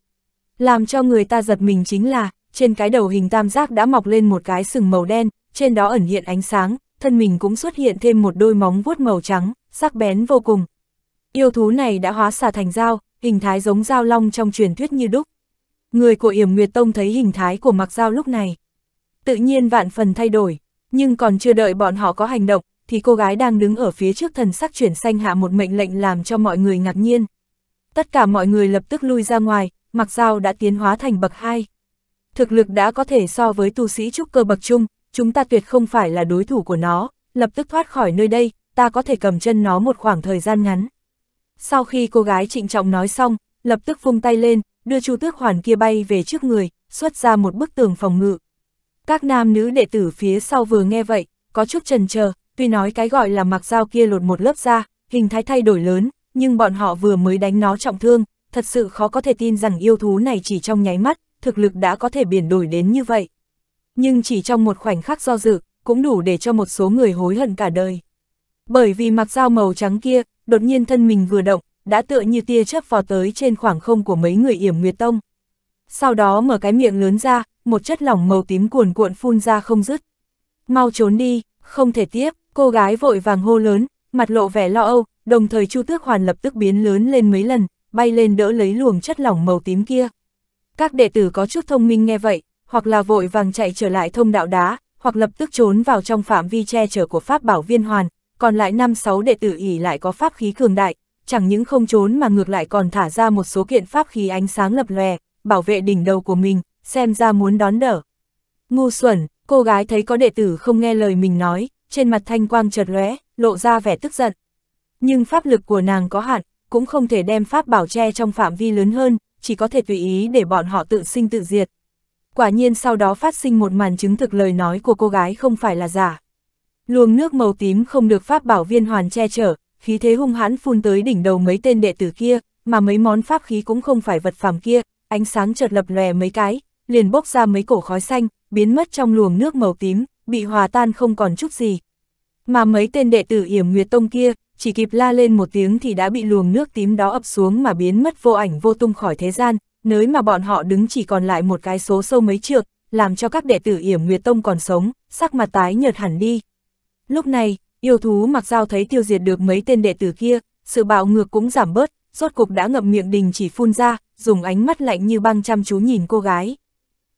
Speaker 1: Làm cho người ta giật mình chính là, trên cái đầu hình tam giác đã mọc lên một cái sừng màu đen, trên đó ẩn hiện ánh sáng, thân mình cũng xuất hiện thêm một đôi móng vuốt màu trắng, sắc bén vô cùng. Yêu thú này đã hóa xà thành dao, hình thái giống dao long trong truyền thuyết như đúc. Người của Yểm Nguyệt Tông thấy hình thái của mặc dao lúc này, tự nhiên vạn phần thay đổi, nhưng còn chưa đợi bọn họ có hành động, thì cô gái đang đứng ở phía trước thần sắc chuyển xanh hạ một mệnh lệnh làm cho mọi người ngạc nhiên. Tất cả mọi người lập tức lui ra ngoài, mặc dao đã tiến hóa thành bậc 2. Thực lực đã có thể so với tu sĩ trúc cơ bậc trung, chúng ta tuyệt không phải là đối thủ của nó, lập tức thoát khỏi nơi đây, ta có thể cầm chân nó một khoảng thời gian ngắn. Sau khi cô gái trịnh trọng nói xong, lập tức vung tay lên, đưa Chu Tước Hoàn kia bay về trước người, xuất ra một bức tường phòng ngự. Các nam nữ đệ tử phía sau vừa nghe vậy, có chút trần chờ tuy nói cái gọi là mặc dao kia lột một lớp da, hình thái thay đổi lớn, nhưng bọn họ vừa mới đánh nó trọng thương, thật sự khó có thể tin rằng yêu thú này chỉ trong nháy mắt, thực lực đã có thể biển đổi đến như vậy. Nhưng chỉ trong một khoảnh khắc do dự, cũng đủ để cho một số người hối hận cả đời. Bởi vì mặc dao màu trắng kia, đột nhiên thân mình vừa động, đã tựa như tia chớp vò tới trên khoảng không của mấy người yểm nguyệt tông. Sau đó mở cái miệng lớn ra, một chất lỏng màu tím cuồn cuộn phun ra không dứt. Mau trốn đi, không thể tiếp, cô gái vội vàng hô lớn, mặt lộ vẻ lo âu, đồng thời Chu Tước Hoàn lập tức biến lớn lên mấy lần, bay lên đỡ lấy luồng chất lỏng màu tím kia. Các đệ tử có chút thông minh nghe vậy, hoặc là vội vàng chạy trở lại thông đạo đá, hoặc lập tức trốn vào trong phạm vi che chở của pháp bảo viên hoàn, còn lại 5-6 đệ tử ỉ lại có pháp khí cường đại, chẳng những không trốn mà ngược lại còn thả ra một số kiện pháp khí ánh sáng lập lòe, bảo vệ đỉnh đầu của mình, xem ra muốn đón đỡ. Ngu xuẩn, cô gái thấy có đệ tử không nghe lời mình nói, trên mặt thanh quang chợt lóe, lộ ra vẻ tức giận. Nhưng pháp lực của nàng có hạn, cũng không thể đem pháp bảo che trong phạm vi lớn hơn, chỉ có thể tùy ý để bọn họ tự sinh tự diệt. Quả nhiên sau đó phát sinh một màn chứng thực lời nói của cô gái không phải là giả. Luồng nước màu tím không được pháp bảo viên hoàn che chở, khí thế hung hãn phun tới đỉnh đầu mấy tên đệ tử kia, mà mấy món pháp khí cũng không phải vật phẩm kia, ánh sáng chợt lập lòe mấy cái, liền bốc ra mấy cổ khói xanh, biến mất trong luồng nước màu tím, bị hòa tan không còn chút gì. Mà mấy tên đệ tử Yểm Nguyệt Tông kia, chỉ kịp la lên một tiếng thì đã bị luồng nước tím đó ập xuống mà biến mất vô ảnh vô tung khỏi thế gian, nơi mà bọn họ đứng chỉ còn lại một cái số sâu mấy trượt làm cho các đệ tử Yểm Nguyệt Tông còn sống, sắc mặt tái nhợt hẳn đi. Lúc này, yêu thú mặc dao thấy tiêu diệt được mấy tên đệ tử kia, sự bạo ngược cũng giảm bớt, rốt cục đã ngậm miệng đình chỉ phun ra, dùng ánh mắt lạnh như băng chăm chú nhìn cô gái.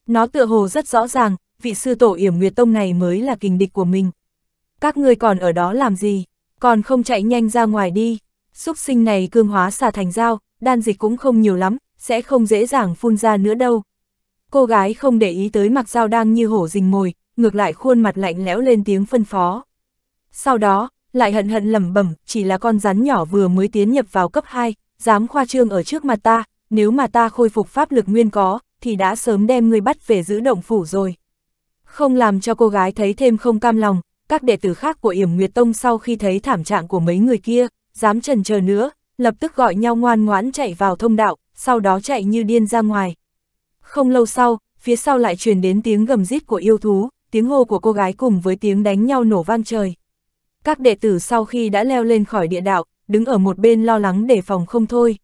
Speaker 1: Nó tựa hồ rất rõ ràng, vị sư tổ yểm nguyệt tông này mới là kình địch của mình. Các ngươi còn ở đó làm gì, còn không chạy nhanh ra ngoài đi. Xúc sinh này cương hóa xà thành dao, đan dịch cũng không nhiều lắm, sẽ không dễ dàng phun ra nữa đâu. Cô gái không để ý tới mặc dao đang như hổ rình mồi, ngược lại khuôn mặt lạnh lẽo lên tiếng phân phó. Sau đó, lại hận hận lẩm bẩm, chỉ là con rắn nhỏ vừa mới tiến nhập vào cấp 2, dám khoa trương ở trước mặt ta, nếu mà ta khôi phục pháp lực nguyên có, thì đã sớm đem ngươi bắt về giữ động phủ rồi. Không làm cho cô gái thấy thêm không cam lòng, các đệ tử khác của Yểm Nguyệt Tông sau khi thấy thảm trạng của mấy người kia, dám trần chờ nữa, lập tức gọi nhau ngoan ngoãn chạy vào thông đạo, sau đó chạy như điên ra ngoài. Không lâu sau, phía sau lại truyền đến tiếng gầm rít của yêu thú, tiếng hô của cô gái cùng với tiếng đánh nhau nổ vang trời. Các đệ tử sau khi đã leo lên khỏi địa đạo, đứng ở một bên lo lắng đề phòng không thôi.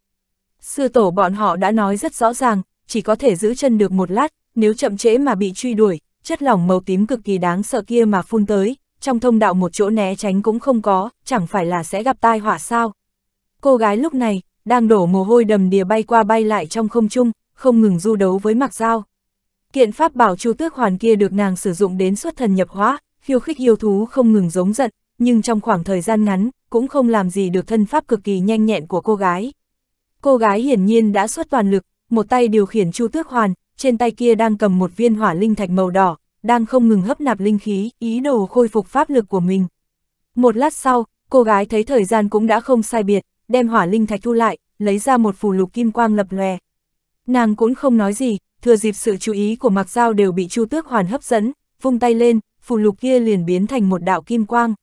Speaker 1: Sư tổ bọn họ đã nói rất rõ ràng, chỉ có thể giữ chân được một lát, nếu chậm trễ mà bị truy đuổi, chất lỏng màu tím cực kỳ đáng sợ kia mà phun tới, trong thông đạo một chỗ né tránh cũng không có, chẳng phải là sẽ gặp tai họa sao. Cô gái lúc này, đang đổ mồ hôi đầm đìa bay qua bay lại trong không trung, không ngừng du đấu với mặc dao. Kiện pháp bảo chu tước hoàn kia được nàng sử dụng đến xuất thần nhập hóa, khiêu khích yêu thú không ngừng giống giận, nhưng trong khoảng thời gian ngắn, cũng không làm gì được thân pháp cực kỳ nhanh nhẹn của cô gái. Cô gái hiển nhiên đã xuất toàn lực, một tay điều khiển Chu Tước Hoàn, trên tay kia đang cầm một viên hỏa linh thạch màu đỏ, đang không ngừng hấp nạp linh khí, ý đồ khôi phục pháp lực của mình. Một lát sau, cô gái thấy thời gian cũng đã không sai biệt, đem hỏa linh thạch thu lại, lấy ra một phù lục kim quang lập lòe. Nàng cũng không nói gì, thừa dịp sự chú ý của mặc Giao đều bị Chu Tước Hoàn hấp dẫn, vung tay lên, phù lục kia liền biến thành một đạo kim quang.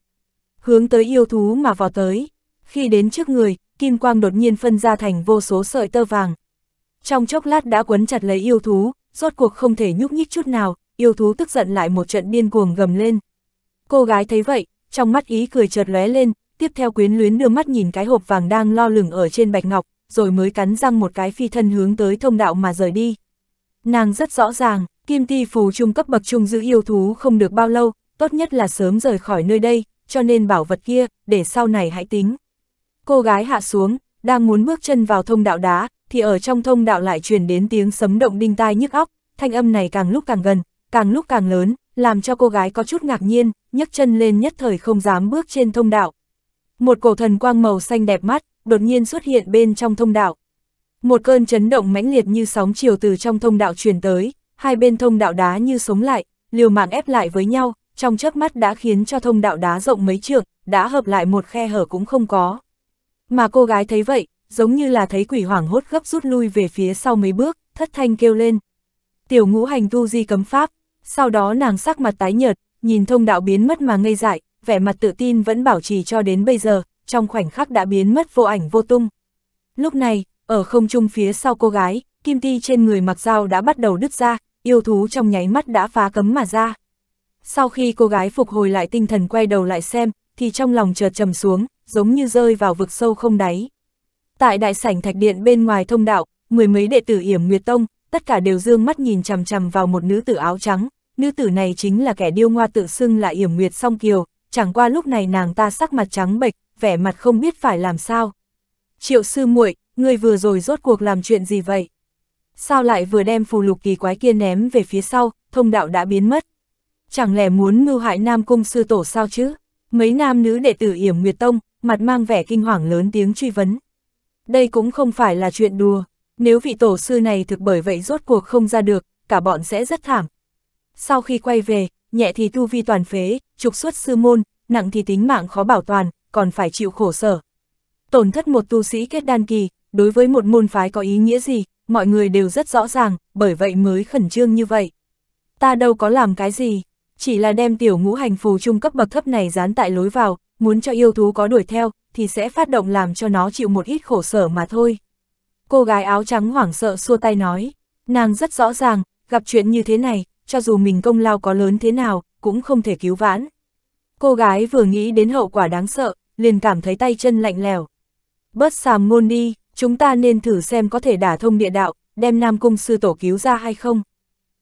Speaker 1: Hướng tới yêu thú mà vào tới, khi đến trước người, kim quang đột nhiên phân ra thành vô số sợi tơ vàng, trong chốc lát đã quấn chặt lấy yêu thú, rốt cuộc không thể nhúc nhích chút nào, yêu thú tức giận lại một trận điên cuồng gầm lên. Cô gái thấy vậy, trong mắt ý cười chợt lóe lên, tiếp theo quyến luyến đưa mắt nhìn cái hộp vàng đang lo lửng ở trên bạch ngọc, rồi mới cắn răng một cái phi thân hướng tới thông đạo mà rời đi. Nàng rất rõ ràng, kim ti phù trung cấp bậc trung giữ yêu thú không được bao lâu, tốt nhất là sớm rời khỏi nơi đây, cho nên bảo vật kia, để sau này hãy tính. Cô gái hạ xuống, đang muốn bước chân vào thông đạo đá, thì ở trong thông đạo lại truyền đến tiếng sấm động đinh tai nhức óc, thanh âm này càng lúc càng gần, càng lúc càng lớn, làm cho cô gái có chút ngạc nhiên, nhấc chân lên nhất thời không dám bước trên thông đạo. Một cổ thần quang màu xanh đẹp mắt, đột nhiên xuất hiện bên trong thông đạo. Một cơn chấn động mãnh liệt như sóng chiều từ trong thông đạo truyền tới, hai bên thông đạo đá như sống lại, liều mạng ép lại với nhau, trong chớp mắt đã khiến cho thông đạo đá rộng mấy trượng, đã hợp lại một khe hở cũng không có. Mà cô gái thấy vậy, giống như là thấy quỷ hoảng hốt gấp rút lui về phía sau mấy bước, thất thanh kêu lên. Tiểu ngũ hành tu di cấm pháp, sau đó nàng sắc mặt tái nhợt, nhìn thông đạo biến mất mà ngây dại, vẻ mặt tự tin vẫn bảo trì cho đến bây giờ, trong khoảnh khắc đã biến mất vô ảnh vô tung. Lúc này, ở không trung phía sau cô gái, kim ti trên người mặc dao đã bắt đầu đứt ra, yêu thú trong nháy mắt đã phá cấm mà ra. Sau khi cô gái phục hồi lại tinh thần quay đầu lại xem, thì trong lòng chợt trầm xuống, giống như rơi vào vực sâu không đáy. Tại đại sảnh thạch điện bên ngoài thông đạo, mười mấy đệ tử Yểm Nguyệt Tông, tất cả đều dương mắt nhìn chằm chằm vào một nữ tử áo trắng, nữ tử này chính là kẻ điêu ngoa tự xưng là Yểm Nguyệt Song Kiều, chẳng qua lúc này nàng ta sắc mặt trắng bệch, vẻ mặt không biết phải làm sao. Triệu sư muội, người vừa rồi rốt cuộc làm chuyện gì vậy? Sao lại vừa đem phù lục kỳ quái kia ném về phía sau, thông đạo đã biến mất? Chẳng lẽ muốn mưu hại Nam Cung sư tổ sao chứ? Mấy nam nữ đệ tử Yểm Nguyệt Tông, mặt mang vẻ kinh hoàng lớn tiếng truy vấn. Đây cũng không phải là chuyện đùa, nếu vị tổ sư này thực bởi vậy rốt cuộc không ra được, cả bọn sẽ rất thảm. Sau khi quay về, nhẹ thì tu vi toàn phế, trục xuất sư môn, nặng thì tính mạng khó bảo toàn, còn phải chịu khổ sở. Tổn thất một tu sĩ kết đan kỳ, đối với một môn phái có ý nghĩa gì, mọi người đều rất rõ ràng, bởi vậy mới khẩn trương như vậy. Ta đâu có làm cái gì, chỉ là đem tiểu ngũ hành phù trung cấp bậc thấp này dán tại lối vào, muốn cho yêu thú có đuổi theo, thì sẽ phát động làm cho nó chịu một ít khổ sở mà thôi. Cô gái áo trắng hoảng sợ xua tay nói, nàng rất rõ ràng, gặp chuyện như thế này, cho dù mình công lao có lớn thế nào, cũng không thể cứu vãn. Cô gái vừa nghĩ đến hậu quả đáng sợ, liền cảm thấy tay chân lạnh lèo. Bớt sàm ngôn đi, chúng ta nên thử xem có thể đả thông địa đạo, đem Nam Cung Sư Tổ cứu ra hay không.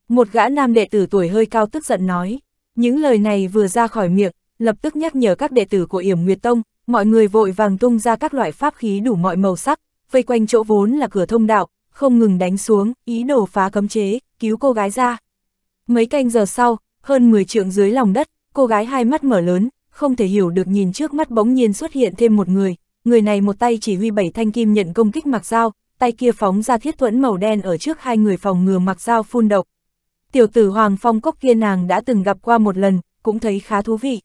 Speaker 1: Một gã nam đệ tử tuổi hơi cao tức giận nói, những lời này vừa ra khỏi miệng, lập tức nhắc nhở các đệ tử của Yểm Nguyệt Tông, mọi người vội vàng tung ra các loại pháp khí đủ mọi màu sắc, vây quanh chỗ vốn là cửa thông đạo, không ngừng đánh xuống, ý đồ phá cấm chế, cứu cô gái ra. Mấy canh giờ sau, hơn 10 trượng dưới lòng đất, cô gái hai mắt mở lớn, không thể hiểu được nhìn trước mắt bỗng nhiên xuất hiện thêm một người, người này một tay chỉ huy bảy thanh kim nhận công kích mặc dao, tay kia phóng ra thiết thuẫn màu đen ở trước hai người phòng ngừa mặc dao phun độc. Tiểu tử Hoàng Phong Cốc kia nàng đã từng gặp qua một lần, cũng thấy khá thú vị.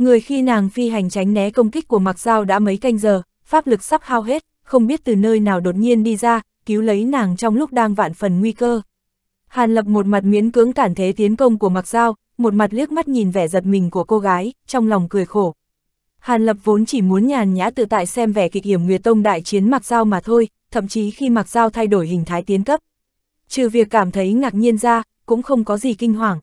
Speaker 1: Người khi nàng phi hành tránh né công kích của Mạc Giao đã mấy canh giờ, pháp lực sắp hao hết, không biết từ nơi nào đột nhiên đi ra, cứu lấy nàng trong lúc đang vạn phần nguy cơ. Hàn Lập một mặt miễn cưỡng cản thế tiến công của Mạc Giao, một mặt liếc mắt nhìn vẻ giật mình của cô gái, trong lòng cười khổ. Hàn Lập vốn chỉ muốn nhàn nhã tự tại xem vẻ kịch hiểm Nguyệt Tông đại chiến Mạc Giao mà thôi, thậm chí khi Mạc Giao thay đổi hình thái tiến cấp. Trừ việc cảm thấy ngạc nhiên ra, cũng không có gì kinh hoàng.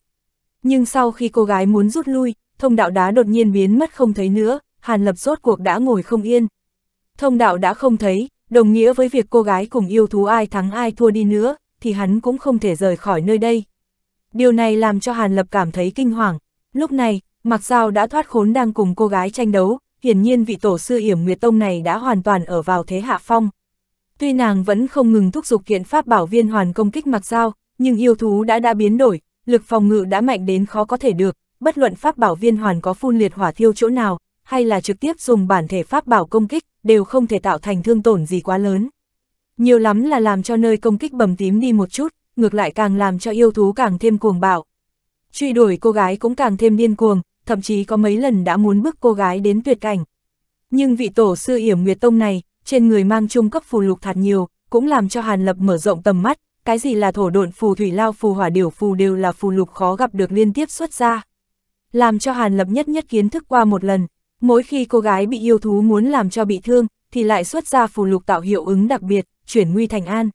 Speaker 1: Nhưng sau khi cô gái muốn rút lui, thông đạo đá đột nhiên biến mất không thấy nữa, Hàn Lập rốt cuộc đã ngồi không yên. Thông đạo đã không thấy, đồng nghĩa với việc cô gái cùng yêu thú ai thắng ai thua đi nữa, thì hắn cũng không thể rời khỏi nơi đây. Điều này làm cho Hàn Lập cảm thấy kinh hoàng. Lúc này, Mạc Giao đã thoát khốn đang cùng cô gái tranh đấu, hiển nhiên vị tổ sư yểm Nguyệt Tông này đã hoàn toàn ở vào thế hạ phong. Tuy nàng vẫn không ngừng thúc giục kiện pháp bảo viên hoàn công kích Mạc Giao, nhưng yêu thú đã đã biến đổi, lực phòng ngự đã mạnh đến khó có thể được, bất luận pháp bảo viên hoàn có phun liệt hỏa thiêu chỗ nào, hay là trực tiếp dùng bản thể pháp bảo công kích, đều không thể tạo thành thương tổn gì quá lớn. Nhiều lắm là làm cho nơi công kích bầm tím đi một chút, ngược lại càng làm cho yêu thú càng thêm cuồng bạo. Truy đuổi cô gái cũng càng thêm điên cuồng, thậm chí có mấy lần đã muốn bước cô gái đến tuyệt cảnh. Nhưng vị tổ sư yểm Nguyệt Tông này, trên người mang trung cấp phù lục thạt nhiều, cũng làm cho Hàn Lập mở rộng tầm mắt, cái gì là thổ độn phù thủy lao phù hỏa điều phù đều là phù lục khó gặp được liên tiếp xuất ra làm cho Hàn Lập nhất nhất kiến thức qua một lần. Mỗi khi cô gái bị yêu thú muốn làm cho bị thương, thì lại xuất ra phù lục tạo hiệu ứng đặc biệt, chuyển nguy thành an.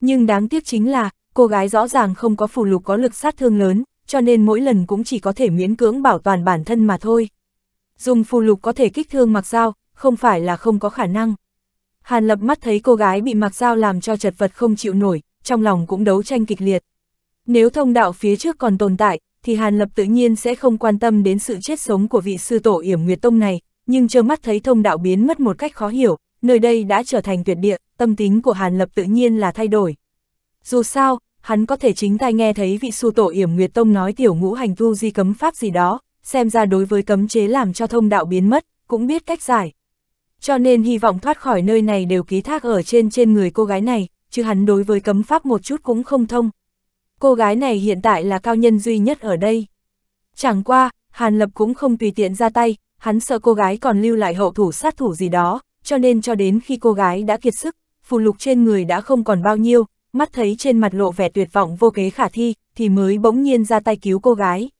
Speaker 1: Nhưng đáng tiếc chính là, cô gái rõ ràng không có phù lục có lực sát thương lớn, cho nên mỗi lần cũng chỉ có thể miễn cưỡng bảo toàn bản thân mà thôi. Dùng phù lục có thể kích thương mặc dao, không phải là không có khả năng. Hàn lập mắt thấy cô gái bị mặc dao làm cho chật vật không chịu nổi, trong lòng cũng đấu tranh kịch liệt. Nếu thông đạo phía trước còn tồn tại, thì Hàn Lập tự nhiên sẽ không quan tâm đến sự chết sống của vị sư tổ yểm nguyệt tông này, nhưng trơ mắt thấy thông đạo biến mất một cách khó hiểu, nơi đây đã trở thành tuyệt địa, tâm tính của Hàn Lập tự nhiên là thay đổi. Dù sao, hắn có thể chính tai nghe thấy vị sư tổ yểm nguyệt tông nói tiểu ngũ hành thu di cấm pháp gì đó, xem ra đối với cấm chế làm cho thông đạo biến mất, cũng biết cách giải. Cho nên hy vọng thoát khỏi nơi này đều ký thác ở trên trên người cô gái này, chứ hắn đối với cấm pháp một chút cũng không thông cô gái này hiện tại là cao nhân duy nhất ở đây. Chẳng qua, Hàn Lập cũng không tùy tiện ra tay, hắn sợ cô gái còn lưu lại hậu thủ sát thủ gì đó, cho nên cho đến khi cô gái đã kiệt sức, phù lục trên người đã không còn bao nhiêu, mắt thấy trên mặt lộ vẻ tuyệt vọng vô kế khả thi, thì mới bỗng nhiên ra tay cứu cô gái.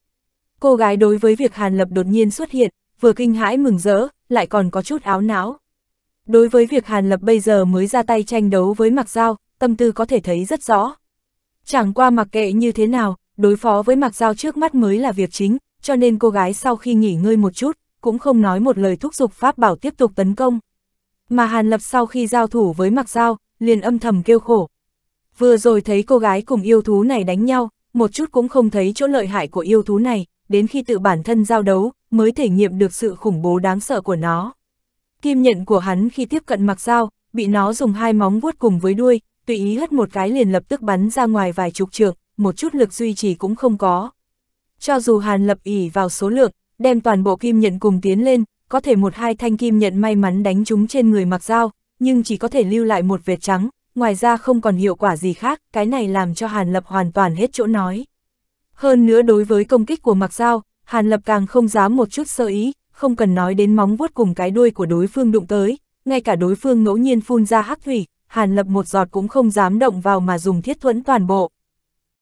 Speaker 1: Cô gái đối với việc Hàn Lập đột nhiên xuất hiện, vừa kinh hãi mừng rỡ, lại còn có chút áo não. Đối với việc Hàn Lập bây giờ mới ra tay tranh đấu với Mạc Giao, tâm tư có thể thấy rất rõ. Chẳng qua mặc kệ như thế nào, đối phó với mặc giao trước mắt mới là việc chính, cho nên cô gái sau khi nghỉ ngơi một chút, cũng không nói một lời thúc giục Pháp Bảo tiếp tục tấn công. Mà Hàn Lập sau khi giao thủ với mặc giao liền âm thầm kêu khổ. Vừa rồi thấy cô gái cùng yêu thú này đánh nhau, một chút cũng không thấy chỗ lợi hại của yêu thú này, đến khi tự bản thân giao đấu, mới thể nghiệm được sự khủng bố đáng sợ của nó. Kim nhận của hắn khi tiếp cận mặc giao bị nó dùng hai móng vuốt cùng với đuôi, tùy ý hất một cái liền lập tức bắn ra ngoài vài chục trượng, một chút lực duy trì cũng không có. Cho dù Hàn lập ỉ vào số lượng, đem toàn bộ kim nhận cùng tiến lên, có thể một hai thanh kim nhận may mắn đánh chúng trên người mặc dao, nhưng chỉ có thể lưu lại một vệt trắng, ngoài ra không còn hiệu quả gì khác, cái này làm cho Hàn Lập hoàn toàn hết chỗ nói. Hơn nữa đối với công kích của mặc dao, Hàn Lập càng không dám một chút sơ ý, không cần nói đến móng vuốt cùng cái đuôi của đối phương đụng tới, ngay cả đối phương ngẫu nhiên phun ra hắc thủy, Hàn Lập một giọt cũng không dám động vào mà dùng thiết thuẫn toàn bộ.